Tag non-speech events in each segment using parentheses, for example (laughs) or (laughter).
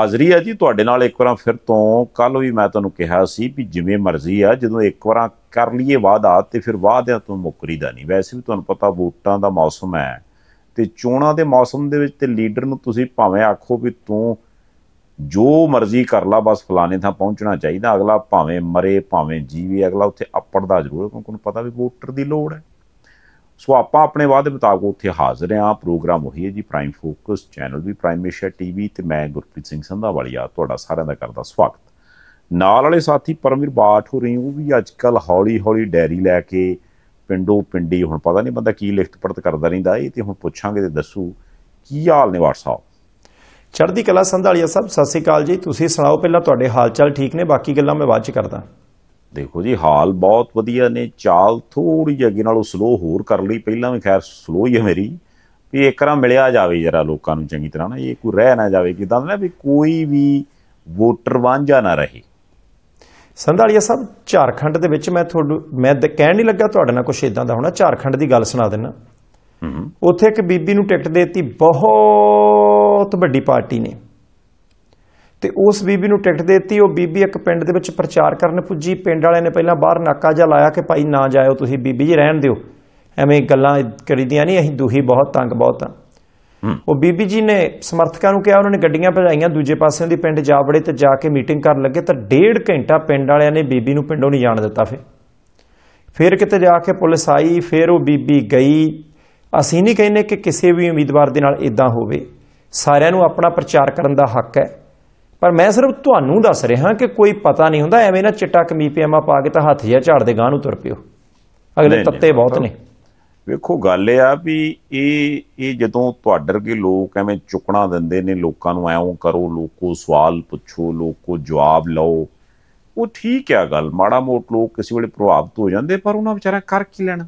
ਹਾਜ਼ਰੀ ਹੈ ਜੀ ਤੁਹਾਡੇ ਨਾਲ ਇੱਕ ਵਾਰਾਂ ਫਿਰ ਤੋਂ ਕੱਲ ਵੀ ਮੈਂ ਤੁਹਾਨੂੰ ਕਿਹਾ ਸੀ ਵੀ ਜਿਵੇਂ ਮਰਜ਼ੀ ਆ ਜਦੋਂ ਇੱਕ ਵਾਰਾਂ ਕਰ ਲਈਏ ਵਾਅਦਾ ਤੇ ਫਿਰ ਵਾਅਦਿਆਂ ਤੋਂ ਮੁੱਕਰੀਦਾ ਨਹੀਂ ਵੈਸੇ ਵੀ ਤੁਹਾਨੂੰ ਪਤਾ ਵੋਟਾਂ ਦਾ ਮੌਸਮ ਹੈ ਤੇ ਚੋਣਾਂ ਦੇ ਮੌਸਮ ਦੇ ਵਿੱਚ ਤੇ ਲੀਡਰ ਨੂੰ ਤੁਸੀਂ ਭਾਵੇਂ ਆਖੋ ਵੀ ਤੂੰ ਜੋ ਮਰਜ਼ੀ ਕਰ ਲਾ ਬਸ ਫਲਾਣੇ ਥਾਂ ਪਹੁੰਚਣਾ ਚਾਹੀਦਾ ਅਗਲਾ ਭਾਵੇਂ ਮਰੇ ਭਾਵੇਂ ਜੀਵੇ ਅਗਲਾ ਉੱਥੇ ਅੱਪੜਦਾ ਜ਼ਰੂਰ ਕਿਉਂਕਿ ਉਹਨੂੰ ਪਤਾ ਵੀ ਵੋਟਰ ਦੀ ਲੋੜ ਹੈ ਸੋ ਆਪਾਂ ਆਪਣੇ ਵਾਅਦੇ ਮੁਤਾਬਕ ਉੱਥੇ ਹਾਜ਼ਰ ਹਾਂ ਪ੍ਰੋਗਰਾਮ ਉਹੀ ਹੈ ਜੀ ਪ੍ਰਾਈਮ ਫੋਕਸ ਚੈਨਲ ਵੀ ਪ੍ਰਾਈਮ ਏਸ਼ੀਆ ਟੀਵੀ ਤੇ ਮੈਂ ਗੁਰਪ੍ਰੀਤ ਸਿੰਘ ਸੰਧਾਵਾਲੀਆ ਤੁਹਾਡਾ ਸਾਰਿਆਂ ਦਾ ਕਰਦਾ ਸਵਾਗਤ ਨਾਲ ਵਾਲੇ ਸਾਥੀ ਪਰਮਵੀਰ ਬਾਠ ਹੋ ਰਹੀ ਉਹ ਵੀ ਅੱਜ ਕੱਲ ਹੌਲੀ ਹੌਲੀ ਡੈਰੀ ਲੈ ਕੇ ਪਿੰਡੋ ਪਿੰਡੀ ਹੁਣ ਪਤਾ ਨਹੀਂ ਬੰਦਾ ਕੀ ਲਿਖਤ ਪੜਤ ਕਰਦਾ ਰਹਿੰਦਾ ਇਹ ਤੇ ਹੁਣ ਪੁੱਛਾਂਗੇ ਤੇ ਦੱਸੂ ਕੀ ਹਾਲ ਨੇ ਸਾਹਿਬ ਚੜ੍ਹਦੀ ਕਲਾ ਸੰਧਾਲੀਆ ਸਭ ਸਤਿ ਸ੍ਰੀ ਅਕਾਲ ਜੀ ਤੁਸੀਂ ਸੁਣਾਓ ਪਹਿਲਾਂ ਤੁਹਾਡੇ ਹਾਲ ਚਾਲ ਠੀਕ ਨੇ ਬਾਕੀ ਗੱਲਾਂ ਮੈਂ ਬਾਅਦ ਚ ਕਰਦਾ ਦੇਖੋ ਜੀ ਹਾਲ ਬਹੁਤ ਵਧੀਆ ਨੇ ਚਾਲ ਥੋੜੀ ਜਿਹੀ ਅੱਗੇ ਨਾਲੋਂ ਸਲੋ ਹੋਰ ਕਰ ਲਈ ਪਹਿਲਾਂ ਵੀ ਖੈਰ ਸਲੋ ਹੀ ਹੈ ਮੇਰੀ ਵੀ ਇੱਕ ਤਰ੍ਹਾਂ ਮਿਲਿਆ ਜਾਵੇ ਜਰਾ ਲੋਕਾਂ ਨੂੰ ਚੰਗੀ ਤਰ੍ਹਾਂ ਨਾ ਇਹ ਕੋਈ ਰਹਿ ਨਾ ਜਾਵੇ ਕਿਦਾਂ ਨਾ ਵੀ ਕੋਈ ਵੀ ਵੋਟਰ ਵਾਂਝਾ ਨਾ ਰਹੇ ਸੰਧਾਲੀਆ ਸਾਹਿਬ ਝਾਰਖੰਡ ਦੇ ਵਿੱਚ ਮੈਂ ਤੁਹਾਨੂੰ ਮੈਂ ਕਹਿਣ ਨਹੀਂ ਲੱਗਾ ਤੁਹਾਡੇ ਨਾਲ ਕੁਝ ਇਦਾਂ ਦਾ ਹੋਣਾ ਝਾਰਖੰਡ ਦੀ ਗੱਲ ਸੁਣਾ ਦਿੰਨਾ ਉੱਥੇ ਇੱਕ ਬੀਬੀ ਨੂੰ ਟਿਕਟ ਦੇਤੀ ਬਹੁਤ ਵੱਡੀ ਪਾਰਟੀ ਨੇ ਤੇ ਉਸ ਬੀਬੀ ਨੂੰ ਟਿਕਟ ਦਿੱਤੀ ਉਹ ਬੀਬੀ ਇੱਕ ਪਿੰਡ ਦੇ ਵਿੱਚ ਪ੍ਰਚਾਰ ਕਰਨ ਪੁੱਜੀ ਪਿੰਡ ਵਾਲਿਆਂ ਨੇ ਪਹਿਲਾਂ ਬਾਹਰ ਨਾਕਾ ਜਿਹਾ ਲਾਇਆ ਕਿ ਭਾਈ ਨਾ ਜਾਇਓ ਤੁਸੀਂ ਬੀਬੀ ਜੀ ਰਹਿਣ ਦਿਓ ਐਵੇਂ ਗੱਲਾਂ ਕਰੀਦੀਆਂ ਨਹੀਂ ਅਸੀਂ ਦੁਹੀ ਬਹੁਤ ਤੰਗ ਬਹੁਤ ਆ ਉਹ ਬੀਬੀ ਜੀ ਨੇ ਸਮਰਥਕਾਂ ਨੂੰ ਕਿਹਾ ਉਹਨਾਂ ਨੇ ਗੱਡੀਆਂ ਭਜਾਈਆਂ ਦੂਜੇ ਪਾਸੇ ਦੀ ਪਿੰਡ ਜਾ ਬੜੇ ਤੇ ਜਾ ਕੇ ਮੀਟਿੰਗ ਕਰਨ ਲੱਗੇ ਤਾਂ ਡੇਢ ਘੰਟਾ ਪਿੰਡ ਵਾਲਿਆਂ ਨੇ ਬੀਬੀ ਨੂੰ ਪਿੰਡੋਂ ਨਹੀਂ ਜਾਣ ਦਿੱਤਾ ਫੇ ਫਿਰ ਕਿਤੇ ਜਾ ਕੇ ਪੁਲਿਸ ਆਈ ਫੇਰ ਉਹ ਬੀਬੀ ਗਈ ਅਸੀਂ ਨਹੀਂ ਕਹਿੰਦੇ ਕਿ ਕਿਸੇ ਵੀ ਉਮੀਦਵਾਰ ਦੇ ਨਾਲ ਇਦਾਂ ਹੋਵੇ ਸਾਰਿਆਂ ਨੂੰ ਆਪਣਾ ਪ੍ਰਚਾਰ ਕਰਨ ਦਾ ਹੱਕ ਹੈ ਪਰ ਮੈਂ ਸਿਰਫ ਤੁਹਾਨੂੰ ਦੱਸ ਰਿਹਾ ਕਿ ਕੋਈ ਪਤਾ ਨਹੀਂ ਹੁੰਦਾ ਐਵੇਂ ਨਾ ਚਿੱਟਾ ਕਮੀ ਪਿਆਮਾ ਪਾ ਕੇ ਤਾਂ ਹੱਥ ਜਾਂ ਝਾੜ ਦੇ ਗਾਂ ਨੂੰ ਤੁਰ ਪਿਓ ਅਗਲੇ ਤੱਤੇ ਬਹੁਤ ਨੇ ਵੇਖੋ ਗੱਲ ਇਹ ਆ ਵੀ ਇਹ ਇਹ ਜਦੋਂ ਤੁਹਾਡਰ ਕੇ ਲੋਕ ਐਵੇਂ ਚੁਕਣਾ ਦਿੰਦੇ ਨੇ ਲੋਕਾਂ ਨੂੰ ਐਉਂ ਕਰੋ ਲੋਕੋ ਸਵਾਲ ਪੁੱਛੋ ਲੋਕੋ ਜਵਾਬ ਲਓ ਉਹ ਠੀਕ ਆ ਗੱਲ ਮਾੜਾ ਮੋਟ ਲੋਕ ਕਿਸੇ ਵੇਲੇ ਪ੍ਰਭਾਵਿਤ ਹੋ ਜਾਂਦੇ ਪਰ ਉਹਨਾਂ ਵਿਚਾਰਾ ਕਰ ਕੀ ਲੈਣਾ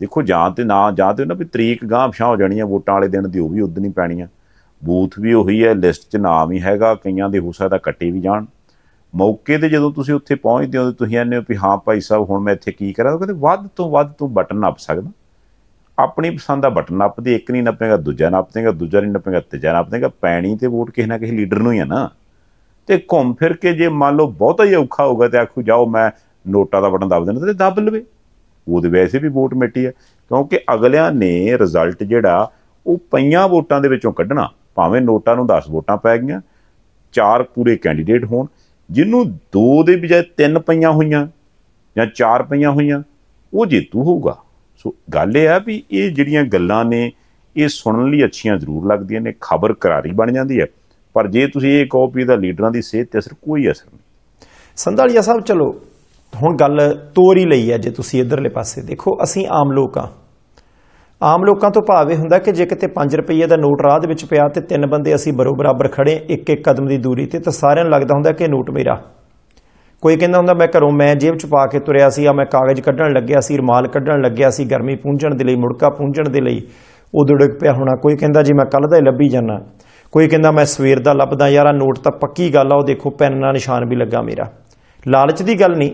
ਦੇਖੋ ਜਾਂ ਤੇ ਨਾ ਜਾਂ ਤੇ ਨਾ ਵੀ ਤਰੀਕ ਗਾਂ ਪਛਾਂ ਹੋ ਜਾਣੀਆਂ ਵੋਟਾਂ ਵਾਲੇ ਦਿਨ ਦੀ ਉਹ ਵੀ ਉਦ ਨਹੀਂ ਪੈਣੀਆਂ ਬੂਥ ਵੀ ਉਹੀ ਹੈ ਲਿਸਟ 'ਚ ਨਾਮ ਹੀ ਹੈਗਾ ਕਈਆਂ ਦੇ ਹੋ ਸਕਦਾ ਕੱਟੇ ਵੀ ਜਾਣ ਮੌਕੇ ਤੇ ਜਦੋਂ ਤੁਸੀਂ ਉੱਥੇ ਪਹੁੰਚਦੇ ਹੋ ਤੁਸੀਂ ਆਨੇ ਹੋ ਵੀ ਹਾਂ ਭਾਈ ਸਾਹਿਬ ਹੁਣ ਮੈਂ ਇੱਥੇ ਕੀ ਕਰਾਂ ਉਹ ਕਹਿੰਦੇ ਵੱਧ ਤੋਂ ਵੱਧ ਤੂੰ ਬਟਨ ਨੱਪ ਸਕਦਾ ਆਪਣੀ ਪਸੰਦ ਦਾ ਬਟਨ ਨੱਪਦੇ ਇੱਕ ਨਹੀਂ ਨੱਪੇਗਾ ਦੂਜਾ ਨੱਪਦੇਗਾ ਦੂਜਾ ਨਹੀਂ ਨੱਪੇਗਾ ਤੀਜਾ ਨੱਪਦੇਗਾ ਪੈਣੀ ਤੇ ਵੋਟ ਕਿਸੇ ਨਾ ਕਿਸੇ ਲੀਡਰ ਨੂੰ ਹੀ ਆ ਨਾ ਤੇ ਘੁੰਮ ਫਿਰ ਕੇ ਜੇ ਮੰਨ ਲਓ ਬਹੁਤਾ ਹੀ ਔਖਾ ਹੋਊਗਾ ਤੇ ਆਖੂ ਜਾਓ ਮੈਂ ਨੋਟਾ ਦਾ ਬਟਨ ਦਬ ਦੇਣਾ ਤੇ ਦਬ ਲਵੇ ਉਹਦੇ ਵੈਸੇ ਵੀ ਵੋਟ ਮਿੱਟੀ ਆ ਕਿਉਂਕਿ ਅਗਲਿਆਂ ਨੇ ਰਿਜ਼ਲਟ ਜਿਹੜਾ ਉਹ ਪਈਆਂ ਵੋਟਾਂ ਦੇ ਵਿੱਚੋਂ ਕੱਢਣਾ ਭਾਵੇਂ ਨੋਟਾਂ ਨੂੰ 10 ਵੋਟਾਂ ਪੈ ਗਈਆਂ ਚਾਰ ਪੂਰੇ ਕੈਂਡੀਡੇਟ ਹੋਣ ਜਿਹਨੂੰ ਦੋ ਦੇ ਬਜਾਏ ਤਿੰਨ ਪਈਆਂ ਹੋਈਆਂ ਜਾਂ ਚਾਰ ਪਈਆਂ ਹੋਈਆਂ ਉਹ ਜੇਤੂ ਹੋਊਗਾ ਸੋ ਗੱਲ ਇਹ ਆ ਵੀ ਇਹ ਜਿਹੜੀਆਂ ਗੱਲਾਂ ਨੇ ਇਹ ਸੁਣਨ ਲਈ ਅੱਛੀਆਂ ਜ਼ਰੂਰ ਲੱਗਦੀਆਂ ਨੇ ਖਬਰ ਕਰਾਰੀ ਬਣ ਜਾਂਦੀ ਹੈ ਪਰ ਜੇ ਤੁਸੀਂ ਇਹ ਕਹੋ ਵੀ ਇਹਦਾ ਲੀਡਰਾਂ ਦੀ ਸਿਹਤ ਤੇ ਅਸਰ ਕੋਈ ਅਸਰ ਨਹੀਂ ਸੰਧਾਲੀਆ ਸਾਹਿਬ ਚਲੋ ਹੁਣ ਗੱਲ ਤੋਰ ਹੀ ਲਈ ਹੈ ਜੇ ਤੁਸੀਂ ਇਧਰਲੇ ਪਾਸੇ ਦੇਖੋ ਅਸੀਂ ਆਮ ਲੋਕਾਂ ਆਮ ਲੋਕਾਂ ਤੋਂ ਭਾਵੇਂ ਹੁੰਦਾ ਕਿ ਜੇ ਕਿਤੇ 5 ਰੁਪਏ ਦਾ ਨੋਟ ਰਾਹ ਦੇ ਵਿੱਚ ਪਿਆ ਤੇ ਤਿੰਨ ਬੰਦੇ ਅਸੀਂ ਬਰੋ ਬਰਾਬਰ ਖੜੇ ਇੱਕ ਇੱਕ ਕਦਮ ਦੀ ਦੂਰੀ ਤੇ ਤਾਂ ਸਾਰਿਆਂ ਨੂੰ ਲੱਗਦਾ ਹੁੰਦਾ ਕਿ ਨੋਟ ਮੇਰਾ ਕੋਈ ਕਹਿੰਦਾ ਹੁੰਦਾ ਮੈਂ ਘਰੋਂ ਮੈਂ ਜੇਬ ਚ ਪਾ ਕੇ ਤੁਰਿਆ ਸੀ ਆ ਮੈਂ ਕਾਗਜ਼ ਕੱਢਣ ਲੱਗਿਆ ਸੀ ਰਮਾਲ ਕੱਢਣ ਲੱਗਿਆ ਸੀ ਗਰਮੀ ਪੂੰਝਣ ਦੇ ਲਈ ਮੁੜਕਾ ਪੂੰਝਣ ਦੇ ਲਈ ਉਹ ਦੁੜਕ ਪਿਆ ਹੋਣਾ ਕੋਈ ਕਹਿੰਦਾ ਜੀ ਮੈਂ ਕੱਲ ਦਾ ਹੀ ਲੱਭੀ ਜਾਣਾ ਕੋਈ ਕਹਿੰਦਾ ਮੈਂ ਸਵੇਰ ਦਾ ਲੱਭਦਾ ਯਾਰਾ ਨੋਟ ਤਾਂ ਪੱਕੀ ਗੱਲ ਆ ਉਹ ਦੇਖੋ ਪੈਨ ਨਾਲ ਨਿਸ਼ਾਨ ਵੀ ਲੱਗਾ ਮੇਰਾ ਲਾਲਚ ਦੀ ਗੱਲ ਨਹੀਂ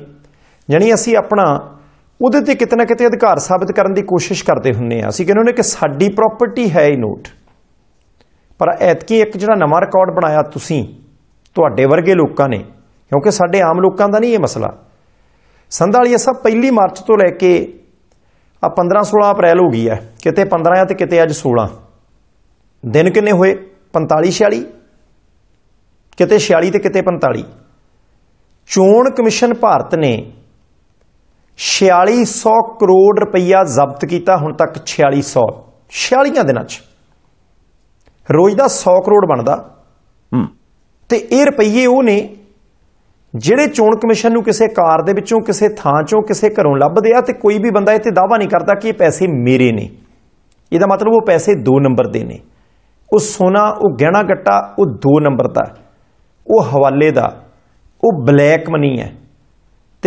ਜਾਨੀ ਅਸੀਂ ਆਪਣਾ ਉਹਦੇ ਤੇ ਕਿਤੇ ਨਾ ਕਿਤੇ ਅਧਿਕਾਰ ਸਾਬਤ ਕਰਨ ਦੀ ਕੋਸ਼ਿਸ਼ ਕਰਦੇ ਹੁੰਨੇ ਆ ਅਸੀਂ ਕਹਿੰਦੇ ਹੁੰਨੇ ਕਿ ਸਾਡੀ ਪ੍ਰਾਪਰਟੀ ਹੈ ਇਹ ਨੋਟ ਪਰ ਐਤਕੀ ਇੱਕ ਜਿਹੜਾ ਨਵਾਂ ਰਿਕਾਰਡ ਬਣਾਇਆ ਤੁਸੀਂ ਤੁਹਾਡੇ ਵਰਗੇ ਲੋਕਾਂ ਨੇ ਕਿਉਂਕਿ ਸਾਡੇ ਆਮ ਲੋਕਾਂ ਦਾ ਨਹੀਂ ਇਹ ਮਸਲਾ ਸੰਧਾਲੀਆ ਸਭ ਪਹਿਲੀ ਮਾਰਚ ਤੋਂ ਲੈ ਕੇ ਆ 15 16 ਅਪ੍ਰੈਲ ਹੋ ਗਈ ਹੈ ਕਿਤੇ 15 ਆ ਤੇ ਕਿਤੇ ਅੱਜ 16 ਦਿਨ ਕਿੰਨੇ ਹੋਏ 45 46 ਕਿਤੇ 46 ਤੇ ਕਿਤੇ 45 ਚੋਣ ਕਮਿਸ਼ਨ ਭਾਰਤ ਨੇ 4600 ਕਰੋੜ ਰੁਪਈਆ ਜ਼ਬਤ ਕੀਤਾ ਹੁਣ ਤੱਕ 4600 46 ਦਿਨਾਂ 'ਚ ਰੋਜ਼ ਦਾ 100 ਕਰੋੜ ਬਣਦਾ ਤੇ ਇਹ ਰੁਪਈਏ ਉਹ ਨੇ ਜਿਹੜੇ ਚੋਣ ਕਮਿਸ਼ਨ ਨੂੰ ਕਿਸੇ ਕਾਰ ਦੇ ਵਿੱਚੋਂ ਕਿਸੇ ਥਾਂ 'ਚੋਂ ਕਿਸੇ ਘਰੋਂ ਲੱਭਦੇ ਆ ਤੇ ਕੋਈ ਵੀ ਬੰਦਾ ਇੱਥੇ ਦਾਵਾ ਨਹੀਂ ਕਰਦਾ ਕਿ ਇਹ ਪੈਸੇ ਮੇਰੇ ਨੇ ਇਹਦਾ ਮਤਲਬ ਉਹ ਪੈਸੇ 2 ਨੰਬਰ ਦੇ ਨੇ ਉਹ ਸੋਨਾ ਉਹ ਗਹਿਣਾ ਗੱਟਾ ਉਹ 2 ਨੰਬਰ ਦਾ ਉਹ ਹਵਾਲੇ ਦਾ ਉਹ ਬਲੈਕ ਮਨੀ ਹੈ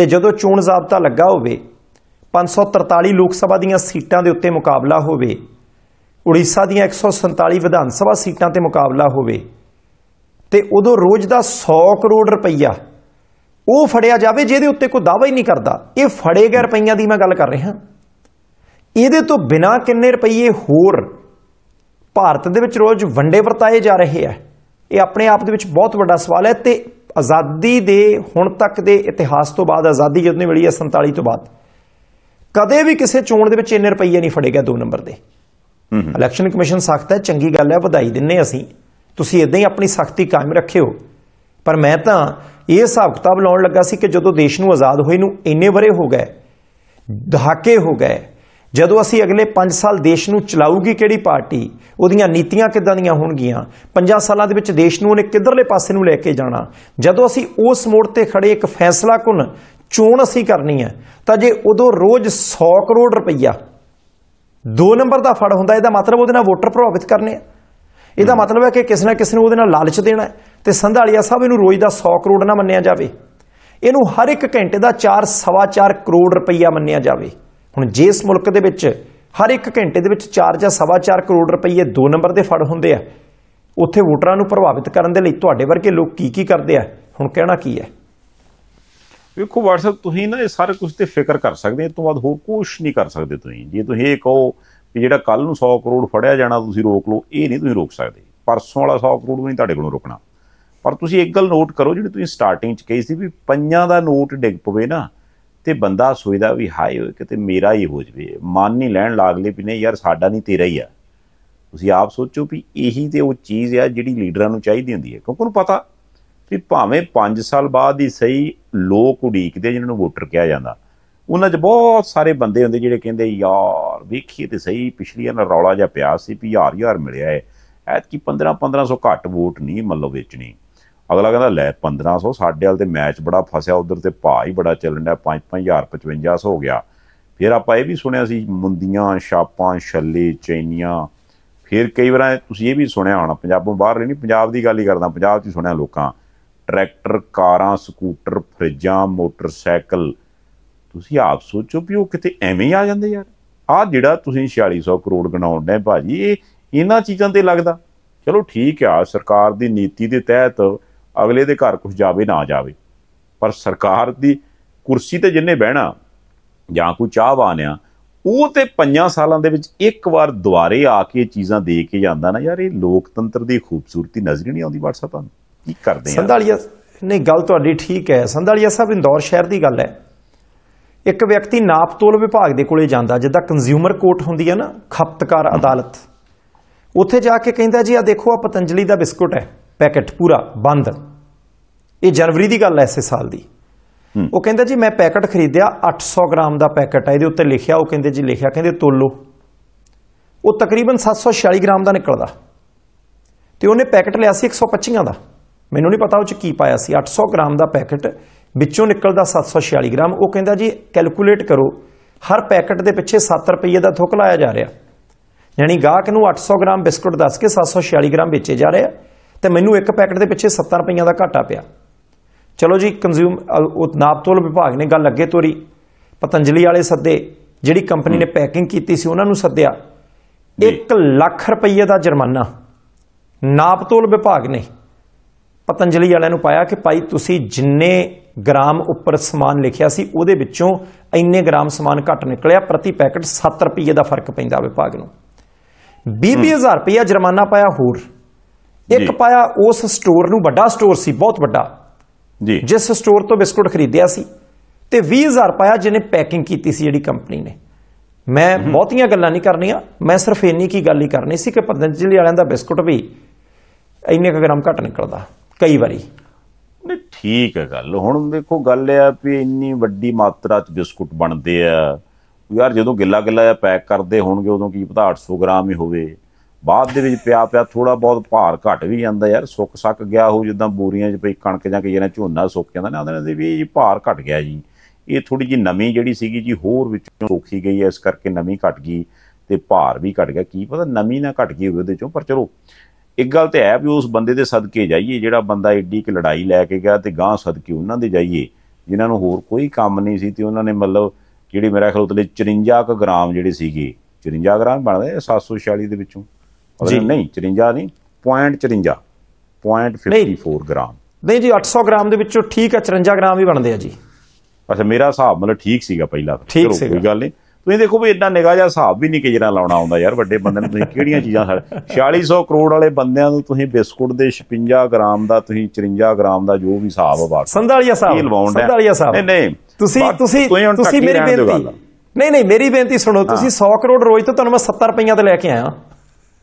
ਤੇ ਜਦੋਂ ਚੋਣ ਜ਼ਾਬਤਾ ਲੱਗਾ ਹੋਵੇ 543 ਲੋਕ ਸਭਾ ਦੀਆਂ ਸੀਟਾਂ ਦੇ ਉੱਤੇ ਮੁਕਾਬਲਾ ਹੋਵੇ ਉੜੀਸਾ ਦੀਆਂ 147 ਵਿਧਾਨ ਸਭਾ ਸੀਟਾਂ ਤੇ ਮੁਕਾਬਲਾ ਹੋਵੇ ਤੇ ਉਦੋਂ ਰੋਜ਼ ਦਾ 100 ਕਰੋੜ ਰੁਪਈਆ ਉਹ ਫੜਿਆ ਜਾਵੇ ਜਿਹਦੇ ਉੱਤੇ ਕੋਈ ਦਾਵਾ ਹੀ ਨਹੀਂ ਕਰਦਾ ਇਹ ਫੜੇ ਗਏ ਰੁਪਈਆ ਦੀ ਮੈਂ ਗੱਲ ਕਰ ਰਿਹਾ ਇਹਦੇ ਤੋਂ ਬਿਨਾ ਕਿੰਨੇ ਰੁਪਈਏ ਹੋਰ ਭਾਰਤ ਦੇ ਵਿੱਚ ਰੋਜ਼ ਵੰਡੇ ਵਰਤਾਏ ਜਾ ਰਹੇ ਆ ਇਹ ਆਪਣੇ ਆਪ ਦੇ ਵਿੱਚ ਬਹੁਤ ਵੱਡਾ ਸਵਾਲ ਹੈ ਤੇ ਆਜ਼ਾਦੀ ਦੇ ਹੁਣ ਤੱਕ ਦੇ ਇਤਿਹਾਸ ਤੋਂ ਬਾਅਦ ਆਜ਼ਾਦੀ ਜਦੋਂ ਮਿਲੀ ਹੈ 47 ਤੋਂ ਬਾਅਦ ਕਦੇ ਵੀ ਕਿਸੇ ਚੋਣ ਦੇ ਵਿੱਚ ਇੰਨੇ ਰੁਪਈਏ ਨਹੀਂ ਫੜੇਗਾ 2 ਨੰਬਰ ਦੇ ਇਲੈਕਸ਼ਨ ਕਮਿਸ਼ਨ ਸਖਤ ਹੈ ਚੰਗੀ ਗੱਲ ਹੈ ਵਧਾਈ ਦਿੰਨੇ ਅਸੀਂ ਤੁਸੀਂ ਇਦਾਂ ਹੀ ਆਪਣੀ ਸਖਤੀ ਕਾਇਮ ਰੱਖਿਓ ਪਰ ਮੈਂ ਤਾਂ ਇਹ ਹਿਸਾਬ ਕਿਤਾਬ ਲਾਉਣ ਲੱਗਾ ਸੀ ਕਿ ਜਦੋਂ ਦੇਸ਼ ਨੂੰ ਆਜ਼ਾਦ ਹੋਏ ਨੂੰ ਇੰਨੇ ਬਰੇ ਹੋ ਗਏ ਦਹਾਕੇ ਹੋ ਗਏ ਜਦੋਂ ਅਸੀਂ ਅਗਲੇ 5 ਸਾਲ ਦੇਸ਼ ਨੂੰ ਚਲਾਊਗੀ ਕਿਹੜੀ ਪਾਰਟੀ ਉਹਦੀਆਂ ਨੀਤੀਆਂ ਕਿੱਦਾਂ ਦੀਆਂ ਹੋਣਗੀਆਂ 5 ਸਾਲਾਂ ਦੇ ਵਿੱਚ ਦੇਸ਼ ਨੂੰ ਉਹਨੇ ਕਿੱਧਰਲੇ ਪਾਸੇ ਨੂੰ ਲੈ ਕੇ ਜਾਣਾ ਜਦੋਂ ਅਸੀਂ ਉਸ ਮੋੜ ਤੇ ਖੜੇ ਇੱਕ ਫੈਸਲਾ ਕੁਨ ਚੋਣ ਅਸੀਂ ਕਰਨੀ ਹੈ ਤਾਂ ਜੇ ਉਦੋਂ ਰੋਜ਼ 100 ਕਰੋੜ ਰੁਪਈਆ 2 ਨੰਬਰ ਦਾ ਫੜ ਹੁੰਦਾ ਇਹਦਾ ਮਤਲਬ ਉਹਦੇ ਨਾਲ ਵੋਟਰ ਪ੍ਰਭਾਵਿਤ ਕਰਨੇ ਆ ਇਹਦਾ ਮਤਲਬ ਹੈ ਕਿ ਕਿਸੇ ਨਾ ਕਿਸੇ ਨੂੰ ਉਹਦੇ ਨਾਲ ਲਾਲਚ ਦੇਣਾ ਤੇ ਸੰਧਾਲੀਆ ਸਾਹਿਬ ਇਹਨੂੰ ਰੋਜ਼ ਦਾ 100 ਕਰੋੜ ਨਾ ਮੰਨਿਆ ਜਾਵੇ ਇਹਨੂੰ ਹਰ ਇੱਕ ਘੰਟੇ ਦਾ 4 ਸਵਾ 4 ਕਰੋੜ ਰੁਪਈਆ ਮੰਨਿਆ ਜਾਵੇ ਹੁਣ ਜੇ ਇਸ ਮੁਲਕ ਦੇ ਵਿੱਚ ਹਰ ਇੱਕ ਘੰਟੇ ਦੇ ਵਿੱਚ 4 ਜਾਂ 4.5 ਕਰੋੜ ਰੁਪਏ ਦੋ ਨੰਬਰ ਦੇ ਫੜ ਹੁੰਦੇ ਆ ਉੱਥੇ ਵੋਟਰਾਂ ਨੂੰ ਪ੍ਰਭਾਵਿਤ ਕਰਨ ਦੇ ਲਈ ਤੁਹਾਡੇ ਵਰਗੇ ਲੋਕ ਕੀ ਕੀ ਕਰਦੇ ਆ ਹੁਣ ਕਹਿਣਾ ਕੀ ਹੈ ਵੇਖੋ WhatsApp ਤੁਸੀਂ ਨਾ ਇਹ ਸਾਰੇ ਕੁਝ ਤੇ ਫਿਕਰ ਕਰ ਸਕਦੇ ਇਸ ਤੋਂ ਬਾਅਦ ਹੋਰ ਕੁਝ ਨਹੀਂ ਕਰ ਸਕਦੇ ਤੁਸੀਂ ਜੇ ਤੁਸੀਂ ਇਹ ਕਹੋ ਕਿ ਜਿਹੜਾ ਕੱਲ ਨੂੰ 100 ਕਰੋੜ ਫੜਿਆ ਜਾਣਾ ਤੁਸੀਂ ਰੋਕ ਲਓ ਇਹ ਨਹੀਂ ਤੁਸੀਂ ਰੋਕ ਸਕਦੇ ਪਰਸੋਂ ਵਾਲਾ 100 ਕਰੋੜ ਨਹੀਂ ਤੁਹਾਡੇ ਕੋਲੋਂ ਰੁਕਣਾ ਪਰ ਤੁਸੀਂ ਇੱਕ ਗੱਲ ਨੋਟ ਕਰੋ ਜਿਹੜੀ ਤੁਸੀਂ ਸਟਾਰਟਿੰਗ 'ਚ ਕਹੀ ਸੀ ਵੀ ਪੰਜਾਂ ਦਾ ਨੋਟ ਡਿੱਗ ਪਵੇ ਨਾ ਤੇ ਬੰਦਾ ਸੋਚਦਾ ਵੀ ਹਾਏ ਹੋਏ ਕਿਤੇ ਮੇਰਾ ਹੀ ਹੋ ਜਵੇ ਮਨ ਨਹੀਂ ਲੈਣ ਲੱਗਲੇ ਵੀ ਨਹੀਂ ਯਾਰ ਸਾਡਾ ਨਹੀਂ ਤੇਰਾ ਹੀ ਆ ਤੁਸੀਂ ਆਪ ਸੋਚੋ ਵੀ ਇਹੀ ਤੇ ਉਹ ਚੀਜ਼ ਆ ਜਿਹੜੀ ਲੀਡਰਾਂ ਨੂੰ ਚਾਹੀਦੀ ਹੁੰਦੀ ਹੈ ਕਿਉਂਕਿ ਉਹਨੂੰ ਪਤਾ ਵੀ ਭਾਵੇਂ 5 ਸਾਲ ਬਾਅਦ ਹੀ ਸਹੀ ਲੋਕ ਉਡੀਕਦੇ ਜਿਹਨਾਂ ਨੂੰ ਵੋਟਰ ਕਿਹਾ ਜਾਂਦਾ ਉਹਨਾਂ 'ਚ ਬਹੁਤ ਸਾਰੇ ਬੰਦੇ ਹੁੰਦੇ ਜਿਹੜੇ ਕਹਿੰਦੇ ਯਾਰ ਵੇਖੀਏ ਤੇ ਸਹੀ ਪਿਛਲੀਆਂ ਨਾਲ ਰੌਲਾ ਜਿਹਾ ਪਿਆ ਸੀ ਵੀ ਹਾਰ ਯਾਰ ਮਿਲਿਆ ਹੈ ਐਤਕੀ 15 1500 ਘੱਟ ਵੋਟ ਨਹੀਂ ਮੱਲੋ ਵੇਚਣੀ ਅਗਲਾ ਕਹਿੰਦਾ ਲੈ 1500 ਸਾਡੇ ਵਾਲ ਤੇ ਮੈਚ ਬੜਾ ਫਸਿਆ ਉਧਰ ਤੇ ਭਾ ਹੀ ਬੜਾ ਚੱਲਣ ਦਾ 5-5000 5500 ਹੋ ਗਿਆ ਫਿਰ ਆਪਾਂ ਇਹ ਵੀ ਸੁਣਿਆ ਸੀ ਮੁੰਦੀਆਂ ਛਾਪਾਂ ਛੱਲੇ ਚੈਨੀਆਂ ਫਿਰ ਕਈ ਵਾਰ ਤੁਸੀਂ ਇਹ ਵੀ ਸੁਣਿਆ ਹੋਣਾ ਪੰਜਾਬੋਂ ਬਾਹਰ ਨਹੀਂ ਪੰਜਾਬ ਦੀ ਗੱਲ ਹੀ ਕਰਦਾ ਪੰਜਾਬ 'ਚ ਸੁਣਿਆ ਲੋਕਾਂ ਟਰੈਕਟਰ ਕਾਰਾਂ ਸਕੂਟਰ ਫਰਿੱਜਾਂ ਮੋਟਰਸਾਈਕਲ ਤੁਸੀਂ ਆਪ ਸੋਚੋ ਵੀ ਉਹ ਕਿਤੇ ਐਵੇਂ ਹੀ ਆ ਜਾਂਦੇ ਯਾਰ ਆ ਜਿਹੜਾ ਤੁਸੀਂ 4600 ਕਰੋੜ ਗਣਾਉਣ ਦੇ ਭਾਜੀ ਇਹ ਇਹਨਾਂ ਚੀਜ਼ਾਂ ਤੇ ਲੱਗਦਾ ਚਲੋ ਠੀਕ ਆ ਸਰਕਾਰ ਦੀ ਨੀਤੀ ਦੇ ਤਹਿਤ ਅਗਲੇ ਦੇ ਘਰ ਕੁਝ ਜਾਵੇ ਨਾ ਜਾਵੇ ਪਰ ਸਰਕਾਰ ਦੀ ਕੁਰਸੀ ਤੇ ਜਿੰਨੇ ਬਹਿਣਾ ਜਾਂ ਕੋਈ ਚਾਹ ਆ ਉਹ ਤੇ 5 ਸਾਲਾਂ ਦੇ ਵਿੱਚ ਇੱਕ ਵਾਰ ਦੁਆਰੇ ਆ ਕੇ ਚੀਜ਼ਾਂ ਦੇ ਕੇ ਜਾਂਦਾ ਨਾ ਯਾਰ ਇਹ ਲੋਕਤੰਤਰ ਦੀ ਖੂਬਸੂਰਤੀ ਨਜ਼ਰ ਨਹੀਂ ਆਉਂਦੀ ਵਾਟਸਾ ਤੁਹਾਨੂੰ ਕੀ ਕਰਦੇ ਆ ਸੰਧਾਲੀਆ ਨਹੀਂ ਗੱਲ ਤੁਹਾਡੀ ਠੀਕ ਹੈ ਸੰਧਾਲੀਆ ਸਾਹਿਬ ਇੰਦੌਰ ਸ਼ਹਿਰ ਦੀ ਗੱਲ ਹੈ ਇੱਕ ਵਿਅਕਤੀ ਨਾਪਤੋਲ ਵਿਭਾਗ ਦੇ ਕੋਲੇ ਜਾਂਦਾ ਜਿੱਦਾਂ ਕੰਜ਼ਿਊਮਰ ਕੋਰਟ ਹੁੰਦੀ ਹੈ ਨਾ ਖਪਤਕਾਰ ਅਦਾਲਤ ਉੱਥੇ ਜਾ ਕੇ ਕਹਿੰਦਾ ਜੀ ਆ ਦੇਖੋ ਆ ਪਤੰਜਲੀ ਦਾ ਬਿਸਕੁਟ ਹੈ ਪੈਕਟ ਪੂਰਾ ਬੰਦ ਇਹ ਜਨਵਰੀ ਦੀ ਗੱਲ ਐ ਇਸੇ ਸਾਲ ਦੀ ਉਹ ਕਹਿੰਦਾ ਜੀ ਮੈਂ ਪੈਕਟ ਖਰੀਦਿਆ 800 ਗ੍ਰਾਮ ਦਾ ਪੈਕਟ ਆ ਇਹਦੇ ਉੱਤੇ ਲਿਖਿਆ ਉਹ ਕਹਿੰਦੇ ਜੀ ਲਿਖਿਆ ਕਹਿੰਦੇ ਤੋਲੋ ਉਹ ਤਕਰੀਬਨ 746 ਗ੍ਰਾਮ ਦਾ ਨਿਕਲਦਾ ਤੇ ਉਹਨੇ ਪੈਕਟ ਲਿਆ ਸੀ 125 ਦਾ ਮੈਨੂੰ ਨਹੀਂ ਪਤਾ ਉਹ ਚ ਕੀ ਪਾਇਆ ਸੀ 800 ਗ੍ਰਾਮ ਦਾ ਪੈਕਟ ਵਿੱਚੋਂ ਨਿਕਲਦਾ 746 ਗ੍ਰਾਮ ਉਹ ਕਹਿੰਦਾ ਜੀ ਕੈਲਕੂਲੇਟ ਕਰੋ ਹਰ ਪੈਕਟ ਦੇ ਪਿੱਛੇ 7 ਰੁਪਏ ਦਾ ਥੁੱਕ ਲਾਇਆ ਜਾ ਰਿਹਾ ਯਾਨੀ ਗਾਹਕ ਨੂੰ 800 ਗ੍ਰਾਮ ਬਿਸਕੁਟ ਦੱਸ ਕੇ 746 ਗ੍ਰਾਮ ਵੇਚੇ ਜਾ ਰਹੇ ਆ ਤੇ ਮੈਨੂੰ ਇੱਕ ਪੈਕਟ ਦੇ ਪਿੱਛੇ 70 ਰੁਪਈਆ ਦਾ ਘਾਟਾ ਪਿਆ ਚਲੋ ਜੀ ਕੰਜ਼ਿਊਮ ਨਾਪਤੋਲ ਵਿਭਾਗ ਨੇ ਗੱਲ ਅੱਗੇ ਤੋਰੀ ਪਤੰਜਲੀ ਵਾਲੇ ਸੱਦੇ ਜਿਹੜੀ ਕੰਪਨੀ ਨੇ ਪੈਕਿੰਗ ਕੀਤੀ ਸੀ ਉਹਨਾਂ ਨੂੰ ਸੱਦਿਆ 1 ਲੱਖ ਰੁਪਈਆ ਦਾ ਜੁਰਮਾਨਾ ਨਾਪਤੋਲ ਵਿਭਾਗ ਨੇ ਪਤੰਜਲੀ ਵਾਲਿਆਂ ਨੂੰ ਪਾਇਆ ਕਿ ਭਾਈ ਤੁਸੀਂ ਜਿੰਨੇ ਗ੍ਰਾਮ ਉੱਪਰ ਸਮਾਨ ਲਿਖਿਆ ਸੀ ਉਹਦੇ ਵਿੱਚੋਂ ਇੰਨੇ ਗ੍ਰਾਮ ਸਮਾਨ ਘੱਟ ਨਿਕਲਿਆ ਪ੍ਰਤੀ ਪੈਕਟ 7 ਰੁਪਈਆ ਦਾ ਫਰਕ ਪੈਂਦਾ ਵਿਭਾਗ ਨੂੰ 20000 ਰੁਪਈਆ ਜੁਰਮਾਨਾ ਪਾਇਆ ਹੋਰ ਇੱਕ ਪਾਇਆ ਉਸ ਸਟੋਰ ਨੂੰ ਵੱਡਾ ਸਟੋਰ ਸੀ ਬਹੁਤ ਵੱਡਾ ਜੀ ਜਿਸ ਸਟੋਰ ਤੋਂ ਬਿਸਕੁਟ ਖਰੀਦਿਆ ਸੀ ਤੇ 20000 ਪਾਇਆ ਜਿਹਨੇ ਪੈਕਿੰਗ ਕੀਤੀ ਸੀ ਜਿਹੜੀ ਕੰਪਨੀ ਨੇ ਮੈਂ ਬਹੁਤੀਆਂ ਗੱਲਾਂ ਨਹੀਂ ਕਰਨੀਆਂ ਮੈਂ ਸਿਰਫ ਇੰਨੀ ਕੀ ਗੱਲ ਹੀ ਕਰਨੀ ਸੀ ਕਿ ਪਤੰਜਲੀ ਵਾਲਿਆਂ ਦਾ ਬਿਸਕੁਟ ਵੀ ਇੰਨੇ ਕੁ ਗ੍ਰਾਮ ਘੱਟ ਨਿਕਲਦਾ ਕਈ ਵਾਰੀ ਨਹੀਂ ਠੀਕ ਹੈ ਗੱਲ ਹੁਣ ਦੇਖੋ ਗੱਲ ਆ ਵੀ ਇੰਨੀ ਵੱਡੀ ਮਾਤਰਾ 'ਚ ਬਿਸਕੁਟ ਬਣਦੇ ਆ ਯਾਰ ਜਦੋਂ ਗਿੱਲਾ ਗਿੱਲਾ ਪੈਕ ਕਰਦੇ ਹੋਣਗੇ ਉਦੋਂ ਕੀ ਪਤਾ 800 ਗ੍ਰਾਮ ਹੀ ਹੋਵੇ ਬਾਅਦ ਦੇ ਵਿੱਚ ਪਿਆ ਪਿਆ ਥੋੜਾ ਬਹੁਤ ਭਾਰ ਘਟ ਵੀ ਜਾਂਦਾ ਯਾਰ ਸੁੱਕ ਸੱਕ ਗਿਆ ਹੋ ਜਿੱਦਾਂ ਬੋਰੀਆਂ 'ਚ ਪਈ ਕਣਕ ਜਾਂ ਕਿ ਜਿਹੜਾ ਝੋਨਾ ਸੁੱਕ ਜਾਂਦਾ ਨਾ ਉਹਦੇ ਨਾਲ ਵੀ ਇਹ ਭਾਰ ਘਟ ਗਿਆ ਜੀ ਇਹ ਥੋੜੀ ਜੀ ਨਮੀ ਜਿਹੜੀ ਸੀਗੀ ਜੀ ਹੋਰ ਵਿੱਚੋਂ ਸੋਖੀ ਗਈ ਹੈ ਇਸ ਕਰਕੇ ਨਮੀ ਘਟ ਗਈ ਤੇ ਭਾਰ ਵੀ ਘਟ ਗਿਆ ਕੀ ਪਤਾ ਨਮੀ ਨਾ ਘਟ ਗਈ ਹੋਵੇ ਉਹਦੇ ਚੋਂ ਪਰ ਚਲੋ ਇੱਕ ਗੱਲ ਤੇ ਹੈ ਵੀ ਉਸ ਬੰਦੇ ਦੇ ਸਦਕੇ ਜਾਈਏ ਜਿਹੜਾ ਬੰਦਾ ਏਡੀ ਕਿ ਲੜਾਈ ਲੈ ਕੇ ਗਿਆ ਤੇ ਗਾਂ ਸਦਕੇ ਉਹਨਾਂ ਦੇ ਜਾਈਏ ਜਿਨ੍ਹਾਂ ਨੂੰ ਹੋਰ ਕੋਈ ਕੰਮ ਨਹੀਂ ਸੀ ਤੇ ਉਹਨਾਂ ਨੇ ਮਤਲਬ ਜਿਹੜੀ ਮੇਰਾ ਖਿਆਲ ਉਤਲੇ 54 ਗ੍ਰਾਮ ਜਿਹੜੇ ਸੀਗੇ 54 ਗ੍ਰਾਮ ਬਣਦੇ 746 ਦੇ ਵਿੱਚੋਂ ਉਹਦੇ ਨਹੀਂ 54 ਨਹੀਂ 0.54 0.54 ਗ੍ਰਾਮ ਨਹੀਂ ਜੀ 800 ਗ੍ਰਾਮ ਦੇ ਵਿੱਚੋਂ ਠੀਕ ਹੈ 54 ਗ੍ਰਾਮ ਵੀ ਬਣਦੇ ਆ ਜੀ ਅੱਛਾ ਮੇਰਾ ਹਿਸਾਬ ਮਤਲਬ ਠੀਕ ਸੀਗਾ ਪਹਿਲਾਂ ਠੀਕ ਸੀ ਕੋਈ ਗੱਲ ਨਹੀਂ ਤੁਸੀਂ ਦੇਖੋ ਵੀ ਇੰਨਾ ਨਿਗਾਹ ਜਾ ਹਿਸਾਬ ਵੀ ਨਹੀਂ ਕਿ ਲਾਉਣਾ ਆਉਂਦਾ ਯਾਰ ਵੱਡੇ ਬੰਦੇ ਨੂੰ ਤੁਸੀਂ ਕਿਹੜੀਆਂ ਚੀਜ਼ਾਂ ਸਾਡੇ 4600 ਕਰੋੜ ਵਾਲੇ ਬੰਦਿਆਂ ਨੂੰ ਤੁਸੀਂ ਬਿਸਕੁਟ ਦੇ 56 ਗ੍ਰਾਮ ਦਾ ਤੁਸੀਂ 54 ਗ੍ਰਾਮ ਦਾ ਜੋ ਵੀ ਹਿਸਾਬ ਆ ਸੰਧਾਲੀਆ ਸਾਹਿਬ ਸੰਧਾਲੀਆ ਸਾਹਿਬ ਨਹੀਂ ਨਹੀਂ ਤੁਸੀਂ ਤੁਸੀਂ ਤੁਸੀਂ ਮੇਰੀ ਬੇਨਤੀ ਨਹੀਂ ਨਹੀਂ ਮੇਰੀ ਬੇਨਤੀ ਸੁਣੋ ਤੁਸੀਂ 100 ਕਰੋੜ ਰੋਜ਼ ਤੋਂ ਤੁਹਾਨੂੰ ਮੈਂ 70 ਰੁਪਈਆ ਤੇ ਲੈ ਕੇ ਆਇਆ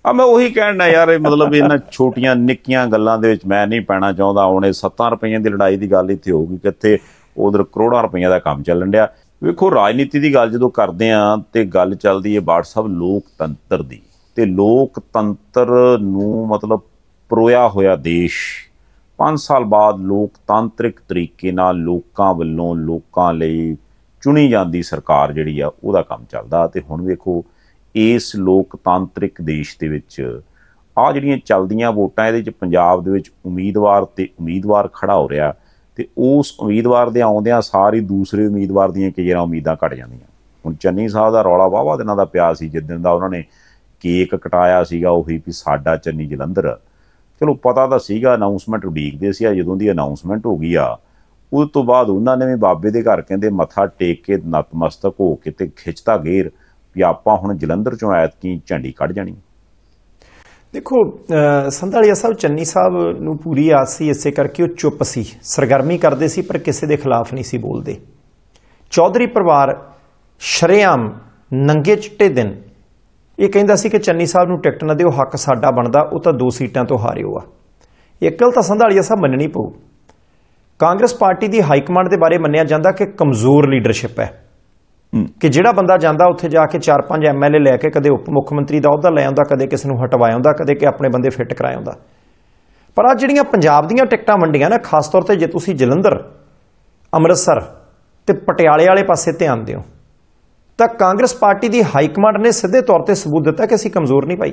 ਆ ਮੈਂ ਉਹੀ ਕਹਿਣਾ ਯਾਰ ਇਹ ਮਤਲਬ ਇਹਨਾਂ ਛੋਟੀਆਂ ਨਿੱਕੀਆਂ ਗੱਲਾਂ ਦੇ ਵਿੱਚ ਮੈਂ ਨਹੀਂ ਪੈਣਾ ਚਾਹੁੰਦਾ ਉਹਨੇ 7 ਰੁਪਈਆਂ ਦੀ ਲੜਾਈ ਦੀ ਗੱਲ ਇੱਥੇ ਹੋਊਗੀ ਕਿੱਥੇ ਉਧਰ ਕਰੋੜਾਂ ਰੁਪਈਆਂ ਦਾ ਕੰਮ ਚੱਲਣ ਡਿਆ ਵੇਖੋ ਰਾਜਨੀਤੀ ਦੀ ਗੱਲ ਜਦੋਂ ਕਰਦੇ ਆ ਤੇ ਗੱਲ ਚੱਲਦੀ ਹੈ ਵਟਸਐਪ ਲੋਕਤੰਤਰ ਦੀ ਤੇ ਲੋਕਤੰਤਰ ਨੂੰ ਮਤਲਬ ਪਰੋਇਆ ਹੋਇਆ ਦੇਸ਼ 5 ਸਾਲ ਬਾਅਦ ਲੋਕਤਾਂਤਰਿਕ ਤਰੀਕੇ ਨਾਲ ਲੋਕਾਂ ਵੱਲੋਂ ਲੋਕਾਂ ਲਈ ਚੁਣੀ ਜਾਂਦੀ ਸਰਕਾਰ ਜਿਹੜੀ ਆ ਉਹਦਾ ਕੰਮ ਚੱਲਦਾ ਤੇ ਹੁਣ ਵੇਖੋ ਇਸ ਲੋਕਤੰਤਰਿਕ ਦੇਸ਼ ਦੇ ਵਿੱਚ ਆ ਜਿਹੜੀਆਂ ਚੱਲਦੀਆਂ ਵੋਟਾਂ ਇਹਦੇ ਵਿੱਚ ਪੰਜਾਬ ਦੇ ਵਿੱਚ ਉਮੀਦਵਾਰ ਤੇ ਉਮੀਦਵਾਰ ਖੜਾ ਹੋ ਰਿਹਾ ਤੇ ਉਸ ਉਮੀਦਵਾਰ ਦੇ ਆਉਂਦਿਆਂ ਸਾਰੀ ਦੂਸਰੇ ਉਮੀਦਵਾਰ ਦੀਆਂ ਕਿਹੜਾ ਉਮੀਦਾਂ ਘਟ ਜਾਂਦੀਆਂ ਹੁਣ ਚੰਨੀ ਸਾਹਿਬ ਦਾ ਰੌਲਾ ਵਾਵਾ ਦਿਨਾਂ ਦਾ ਪਿਆ ਸੀ ਦਿਨ ਦਾ ਉਹਨਾਂ ਨੇ ਕੇਕ ਕਟਾਇਆ ਸੀਗਾ ਉਹੀ ਵੀ ਸਾਡਾ ਚੰਨੀ ਜਲੰਧਰ ਚਲੋ ਪਤਾ ਤਾਂ ਸੀਗਾ ਅਨਾਉਂਸਮੈਂਟ ਉਡੀਕਦੇ ਸੀ ਆ ਜਦੋਂ ਦੀ ਅਨਾਉਂਸਮੈਂਟ ਹੋ ਗਈ ਆ ਉਸ ਤੋਂ ਬਾਅਦ ਉਹਨਾਂ ਨੇ ਵੀ ਬਾਬੇ ਦੇ ਘਰ ਕਹਿੰਦੇ ਮੱਥਾ ਟੇਕ ਕੇ ਨਤਮਸਤਕ ਹੋ ਕੇ ਤੇ ਖਿੱਚਤਾ ਗੇਰ ਵੀ ਆਪਾਂ ਹੁਣ ਜਲੰਧਰ ਚੋਂ ਆਇਤ ਕੀ ਝੰਡੀ ਕੱਢ ਜਾਣੀ ਦੇਖੋ ਸੰਧਾਲੀਆ ਸਾਹਿਬ ਚੰਨੀ ਸਾਹਿਬ ਨੂੰ ਪੂਰੀ ਆਸ ਸੀ ਇਸੇ ਕਰਕੇ ਉਹ ਚੁੱਪ ਸੀ ਸਰਗਰਮੀ ਕਰਦੇ ਸੀ ਪਰ ਕਿਸੇ ਦੇ ਖਿਲਾਫ ਨਹੀਂ ਸੀ ਬੋਲਦੇ ਚੌਧਰੀ ਪਰਿਵਾਰ ਸ਼ਰੇਆਮ ਨੰਗੇ ਚਿੱਟੇ ਦਿਨ ਇਹ ਕਹਿੰਦਾ ਸੀ ਕਿ ਚੰਨੀ ਸਾਹਿਬ ਨੂੰ ਟਿਕਟ ਨਾ ਦਿਓ ਹੱਕ ਸਾਡਾ ਬਣਦਾ ਉਹ ਤਾਂ ਦੋ ਸੀਟਾਂ ਤੋਂ ਹਾਰਿਓ ਆ ਇਕਲ ਤਾਂ ਸੰਧਾਲੀਆ ਸਾਹਿਬ ਮੰਨਣੀ ਪਊ ਕਾਂਗਰਸ ਪਾਰਟੀ ਦੀ ਹਾਈ ਕਮਾਂਡ ਦੇ ਬਾਰੇ ਮੰਨਿਆ ਜਾਂਦਾ ਕਿ ਕਮਜ਼ੋਰ ਲੀਡਰਸ਼ਿਪ ਹੈ ਕਿ ਜਿਹੜਾ ਬੰਦਾ ਜਾਂਦਾ ਉੱਥੇ ਜਾ ਕੇ 4-5 ਐਮਐਲਏ ਲੈ ਕੇ ਕਦੇ ਉਪ ਮੁੱਖ ਮੰਤਰੀ ਦਾ ਅਹੁਦਾ ਲੈ ਆਉਂਦਾ ਕਦੇ ਕਿਸ ਨੂੰ ਹਟਵਾਇਆ ਆਉਂਦਾ ਕਦੇ ਕਿ ਆਪਣੇ ਬੰਦੇ ਫਿੱਟ ਕਰਾਇਆ ਪਰ ਆ ਜਿਹੜੀਆਂ ਪੰਜਾਬ ਦੀਆਂ ਟਿਕਟਾਂ ਮੰਡੀਆਂ ਨਾ ਖਾਸ ਤੌਰ ਤੇ ਜੇ ਤੁਸੀਂ ਜਲੰਧਰ ਅੰਮ੍ਰਿਤਸਰ ਤੇ ਪਟਿਆਲੇ ਵਾਲੇ ਪਾਸੇ ਧਿਆਨ ਦਿਓ ਤਾਂ ਕਾਂਗਰਸ ਪਾਰਟੀ ਦੀ ਹਾਈ ਕਮਾਂਡ ਨੇ ਸਿੱਧੇ ਤੌਰ ਤੇ ਸਬੂਤ ਦਿੱਤਾ ਕਿ ਅਸੀਂ ਕਮਜ਼ੋਰ ਨਹੀਂ ਭਾਈ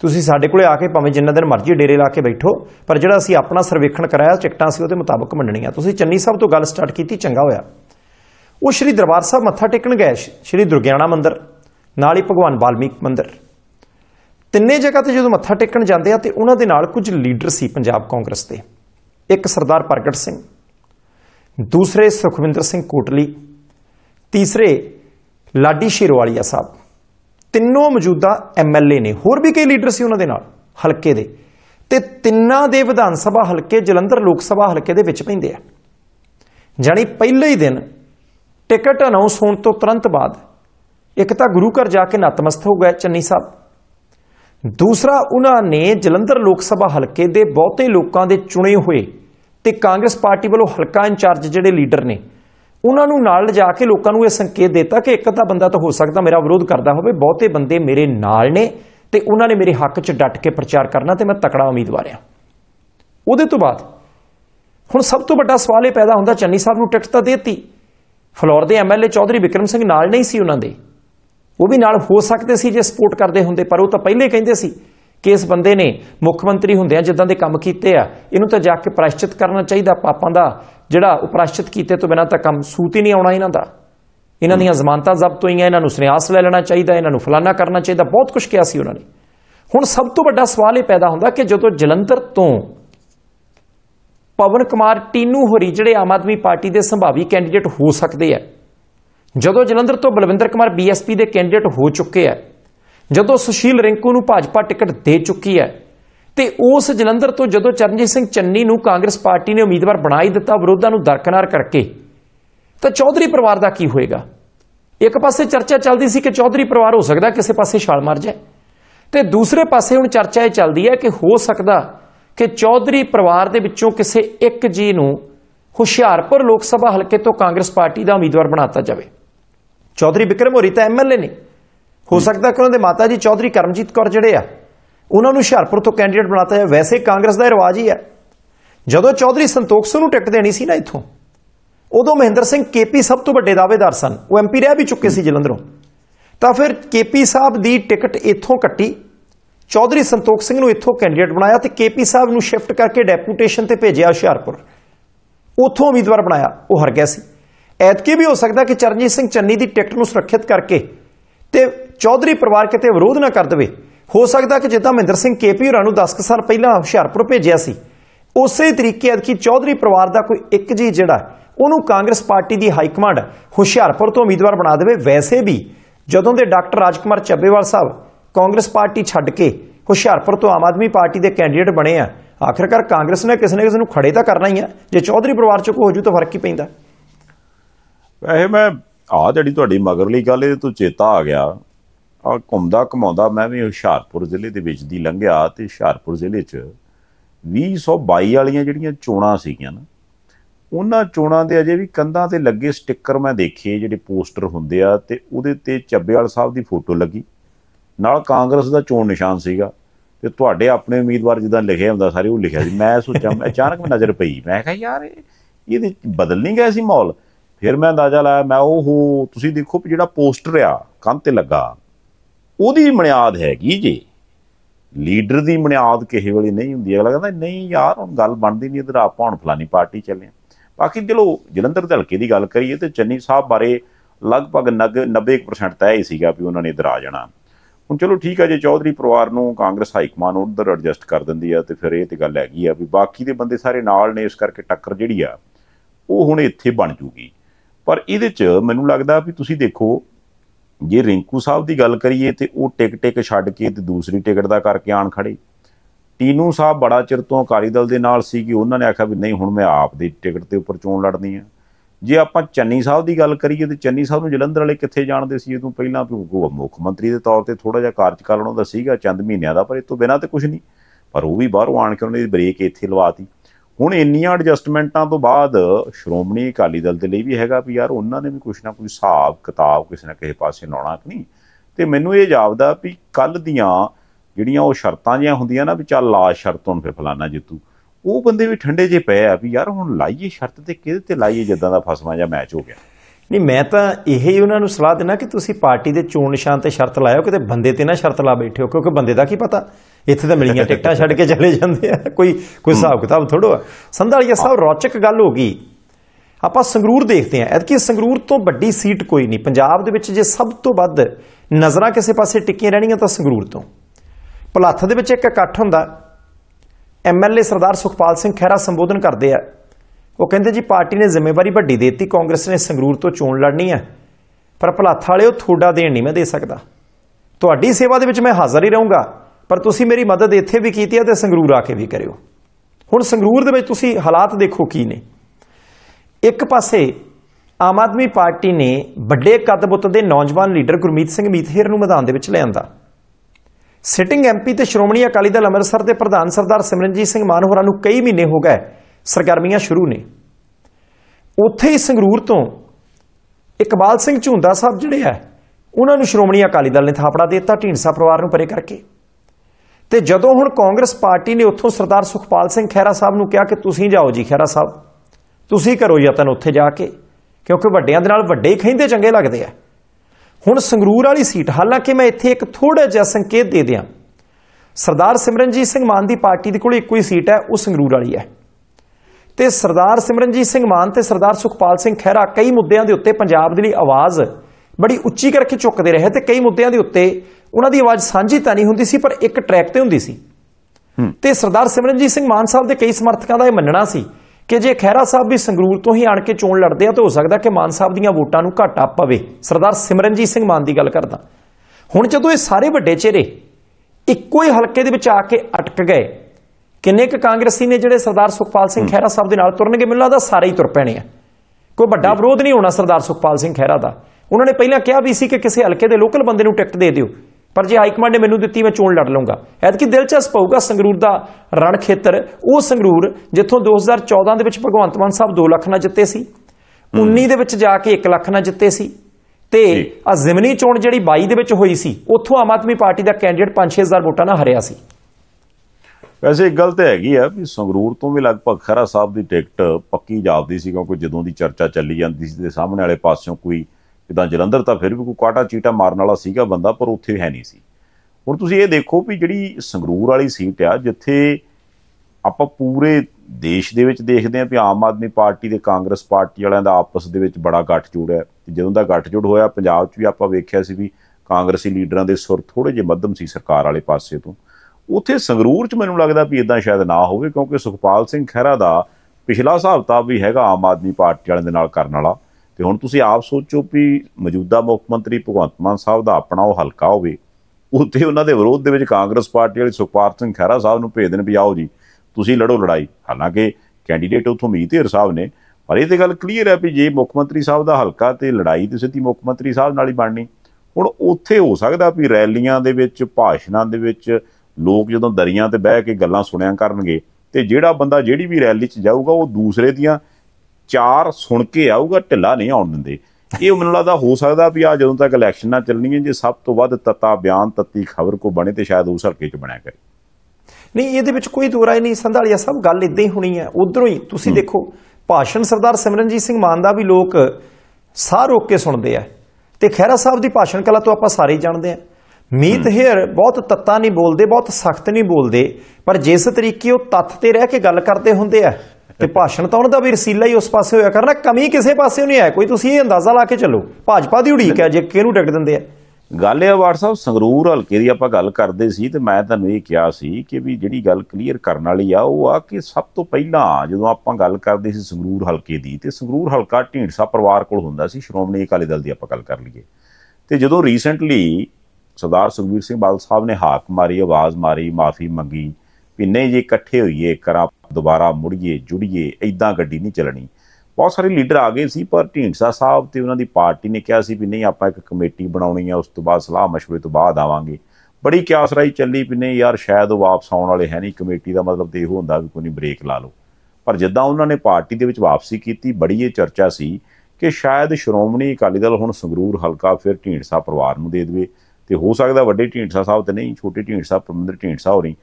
ਤੁਸੀਂ ਸਾਡੇ ਕੋਲੇ ਆ ਕੇ ਭਾਵੇਂ ਜਿੰਨਾ ਦਿਨ ਮਰਜ਼ੀ ਡੇਰੇ ਲਾ ਕੇ ਬੈਠੋ ਪਰ ਜਿਹੜਾ ਅਸੀਂ ਆਪਣਾ ਸਰਵੇਖਣ ਕਰਾਇਆ ਟਿਕਟਾਂ ਸੀ ਉਹਦੇ ਮੁਤਾਬਕ ਮੰਡਣੀਆਂ ਤੁਸੀਂ ਚੰਨੀ ਸਾਹਿਬ ਤੋਂ ਗੱਲ ਸਟਾਰਟ ਕੀਤੀ ਚੰਗਾ ਹੋਇਆ ਉਹ ਸ਼੍ਰੀ ਦਰਬਾਰ ਸਾਹਿਬ ਮੱਥਾ ਟੇਕਣ ਗਏ ਸ਼੍ਰੀ ਦੁਰਗਿਆਣਾ ਮੰਦਿਰ ਨਾਲ ਹੀ ਭਗਵਾਨ ਵਾਲਮੀਕ ਮੰਦਿਰ ਤਿੰਨੇ ਜਗ੍ਹਾ ਤੇ ਜਦੋਂ ਮੱਥਾ ਟੇਕਣ ਜਾਂਦੇ ਆ ਤੇ ਉਹਨਾਂ ਦੇ ਨਾਲ ਕੁਝ ਲੀਡਰ ਸੀ ਪੰਜਾਬ ਕਾਂਗਰਸ ਦੇ ਇੱਕ ਸਰਦਾਰ ਪ੍ਰਗਟ ਸਿੰਘ ਦੂਸਰੇ ਸੁਖਵਿੰਦਰ ਸਿੰਘ ਕੋਟਲੀ ਤੀਸਰੇ ਲਾਡੀ ਸ਼ੇਰਵਾਲੀਆ ਸਾਹਿਬ ਤਿੰਨੋਂ ਮੌਜੂਦਾ ਐਮਐਲਏ ਨੇ ਹੋਰ ਵੀ ਕਈ ਲੀਡਰ ਸੀ ਉਹਨਾਂ ਦੇ ਨਾਲ ਹਲਕੇ ਦੇ ਤੇ ਤਿੰਨਾਂ ਦੇ ਵਿਧਾਨ ਸਭਾ ਹਲਕੇ ਜਲੰਧਰ ਲੋਕ ਸਭਾ ਹਲਕੇ ਦੇ ਵਿੱਚ ਪੈਂਦੇ ਆ ਜਾਨੀ ਪਹਿਲੇ ਹੀ ਦਿਨ ਟਿਕਟ ਅਨਾਉਂਸ ਹੋਣ ਤੋਂ ਤੁਰੰਤ ਬਾਅਦ ਇੱਕ ਤਾਂ ਗੁਰੂ ਘਰ ਜਾ ਕੇ ਨਤਮਸਤ ਹੋ ਗਏ ਚੰਨੀ ਸਾਹਿਬ ਦੂਸਰਾ ਉਹਨਾਂ ਨੇ ਜਲੰਧਰ ਲੋਕ ਸਭਾ ਹਲਕੇ ਦੇ ਬਹੁਤੇ ਲੋਕਾਂ ਦੇ ਚੁਣੇ ਹੋਏ ਤੇ ਕਾਂਗਰਸ ਪਾਰਟੀ ਵੱਲੋਂ ਹਲਕਾ ਇੰਚਾਰਜ ਜਿਹੜੇ ਲੀਡਰ ਨੇ ਉਹਨਾਂ ਨੂੰ ਨਾਲ ਲਿਜਾ ਕੇ ਲੋਕਾਂ ਨੂੰ ਇਹ ਸੰਕੇਤ ਦਿੱਤਾ ਕਿ ਇੱਕ ਤਾਂ ਬੰਦਾ ਤਾਂ ਹੋ ਸਕਦਾ ਮੇਰਾ ਵਿਰੋਧ ਕਰਦਾ ਹੋਵੇ ਬਹੁਤੇ ਬੰਦੇ ਮੇਰੇ ਨਾਲ ਨੇ ਤੇ ਉਹਨਾਂ ਨੇ ਮੇਰੇ ਹੱਕ 'ਚ ਡਟ ਕੇ ਪ੍ਰਚਾਰ ਕਰਨਾ ਤੇ ਮੈਂ ਤਕੜਾ ਉਮੀਦਵਾਰ ਆ ਉਹਦੇ ਤੋਂ ਬਾਅਦ ਹੁਣ ਸਭ ਤੋਂ ਵੱਡਾ ਸਵਾਲ ਇਹ ਪੈਦਾ ਹੁੰਦਾ ਚੰਨੀ ਸਾਹਿਬ ਨੂੰ ਟਿਕਟ ਤਾਂ ਦੇਤੀ ਫਲੋਰ ਦੇ ਐਮਐਲਏ ਚੌਧਰੀ ਵਿਕਰਮ ਸਿੰਘ ਨਾਲ ਨਹੀਂ ਸੀ ਉਹਨਾਂ ਦੇ ਉਹ ਵੀ ਨਾਲ ਹੋ ਸਕਦੇ ਸੀ ਜੇ ਸਪੋਰਟ ਕਰਦੇ ਹੁੰਦੇ ਪਰ ਉਹ ਤਾਂ ਪਹਿਲੇ ਕਹਿੰਦੇ ਸੀ ਕਿ ਇਸ ਬੰਦੇ ਨੇ ਮੁੱਖ ਮੰਤਰੀ ਹੁੰਦੇ ਆ ਜਿੱਦਾਂ ਦੇ ਕੰਮ ਕੀਤੇ ਆ ਇਹਨੂੰ ਤਾਂ ਜਾ ਕੇ ਪ੍ਰਾਸ਼ਚਿਤ ਕਰਨਾ ਚਾਹੀਦਾ ਪਾਪਾਂ ਦਾ ਜਿਹੜਾ ਉਪਰਾਸ਼ਚਿਤ ਕੀਤੇ ਤੋਂ ਬਿਨਾਂ ਤਾਂ ਕੰਮ ਸੂਤ ਹੀ ਨਹੀਂ ਆਉਣਾ ਇਹਨਾਂ ਦਾ ਇਹਨਾਂ ਦੀਆਂ ਜ਼ਮਾਨਤਾਂ ਜ਼ਬਤ ਹੋਈਆਂ ਇਹਨਾਂ ਨੂੰ ਸਨਿਆਸ ਲੈ ਲੈਣਾ ਚਾਹੀਦਾ ਇਹਨਾਂ ਨੂੰ ਫਲਾਨਾ ਕਰਨਾ ਚਾਹੀਦਾ ਬਹੁਤ ਕੁਝ ਕਿਹਾ ਸੀ ਉਹਨਾਂ ਨੇ ਹੁਣ ਸਭ ਤੋਂ ਵੱਡਾ ਸਵਾਲ ਇਹ ਪੈਦਾ ਹੁੰਦਾ ਕਿ ਜਦੋਂ ਜਲੰਧਰ ਤੋਂ ਪਵਨ ਕੁਮਾਰ ਟੀਨੂ ਹੋਰੀ ਜਿਹੜੇ ਆਮ ਆਦਮੀ ਪਾਰਟੀ ਦੇ ਸੰਭਾਵੀ ਕੈਂਡੀਡੇਟ ਹੋ ਸਕਦੇ ਆ ਜਦੋਂ ਜਲੰਧਰ ਤੋਂ ਬਲਵਿੰਦਰ ਕੁਮਾਰ ਬੀਐਸਪੀ ਦੇ ਕੈਂਡੀਡੇਟ ਹੋ ਚੁੱਕੇ ਆ ਜਦੋਂ ਸੁਸ਼ੀਲ ਰਿੰਕੂ ਨੂੰ ਭਾਜਪਾ ਟਿਕਟ ਦੇ ਚੁੱਕੀ ਹੈ ਤੇ ਉਸ ਜਲੰਧਰ ਤੋਂ ਜਦੋਂ ਚਰਨਜੀਤ ਸਿੰਘ ਚੰਨੀ ਨੂੰ ਕਾਂਗਰਸ ਪਾਰਟੀ ਨੇ ਉਮੀਦਵਾਰ ਬਣਾ ਹੀ ਦਿੱਤਾ ਵਿਰੋਧਾਂ ਨੂੰ ਦਰਕਨਾਰ ਕਰਕੇ ਤਾਂ ਚੌਧਰੀ ਪਰਿਵਾਰ ਦਾ ਕੀ ਹੋਏਗਾ ਇੱਕ ਪਾਸੇ ਚਰਚਾ ਚੱਲਦੀ ਸੀ ਕਿ ਚੌਧਰੀ ਪਰਿਵਾਰ ਹੋ ਸਕਦਾ ਕਿਸੇ ਪਾਸੇ ਛਾਲ ਮਾਰ ਜਾਏ ਤੇ ਦੂਸਰੇ ਪਾਸੇ ਹੁਣ ਚਰਚਾ ਇਹ ਚੱਲਦੀ ਹੈ ਕਿ ਹੋ ਸਕਦਾ ਕਿ ਚੌਧਰੀ ਪਰਿਵਾਰ ਦੇ ਵਿੱਚੋਂ ਕਿਸੇ ਇੱਕ ਜੀ ਨੂੰ ਹੁਸ਼ਿਆਰਪੁਰ ਲੋਕ ਸਭਾ ਹਲਕੇ ਤੋਂ ਕਾਂਗਰਸ ਪਾਰਟੀ ਦਾ ਉਮੀਦਵਾਰ ਬਣਾਤਾ ਜਾਵੇ ਚੌਧਰੀ ਵਿਕਰਮ ਹੋਰੀ ਤਾਂ ਐਮਐਲਏ ਨੇ ਹੋ ਸਕਦਾ ਕਿ ਉਹਨਾਂ ਦੇ ਮਾਤਾ ਜੀ ਚੌਧਰੀ ਕਰਮਜੀਤ ਕੌਰ ਜਿਹੜੇ ਆ ਉਹਨਾਂ ਨੂੰ ਹੁਸ਼ਿਆਰਪੁਰ ਤੋਂ ਕੈਂਡੀਡੇਟ ਬਣਾਤਾ ਜਾਵੇ ਵੈਸੇ ਕਾਂਗਰਸ ਦਾ ਰਿਵਾਜ ਹੀ ਆ ਜਦੋਂ ਚੌਧਰੀ ਸੰਤੋਖ ਸਿੰਘ ਨੂੰ ਟਿਕਟ ਦੇਣੀ ਸੀ ਨਾ ਇੱਥੋਂ ਉਦੋਂ ਮਹਿੰਦਰ ਸਿੰਘ ਕੇਪੀ ਸਭ ਤੋਂ ਵੱਡੇ ਦਾਅਵੇਦਾਰ ਸਨ ਉਹ ਐਮਪੀ ਰਹਿ ਵੀ ਚੁੱਕੇ ਸੀ ਜਲੰਧਰੋਂ ਤਾਂ ਫਿਰ ਕੇਪੀ ਸਾਹਿਬ ਦੀ ਟਿਕਟ ਇੱਥੋਂ ਕੱਟੀ ਚੌਧਰੀ ਸੰਤੋਖ ਸਿੰਘ ਨੂੰ ਇੱਥੋਂ ਕੈਂਡੀਡੇਟ ਬਣਾਇਆ ਤੇ ਕੇਪੀ ਸਾਹਿਬ ਨੂੰ ਸ਼ਿਫਟ ਕਰਕੇ ਡੈਪੂਟੇਸ਼ਨ ਤੇ ਭੇਜਿਆ ਹੁਸ਼ਿਆਰਪੁਰ ਉੱਥੋਂ ਉਮੀਦਵਾਰ ਬਣਾਇਆ ਉਹ ਹਰ ਗਿਆ ਸੀ ਐਤਕੀ ਵੀ ਹੋ ਸਕਦਾ ਕਿ ਚਰਨਜੀਤ ਸਿੰਘ ਚੰਨੀ ਦੀ ਟਿਕਟ ਨੂੰ ਸੁਰੱਖਿਅਤ ਕਰਕੇ ਤੇ ਚੌਧਰੀ ਪਰਿਵਾਰ ਕਿਤੇ ਵਿਰੋਧ ਨਾ ਕਰ ਦੇਵੇ ਹੋ ਸਕਦਾ ਕਿ ਜਿੱਦਾਂ ਮਹਿੰਦਰ ਸਿੰਘ ਕੇਪੀ ਹੋਰਾਂ ਨੂੰ 10 ਸਾਲ ਪਹਿਲਾਂ ਹੁਸ਼ਿਆਰਪੁਰ ਭੇਜਿਆ ਸੀ ਉਸੇ ਤਰੀਕੇ ਐਤਕੀ ਚੌਧਰੀ ਪਰਿਵਾਰ ਦਾ ਕੋਈ ਇੱਕ ਜੀ ਜਿਹੜਾ ਉਹਨੂੰ ਕਾਂਗਰਸ ਪਾਰਟੀ ਦੀ ਹਾਈ ਕਮਾਂਡ ਹੁਸ਼ਿਆਰਪੁਰ ਤੋਂ ਉਮੀਦਵਾਰ ਬਣਾ ਦੇਵੇ ਵੈਸੇ ਵੀ ਜਦੋਂ ਦੇ ਡਾਕਟਰ ਰਾਜਕੁਮਾਰ ਚੱਬੇਵਾਲ ਸਾਹਿਬ ਕਾਂਗਰਸ ਪਾਰਟੀ ਛੱਡ ਕੇ ਹੁਸ਼ਿਆਰਪੁਰ ਤੋਂ ਆਮ ਆਦਮੀ ਪਾਰਟੀ ਦੇ ਕੈਂਡੀਡੇਟ ਬਣੇ ਆ ਆਖਰਕਾਰ ਕਾਂਗਰਸ ਨੇ ਕਿਸੇ ਨੇ ਕਿਸੇ ਨੂੰ ਖੜੇ ਤਾਂ ਕਰਨਾ ਹੀ ਆ ਜੇ ਚੌਧਰੀ ਪਰਿਵਾਰ ਚ ਕੋ ਹੋ ਜੂ ਤਾਂ ਫਰਕ ਹੀ ਪੈਂਦਾ ਵੈਸੇ ਮੈਂ ਆ ਜਿਹੜੀ ਤੁਹਾਡੀ ਮਗਰਲੀ ਗੱਲ ਇਹ ਤੋਂ ਚੇਤਾ ਆ ਗਿਆ ਆ ਘੁੰਮਦਾ ਘਮਾਉਂਦਾ ਮੈਂ ਵੀ ਹੁਸ਼ਿਆਰਪੁਰ ਜ਼ਿਲ੍ਹੇ ਦੇ ਵਿੱਚ ਦੀ ਲੰਘਿਆ ਤੇ ਹੁਸ਼ਿਆਰਪੁਰ ਜ਼ਿਲ੍ਹੇ 'ਚ 2022 ਵਾਲੀਆਂ ਜਿਹੜੀਆਂ ਚੋਣਾਂ ਸੀਗੀਆਂ ਨਾ ਉਹਨਾਂ ਚੋਣਾਂ ਦੇ ਅਜੇ ਵੀ ਕੰਧਾਂ ਤੇ ਲੱਗੇ ਸਟicker ਮੈਂ ਦੇਖੇ ਜਿਹੜੇ ਪੋਸਟਰ ਹੁੰਦੇ ਆ ਤੇ ਉਹਦੇ ਤੇ ਚੱਬੇਵਾਲ ਸਾਹਿਬ ਦੀ ਫੋਟੋ ਲੱਗੀ ਨਾਲ ਕਾਂਗਰਸ ਦਾ ਚੋਣ ਨਿਸ਼ਾਨ ਸੀਗਾ ਤੇ ਤੁਹਾਡੇ ਆਪਣੇ ਉਮੀਦਵਾਰ ਜਿੱਦਾਂ ਲਿਖਿਆ ਹੁੰਦਾ ਸਾਰੇ ਉਹ ਲਿਖਿਆ ਸੀ ਮੈਂ ਸੋਚਾਂ ਅਚਾਨਕ ਮੈਨੂੰ ਨਜ਼ਰ ਪਈ ਮੈਂ ਕਿਹਾ ਯਾਰ ਇਹਦੇ ਬਦਲ ਨਹੀਂ ਗਿਆ ਸੀ ਮਾਹੌਲ ਫਿਰ ਮੈਂ ਅੰਦਾਜ਼ਾ ਲਾਇਆ ਮੈਂ ਉਹ ਤੁਸੀਂ ਦੇਖੋ ਜਿਹੜਾ ਪੋਸਟਰ ਆ ਕੰਨ ਤੇ ਲੱਗਾ ਉਹਦੀ ਬੁਨਿਆਦ ਹੈਗੀ ਜੀ ਲੀਡਰ ਦੀ ਬੁਨਿਆਦ ਕਿਸੇ ਵੇਲੇ ਨਹੀਂ ਹੁੰਦੀ ਅਗਲਾ ਕਹਿੰਦਾ ਨਹੀਂ ਯਾਰ ਹੁਣ ਗੱਲ ਬਣਦੀ ਨਹੀਂ ਇਧਰ ਆਪਾਂ ਹੁਣ ਫਲਾਨੀ ਪਾਰਟੀ ਚੱਲੇ ਬਾਕੀ ਚਲੋ ਜਲੰਧਰ ਹਲਕੇ ਦੀ ਗੱਲ ਕਰੀਏ ਤੇ ਚੰਨੀ ਸਾਹਿਬ ਬਾਰੇ ਲਗਭਗ 90% ਤੈਅ ਹੀ ਸੀਗਾ ਵੀ ਉਹਨਾਂ ਨੇ ਇਧਰ ਆ ਜਾਣਾ ਹੁਣ ਚਲੋ ਠੀਕ ਆ ਜੇ ਚੌਧਰੀ ਪਰਿਵਾਰ ਨੂੰ ਕਾਂਗਰਸ ਹਾਈ ਕਮਾਨ ਉਧਰ ਐਡਜਸਟ ਕਰ ਦਿੰਦੀ ਆ ਤੇ ਫਿਰ ਇਹ ਤੇ ਗੱਲ ਹੈਗੀ ਆ ਵੀ ਬਾਕੀ ਦੇ ਬੰਦੇ ਸਾਰੇ ਨਾਲ ਨੇ ਇਸ ਕਰਕੇ ਟੱਕਰ ਜਿਹੜੀ ਆ ਉਹ ਹੁਣ ਇੱਥੇ ਬਣ ਜੂਗੀ ਪਰ ਇਹਦੇ 'ਚ ਮੈਨੂੰ ਲੱਗਦਾ ਵੀ ਤੁਸੀਂ ਦੇਖੋ ਜੇ ਰਿੰਕੂ ਸਾਹਿਬ ਦੀ ਗੱਲ ਕਰੀਏ ਤੇ ਉਹ ਟਿਕਟ ਇੱਕ ਛੱਡ ਕੇ ਤੇ ਦੂਸਰੀ ਟਿਕਟ ਦਾ ਕਰਕੇ ਆਣ ਖੜੇ ਟੀਨੂ ਸਾਹਿਬ ਬੜਾ ਚਿਰ ਤੋਂ ਅਕਾਲੀ ਦਲ ਦੇ ਨਾਲ ਸੀ ਕਿ ਉਹਨਾਂ ਨੇ ਆਖਿਆ ਵੀ ਨਹੀਂ ਹੁਣ ਮੈਂ ਆਪ ਦੀ ਟਿਕਟ ਤੇ ਉੱਪਰ ਚੋਣ ਲੜਨੀ ਆ ਜੇ ਆਪਾਂ ਚੰਨੀ ਸਾਹਿਬ ਦੀ ਗੱਲ ਕਰੀਏ ਤੇ ਚੰਨੀ ਸਾਹਿਬ ਨੂੰ ਜਲੰਧਰ ਵਾਲੇ ਕਿੱਥੇ ਜਾਣਦੇ ਸੀ ਇਹ ਤੋਂ ਪਹਿਲਾਂ ਮੁੱਖ ਮੰਤਰੀ ਦੇ ਤੌਰ ਤੇ ਥੋੜਾ ਜਿਹਾ ਕਾਰਜਕਾਲ ਉਹਨਾਂ ਦਾ ਸੀਗਾ ਚੰਦ ਮਹੀਨਿਆਂ ਦਾ ਪਰ ਇਹ ਤੋਂ ਬਿਨਾਂ ਤੇ ਕੁਝ ਨਹੀਂ ਪਰ ਉਹ ਵੀ ਬਾਹਰੋਂ ਆਣ ਕੇ ਉਹਨਾਂ ਦੀ ਬ੍ਰੇਕ ਇੱਥੇ ਲਵਾਤੀ ਹੁਣ ਇੰਨੀਆਂ ਐਡਜਸਟਮੈਂਟਾਂ ਤੋਂ ਬਾਅਦ ਸ਼੍ਰੋਮਣੀ ਅਕਾਲੀ ਦਲ ਦੇ ਲਈ ਵੀ ਹੈਗਾ ਵੀ ਯਾਰ ਉਹਨਾਂ ਨੇ ਵੀ ਕੁਝ ਨਾ ਕੁਝ ਹਿਸਾਬ ਕਿਤਾਬ ਕਿਸੇ ਨਾ ਕਿਸੇ ਪਾਸੇ ਲਾਉਣਾ ਕਿ ਨਹੀਂ ਤੇ ਮੈਨੂੰ ਇਹ ਜਾਪਦਾ ਵੀ ਕੱਲ ਦੀਆਂ ਜਿਹੜੀਆਂ ਉਹ ਸ਼ਰਤਾਂ ਜਿਹੜੀਆਂ ਹੁੰਦੀਆਂ ਨਾ ਵੀ ਚੱਲ ਲਾ ਸ਼ਰਤ ਹੁਣ ਫਿਰ ਫਲਾਣਾ ਜਿੱਤੂ ਉਹ ਬੰਦੇ ਵੀ ਠੰਡੇ ਜੇ ਪਏ ਆ ਵੀ ਯਾਰ ਹੁਣ ਲਾਈਏ ਸ਼ਰਤ ਤੇ ਕਿਹਦੇ ਤੇ ਲਾਈਏ ਜਿੱਦਾਂ ਦਾ ਫਸਵਾ ਜਾਂ ਮੈਚ ਹੋ ਗਿਆ ਨਹੀਂ ਮੈਂ ਤਾਂ ਇਹ ਹੀ ਉਹਨਾਂ ਨੂੰ ਸਲਾਹ ਦੇਣਾ ਕਿ ਤੁਸੀਂ ਪਾਰਟੀ ਦੇ ਚੋਣ ਨਿਸ਼ਾਨ ਤੇ ਸ਼ਰਤ ਲਾਇਓ ਕਿਤੇ ਬੰਦੇ ਤੇ ਨਾ ਸ਼ਰਤ ਲਾ ਬੈਠਿਓ ਕਿਉਂਕਿ ਬੰਦੇ ਦਾ ਕੀ ਪਤਾ ਇੱਥੇ ਤਾਂ ਮਿਲੀਆਂ ਟਿਕਟਾਂ ਛੱਡ ਕੇ ਚਲੇ ਜਾਂਦੇ ਆ ਕੋਈ ਕੋਈ ਹਿਸਾਬ ਕਿਤਾਬ ਥੋੜੋ ਆ ਸੰਧਾਲੀਆ ਸਾਹਿਬ ਰੌਚਕ ਗੱਲ ਹੋ ਗਈ ਆਪਾਂ ਸੰਗਰੂਰ ਦੇਖਦੇ ਆ ਐਤਕੀ ਸੰਗਰੂਰ ਤੋਂ ਵੱਡੀ ਸੀਟ ਕੋਈ ਨਹੀਂ ਪੰਜਾਬ ਦੇ ਵਿੱਚ ਜੇ ਸਭ ਤੋਂ ਵੱਧ ਨਜ਼ਰਾਂ ਕਿਸੇ ਪਾਸੇ ਟਿੱਕੀਆਂ ਰਹਿਣੀਆਂ ਤਾਂ ਸੰਗਰੂਰ ਤੋਂ ਪਲਾਥ ਦੇ ਵਿੱਚ ਇੱਕ ਇਕੱਠ ਹੁੰਦਾ ਐਮਐਲਏ ਸਰਦਾਰ ਸੁਖਪਾਲ ਸਿੰਘ ਖਹਿਰਾ ਸੰਬੋਧਨ ਕਰਦੇ ਆ ਉਹ ਕਹਿੰਦੇ ਜੀ ਪਾਰਟੀ ਨੇ ਜ਼ਿੰਮੇਵਾਰੀ ਵੱਡੀ ਦਿੱਤੀ ਕਾਂਗਰਸ ਨੇ ਸੰਗਰੂਰ ਤੋਂ ਚੋਣ ਲੜਨੀ ਆ ਪਰ ਭਲਾਥਾ ਵਾਲਿਓ ਥੋੜਾ ਦੇਣ ਨਹੀਂ ਮੈਂ ਦੇ ਸਕਦਾ ਤੁਹਾਡੀ ਸੇਵਾ ਦੇ ਵਿੱਚ ਮੈਂ ਹਾਜ਼ਰ ਹੀ ਰਹੂੰਗਾ ਪਰ ਤੁਸੀਂ ਮੇਰੀ ਮਦਦ ਇੱਥੇ ਵੀ ਕੀਤੀ ਆ ਤੇ ਸੰਗਰੂਰ ਆ ਕੇ ਵੀ ਕਰਿਓ ਹੁਣ ਸੰਗਰੂਰ ਦੇ ਵਿੱਚ ਤੁਸੀਂ ਹਾਲਾਤ ਦੇਖੋ ਕੀ ਨੇ ਇੱਕ ਪਾਸੇ ਆਮ ਆਦਮੀ ਪਾਰਟੀ ਨੇ ਵੱਡੇ ਕਦਬੁੱਤ ਦੇ ਨੌਜਵਾਨ ਲੀਡਰ ਗੁਰਮੀਤ ਸਿੰਘ ਮੀਤਹਿਰ ਨੂੰ ਮੈਦਾਨ ਦੇ ਵਿੱਚ ਲਿਆਂਦਾ ਸਿਟਿੰਗ ਐਮਪੀ ਤੇ ਸ਼੍ਰੋਮਣੀ ਅਕਾਲੀ ਦਲ ਅੰਮ੍ਰਿਤਸਰ ਦੇ ਪ੍ਰਧਾਨ ਸਰਦਾਰ ਸਿਮਰਨਜੀਤ ਸਿੰਘ ਮਾਨ ਹੋਰਾਂ ਨੂੰ ਕਈ ਮਹੀਨੇ ਹੋ ਗਏ ਸਰਗਰਮੀਆਂ ਸ਼ੁਰੂ ਨੇ ਉੱਥੇ ਹੀ ਸੰਗਰੂਰ ਤੋਂ ਇਕਬਾਲ ਸਿੰਘ ਝੁੰਦਾ ਸਾਹਿਬ ਜਿਹੜੇ ਆ ਉਹਨਾਂ ਨੂੰ ਸ਼੍ਰੋਮਣੀ ਅਕਾਲੀ ਦਲ ਨੇ ਥਾਪੜਾ ਦੇ ਦਿੱਤਾ ਢੀਂਡਸਾ ਪਰਿਵਾਰ ਨੂੰ ਪਰੇ ਕਰਕੇ ਤੇ ਜਦੋਂ ਹੁਣ ਕਾਂਗਰਸ ਪਾਰਟੀ ਨੇ ਉੱਥੋਂ ਸਰਦਾਰ ਸੁਖਪਾਲ ਸਿੰਘ ਖਹਿਰਾ ਸਾਹਿਬ ਨੂੰ ਕਿਹਾ ਕਿ ਤੁਸੀਂ ਜਾਓ ਜੀ ਖਹਿਰਾ ਸਾਹਿਬ ਤੁਸੀਂ ਕਰੋ ਯਤਨ ਉੱਥੇ ਜਾ ਕੇ ਕਿਉਂਕਿ ਵੱਡਿਆਂ ਦੇ ਨਾਲ ਵੱਡੇ ਹੀ ਖੈਂਦੇ ਚੰਗੇ ਲੱਗਦੇ ਆ ਹੁਣ ਸੰਗਰੂਰ ਵਾਲੀ ਸੀਟ ਹਾਲਾਂਕਿ ਮੈਂ ਇੱਥੇ ਇੱਕ ਥੋੜਾ ਜਿਹਾ ਸੰਕੇਤ ਦੇ ਦਿਆਂ ਸਰਦਾਰ ਸਿਮਰਨਜੀਤ ਸਿੰਘ ਮਾਨ ਦੀ ਪਾਰਟੀ ਦੇ ਕੋਲ ਇੱਕੋ ਹੀ ਸੀਟ ਹੈ ਉਹ ਸੰਗਰੂਰ ਵਾਲੀ ਹੈ ਤੇ ਸਰਦਾਰ ਸਿਮਰਨਜੀਤ ਸਿੰਘ ਮਾਨ ਤੇ ਸਰਦਾਰ ਸੁਖਪਾਲ ਸਿੰਘ ਖਹਿਰਾ ਕਈ ਮੁੱਦਿਆਂ ਦੇ ਉੱਤੇ ਪੰਜਾਬ ਦੇ ਲਈ ਆਵਾਜ਼ ਬੜੀ ਉੱਚੀ ਕਰਕੇ ਚੁੱਕਦੇ ਰਹੇ ਤੇ ਕਈ ਮੁੱਦਿਆਂ ਦੇ ਉੱਤੇ ਉਹਨਾਂ ਦੀ ਆਵਾਜ਼ ਸਾਂਝੀ ਤਾਂ ਨਹੀਂ ਹੁੰਦੀ ਸੀ ਪਰ ਇੱਕ ਟਰੈਕ ਤੇ ਹੁੰਦੀ ਸੀ ਤੇ ਸਰਦਾਰ ਸਿਮਰਨਜੀਤ ਸਿੰਘ ਮਾਨ ਸਾਹਿਬ ਦੇ ਕਈ ਸਮਰਥਕਾਂ ਦਾ ਇਹ ਮੰਨਣਾ ਸੀ ਕਿ ਜੇ ਖੈਰਾ ਸਾਹਿਬ ਵੀ ਸੰਗਰੂਰ ਤੋਂ ਹੀ ਆਣ ਕੇ ਚੋਣ ਲੜਦੇ ਆ ਤਾਂ ਹੋ ਸਕਦਾ ਕਿ ਮਾਨ ਸਾਹਿਬ ਦੀਆਂ ਵੋਟਾਂ ਨੂੰ ਘਾਟਾ ਪਵੇ ਸਰਦਾਰ ਸਿਮਰਨਜੀਤ ਸਿੰਘ ਮਾਨ ਦੀ ਗੱਲ ਕਰਦਾ ਹੁਣ ਜਦੋਂ ਇਹ ਸਾਰੇ ਵੱਡੇ ਚਿਹਰੇ ਇੱਕੋ ਹੀ ਹਲਕੇ ਦੇ ਵਿੱਚ ਆ ਕੇ ਅਟਕ ਗਏ ਕਿੰਨੇ ਕ ਕਾਂਗਰਸੀ ਨੇ ਜਿਹੜੇ ਸਰਦਾਰ ਸੁਖਪਾਲ ਸਿੰਘ ਖਹਿਰਾ ਸਾਹਿਬ ਦੇ ਨਾਲ ਤੁਰਨਗੇ ਮਿਲਣਾ ਦਾ ਸਾਰੇ ਹੀ ਤੁਰ ਪੈਣੇ ਆ ਕੋਈ ਵੱਡਾ ਵਿਰੋਧ ਨਹੀਂ ਹੋਣਾ ਸਰਦਾਰ ਸੁਖਪਾਲ ਸਿੰਘ ਖਹਿਰਾ ਦਾ ਉਹਨਾਂ ਨੇ ਪਹਿਲਾਂ ਕਿਹਾ ਵੀ ਸੀ ਕਿ ਕਿਸੇ ਹਲਕੇ ਦੇ ਲੋਕਲ ਬੰਦੇ ਨੂੰ ਟਿਕਟ ਦੇ ਦਿਓ ਪਰ ਜੇ ਹਾਈ ਕਮਾਂਡ ਨੇ ਮੈਨੂੰ ਦਿੱਤੀ ਮੈਂ ਚੋਣ ਲੜ ਲਵਾਂਗਾ ਐਤਕੀ ਦਿਲਚਸਪ ਹੋਊਗਾ ਸੰਗਰੂਰ ਦਾ ਰਣ ਖੇਤਰ ਉਹ ਸੰਗਰੂਰ ਜਿੱਥੋਂ 2014 ਦੇ ਵਿੱਚ ਭਗਵੰਤ ਮਾਨ ਸਾਹਿਬ 2 ਲੱਖ ਨਾਲ ਜਿੱਤੇ ਸੀ 19 ਦੇ ਵਿੱਚ ਜਾ ਕੇ 1 ਲੱਖ ਨਾਲ ਜਿੱਤੇ ਸੀ ਤੇ ਆ ਜ਼ਿਮਨੀ ਚੋਣ ਜਿਹੜੀ 22 ਦੇ ਵਿੱਚ ਹੋਈ ਸੀ ਉੱਥੋਂ ਆਮ ਆਦਮੀ ਪਾਰਟੀ ਦਾ ਕੈਂਡੀਡੇਟ 5-6000 ਵੋਟਾਂ ਨਾਲ ਹਾਰਿਆ ਸੀ ਵੈਸੇ ਇੱਕ ਗੱਲ ਤੇ ਹੈਗੀ ਆ ਵੀ ਸੰਗਰੂਰ ਤੋਂ ਵੀ ਲਗਭਗ ਖਰਾ ਸਾਹਿਬ ਦੀ ਟਿਕਟ ਪੱਕੀ ਜਾਪਦੀ ਸੀ ਕਿਉਂਕਿ ਜਦੋਂ ਦੀ ਚਰਚਾ ਚੱਲੀ ਜਾਂਦੀ ਸੀ ਤੇ ਸਾਹਮਣੇ ਵਾਲੇ ਪਾਸਿਓਂ ਕੋਈ ਜਿੱਦਾਂ ਜਲੰਧਰ ਤਾਂ ਫਿਰ ਵੀ ਕੋਈ ਕਾਟਾ ਚੀਟਾ ਮਾਰਨ ਵਾਲਾ ਸੀਗਾ ਬੰਦਾ ਪਰ ਉੱਥੇ ਹੈ ਨਹੀਂ ਸੀ ਹੁਣ ਤੁਸੀਂ ਇਹ ਦੇਖੋ ਵੀ ਜਿਹੜੀ ਸੰਗਰੂਰ ਵਾਲੀ ਸੀਟ ਆ ਜਿੱਥੇ ਆਪਾਂ ਪੂਰੇ ਦੇਸ਼ ਦੇ ਵਿੱਚ ਦੇਖਦੇ ਆਂ ਵੀ ਆਮ ਆਦਮੀ ਪਾਰਟੀ ਤੇ ਕਾਂਗਰਸ ਪਾਰਟੀ ਵਾਲਿਆਂ ਦਾ ਆਪਸ ਦੇ ਵਿੱਚ ਬੜਾ ਗੱਠਜੋੜ ਹੈ ਜਦੋਂ ਦਾ ਗੱਠਜੋੜ ਹੋਇਆ ਪੰਜਾਬ 'ਚ ਵੀ ਆਪਾਂ ਵੇਖਿਆ ਸੀ ਵੀ ਕਾਂਗਰਸੀ ਲੀਡਰਾਂ ਦੇ ਸੁਰ ਥੋੜੇ ਜਿਹਾ ਮੱਧਮ ਸੀ ਸਰਕਾਰ ਵਾਲੇ ਪਾਸੇ ਤੋਂ ਉੱਥੇ ਸੰਗਰੂਰ 'ਚ ਮੈਨੂੰ ਲੱਗਦਾ ਵੀ ਇਦਾਂ ਸ਼ਾਇਦ ਨਾ ਹੋਵੇ ਕਿਉਂਕਿ ਸੁਖਪਾਲ ਸਿੰਘ ਖਹਿਰਾ ਦਾ ਪਿਛਲਾ ਹਿਸਾਬ ਤਾਂ ਵੀ ਹੈਗਾ ਆਮ ਆਦਮੀ ਪਾਰਟੀ ਵਾਲਿਆਂ ਦੇ ਨਾਲ ਕਰਨ ਵਾਲਾ ਤੇ ਹੁਣ ਤੁਸੀਂ ਆਪ ਸੋਚੋ ਵੀ ਮੌਜੂਦਾ ਮੁੱਖ ਮੰਤਰੀ ਭਗਵੰਤ ਮਾਨ ਸਾਹਿਬ ਦਾ ਆਪਣਾ ਉਹ ਹਲਕਾ ਹੋਵੇ ਉੱਥੇ ਉਹਨਾਂ ਦੇ ਵਿਰੋਧ ਦੇ ਵਿੱਚ ਕਾਂਗਰਸ ਪਾਰਟੀ ਵਾਲੀ ਸੁਖਪਾਲ ਸਿੰਘ ਖਹਿਰਾ ਸਾਹਿਬ ਨੂੰ ਭੇਜ ਦੇਣ ਵੀ ਆਓ ਜੀ ਤੁਸੀਂ ਲੜੋ ਲੜਾਈ ਹਾਲਾਂਕਿ ਕੈਂਡੀਡੇਟ ਉਥੋਂ ਮੀਤੇਰ ਸਾਹਿਬ ਨੇ ਪਰ ਇਹ ਤੇ ਗੱਲ ਕਲੀਅਰ ਹੈ ਵੀ ਜੇ ਮੁੱਖ ਮੰਤਰੀ ਸਾਹਿਬ ਦਾ ਹਲਕਾ ਤੇ ਲੜਾਈ ਤੇ ਸਿੱਧੀ ਮੁੱਖ ਮੰਤਰੀ ਸਾਹਿਬ ਨਾਲ ਹੀ ਬਣਨੀ ਹੁਣ ਉੱਥੇ ਹੋ ਸਕਦਾ ਵੀ ਰੈਲੀਆਂ ਦੇ ਵਿੱਚ ਭਾਸ਼ਣਾਂ ਦੇ ਵਿੱਚ ਲੋਕ ਜਦੋਂ ਦਰੀਆਂ ਤੇ ਬਹਿ ਕੇ ਗੱਲਾਂ ਸੁਣਿਆ ਕਰਨਗੇ ਤੇ ਜਿਹੜਾ ਬੰਦਾ ਜਿਹੜੀ ਵੀ ਰੈਲੀ 'ਚ ਜਾਊਗਾ ਉਹ ਦੂਸਰੇ ਦੀਆਂ ਚਾਰ ਸੁਣ ਕੇ ਆਊਗਾ ਢਿੱਲਾ ਨਹੀਂ ਆਉਣ ਦਿੰਦੇ ਇਹ ਮੈਨੂੰ ਲੱਗਦਾ ਹੋ ਸਕਦਾ ਵੀ ਆ ਜਦੋਂ ਤੱਕ ਇਲੈਕਸ਼ਨ ਨਾ ਚੱਲਣੀਆਂ ਜੇ ਸਭ ਤੋਂ ਵੱਧ ਤਤਾ ਬਿਆਨ ਤਤੀ ਖਬਰ ਕੋ ਬਣੇ ਤੇ ਸ਼ਾਇਦ ਉਸ ਹਲਕੇ 'ਚ ਬਣਿਆ ਕਰੇ ਨਹੀਂ ਇਹਦੇ ਵਿੱਚ ਕੋਈ ਦੂਰਾ ਨਹੀਂ ਸੰਧਾਲੀਆ ਸਭ ਗੱਲ ਇਦਾਂ ਹੀ ਹੋਣੀ ਹੈ ਉਧਰੋਂ ਹੀ ਤੁਸੀਂ ਦੇਖੋ ਭਾਸ਼ਣ ਸਰਦਾਰ ਸਿਮਰਨਜੀਤ ਸਿੰਘ ਮਾਨ ਦਾ ਵੀ ਲੋਕ ਸਾਹ ਰੋਕ ਕੇ ਸੁਣਦੇ ਆ ਤੇ ਖੈਰਾ ਸਾਹਿਬ ਦੀ ਭਾਸ਼ਣ ਕਲਾ ਤੋਂ ਆਪਾਂ ਸਾਰੇ ਜਾਣਦੇ ਆ ਮੀਤ ਹੇਅਰ ਬਹੁਤ ਤੱਤਾ ਨਹੀਂ ਬੋਲਦੇ ਬਹੁਤ ਸਖਤ ਨਹੀਂ ਬੋਲਦੇ ਪਰ ਜਿਸ ਤਰੀਕੇ ਉਹ ਤੱਥ ਤੇ ਰਹਿ ਕੇ ਗੱਲ ਕਰਦੇ ਹੁੰਦੇ ਆ ਤੇ ਭਾਸ਼ਣ ਤਾਂ ਉਹਨਾਂ ਦਾ ਵੀ ਰਸੀਲਾ ਹੀ ਉਸ ਪਾਸੇ ਹੋਇਆ ਕਰਨਾ ਕਮੀ ਕਿਸੇ ਪਾਸੇ ਨਹੀਂ ਹੈ ਕੋਈ ਤੁਸੀਂ ਇਹ ਅੰਦਾਜ਼ਾ ਲਾ ਕੇ ਚੱਲੋ ਭਾਜਪਾ ਦੀ ਉਡੀਕ ਹੈ ਜੇ ਕਿਹਨੂੰ ਟਿਕਟ ਦਿੰਦੇ ਆ ਗੱਲ ਇਹ ਵਾਰ ਸਾਹਿਬ ਸੰਗਰੂਰ ਹਲਕੇ ਦੀ ਆਪਾਂ ਗੱਲ ਕਰਦੇ ਸੀ ਤੇ ਮੈਂ ਤੁਹਾਨੂੰ ਇਹ ਕਿਹਾ ਸੀ ਕਿ ਵੀ ਜਿਹੜੀ ਗੱਲ ਕਲੀਅਰ ਕਰਨ ਵਾਲੀ ਆ ਉਹ ਆ ਕਿ ਸਭ ਤੋਂ ਪਹਿਲਾਂ ਜਦੋਂ ਆਪਾਂ ਗੱਲ ਕਰਦੇ ਸੀ ਸੰਗਰੂਰ ਹਲਕੇ ਦੀ ਤੇ ਸੰਗਰੂਰ ਹਲਕਾ ਢੀਂਡਸਾ ਪਰਿਵਾਰ ਕੋਲ ਹੁੰਦਾ ਸੀ ਸ਼੍ਰੋਮਣੀ ਅਕਾਲੀ ਦਲ ਦੀ ਆਪਾਂ ਗੱਲ ਕਰ ਲਈਏ ਤੇ ਜਦੋਂ ਰੀਸੈਂਟਲੀ ਸਰਦਾਰ ਸੁਖਬੀਰ ਸਿੰਘ ਬਾਦਲ ਸਾਹਿਬ ਨੇ ਹਾਕ ਮਾਰੀ ਆਵਾਜ਼ ਮਾਰੀ ਮਾਫੀ ਮੰਗੀ ਵੀ ਨਹੀਂ ਜੀ ਇਕੱਠੇ ਹੋਈਏ ਕਰਾ ਦੁਬਾਰਾ ਮੁੜੀਏ ਜੁੜੀਏ ਐਦਾਂ ਗੱਡੀ ਨਹੀਂ ਚੱਲਣੀ ਬਹੁਤ ਸਾਰੇ ਲੀਡਰ ਆ ਗਏ ਸੀ ਪਰ ਢੀਂਡਸਾ ਸਾਹਿਬ ਤੇ ਉਹਨਾਂ ਦੀ ਪਾਰਟੀ ਨੇ ਕਿਹਾ ਸੀ ਵੀ ਨਹੀਂ ਆਪਾਂ ਇੱਕ ਕਮੇਟੀ ਬਣਾਉਣੀ ਆ ਉਸ ਤੋਂ ਬਾਅਦ ਸਲਾਹ مشورے ਤੋਂ ਬਾਅਦ ਆਵਾਂਗੇ ਬੜੀ ਕਿਆਸਰਾਈ ਚੱਲੀ ਵੀ ਨਹੀਂ ਯਾਰ ਸ਼ਾਇਦ ਉਹ ਵਾਪਸ ਆਉਣ ਵਾਲੇ ਹੈ ਨਹੀਂ ਕਮੇਟੀ ਦਾ ਮਤਲਬ ਤੇ ਇਹ ਹੁੰਦਾ ਵੀ ਕੋਈ ਨਹੀਂ ਬ੍ਰੇਕ ਲਾ ਲਓ ਪਰ ਜਿੱਦਾਂ ਉਹਨਾਂ ਨੇ ਪਾਰਟੀ ਦੇ ਵਿੱਚ ਵਾਪਸੀ ਕੀਤੀ ਬੜੀ ਇਹ ਚਰਚਾ ਸੀ ਕਿ ਸ਼ਾਇਦ ਸ਼੍ਰੋਮਣੀ ਅਕਾਲੀ ਦਲ ਹੁਣ ਸੰਗਰੂਰ ਹਲਕਾ ਫਿਰ ਢੀਂਡਸਾ ਪਰਿਵਾਰ ਨੂੰ ਦੇ ਦੇਵੇ ਤੇ ਹੋ ਸਕਦਾ ਵੱਡੇ ਢੀਂਡਸਾ ਸਾਹਿਬ ਤੇ ਨਹੀਂ ਛੋਟੇ ਢੀਂਡਸਾ ਪਰਮਿੰਦਰ ਢੀਂਡਸਾ ਰਹੀ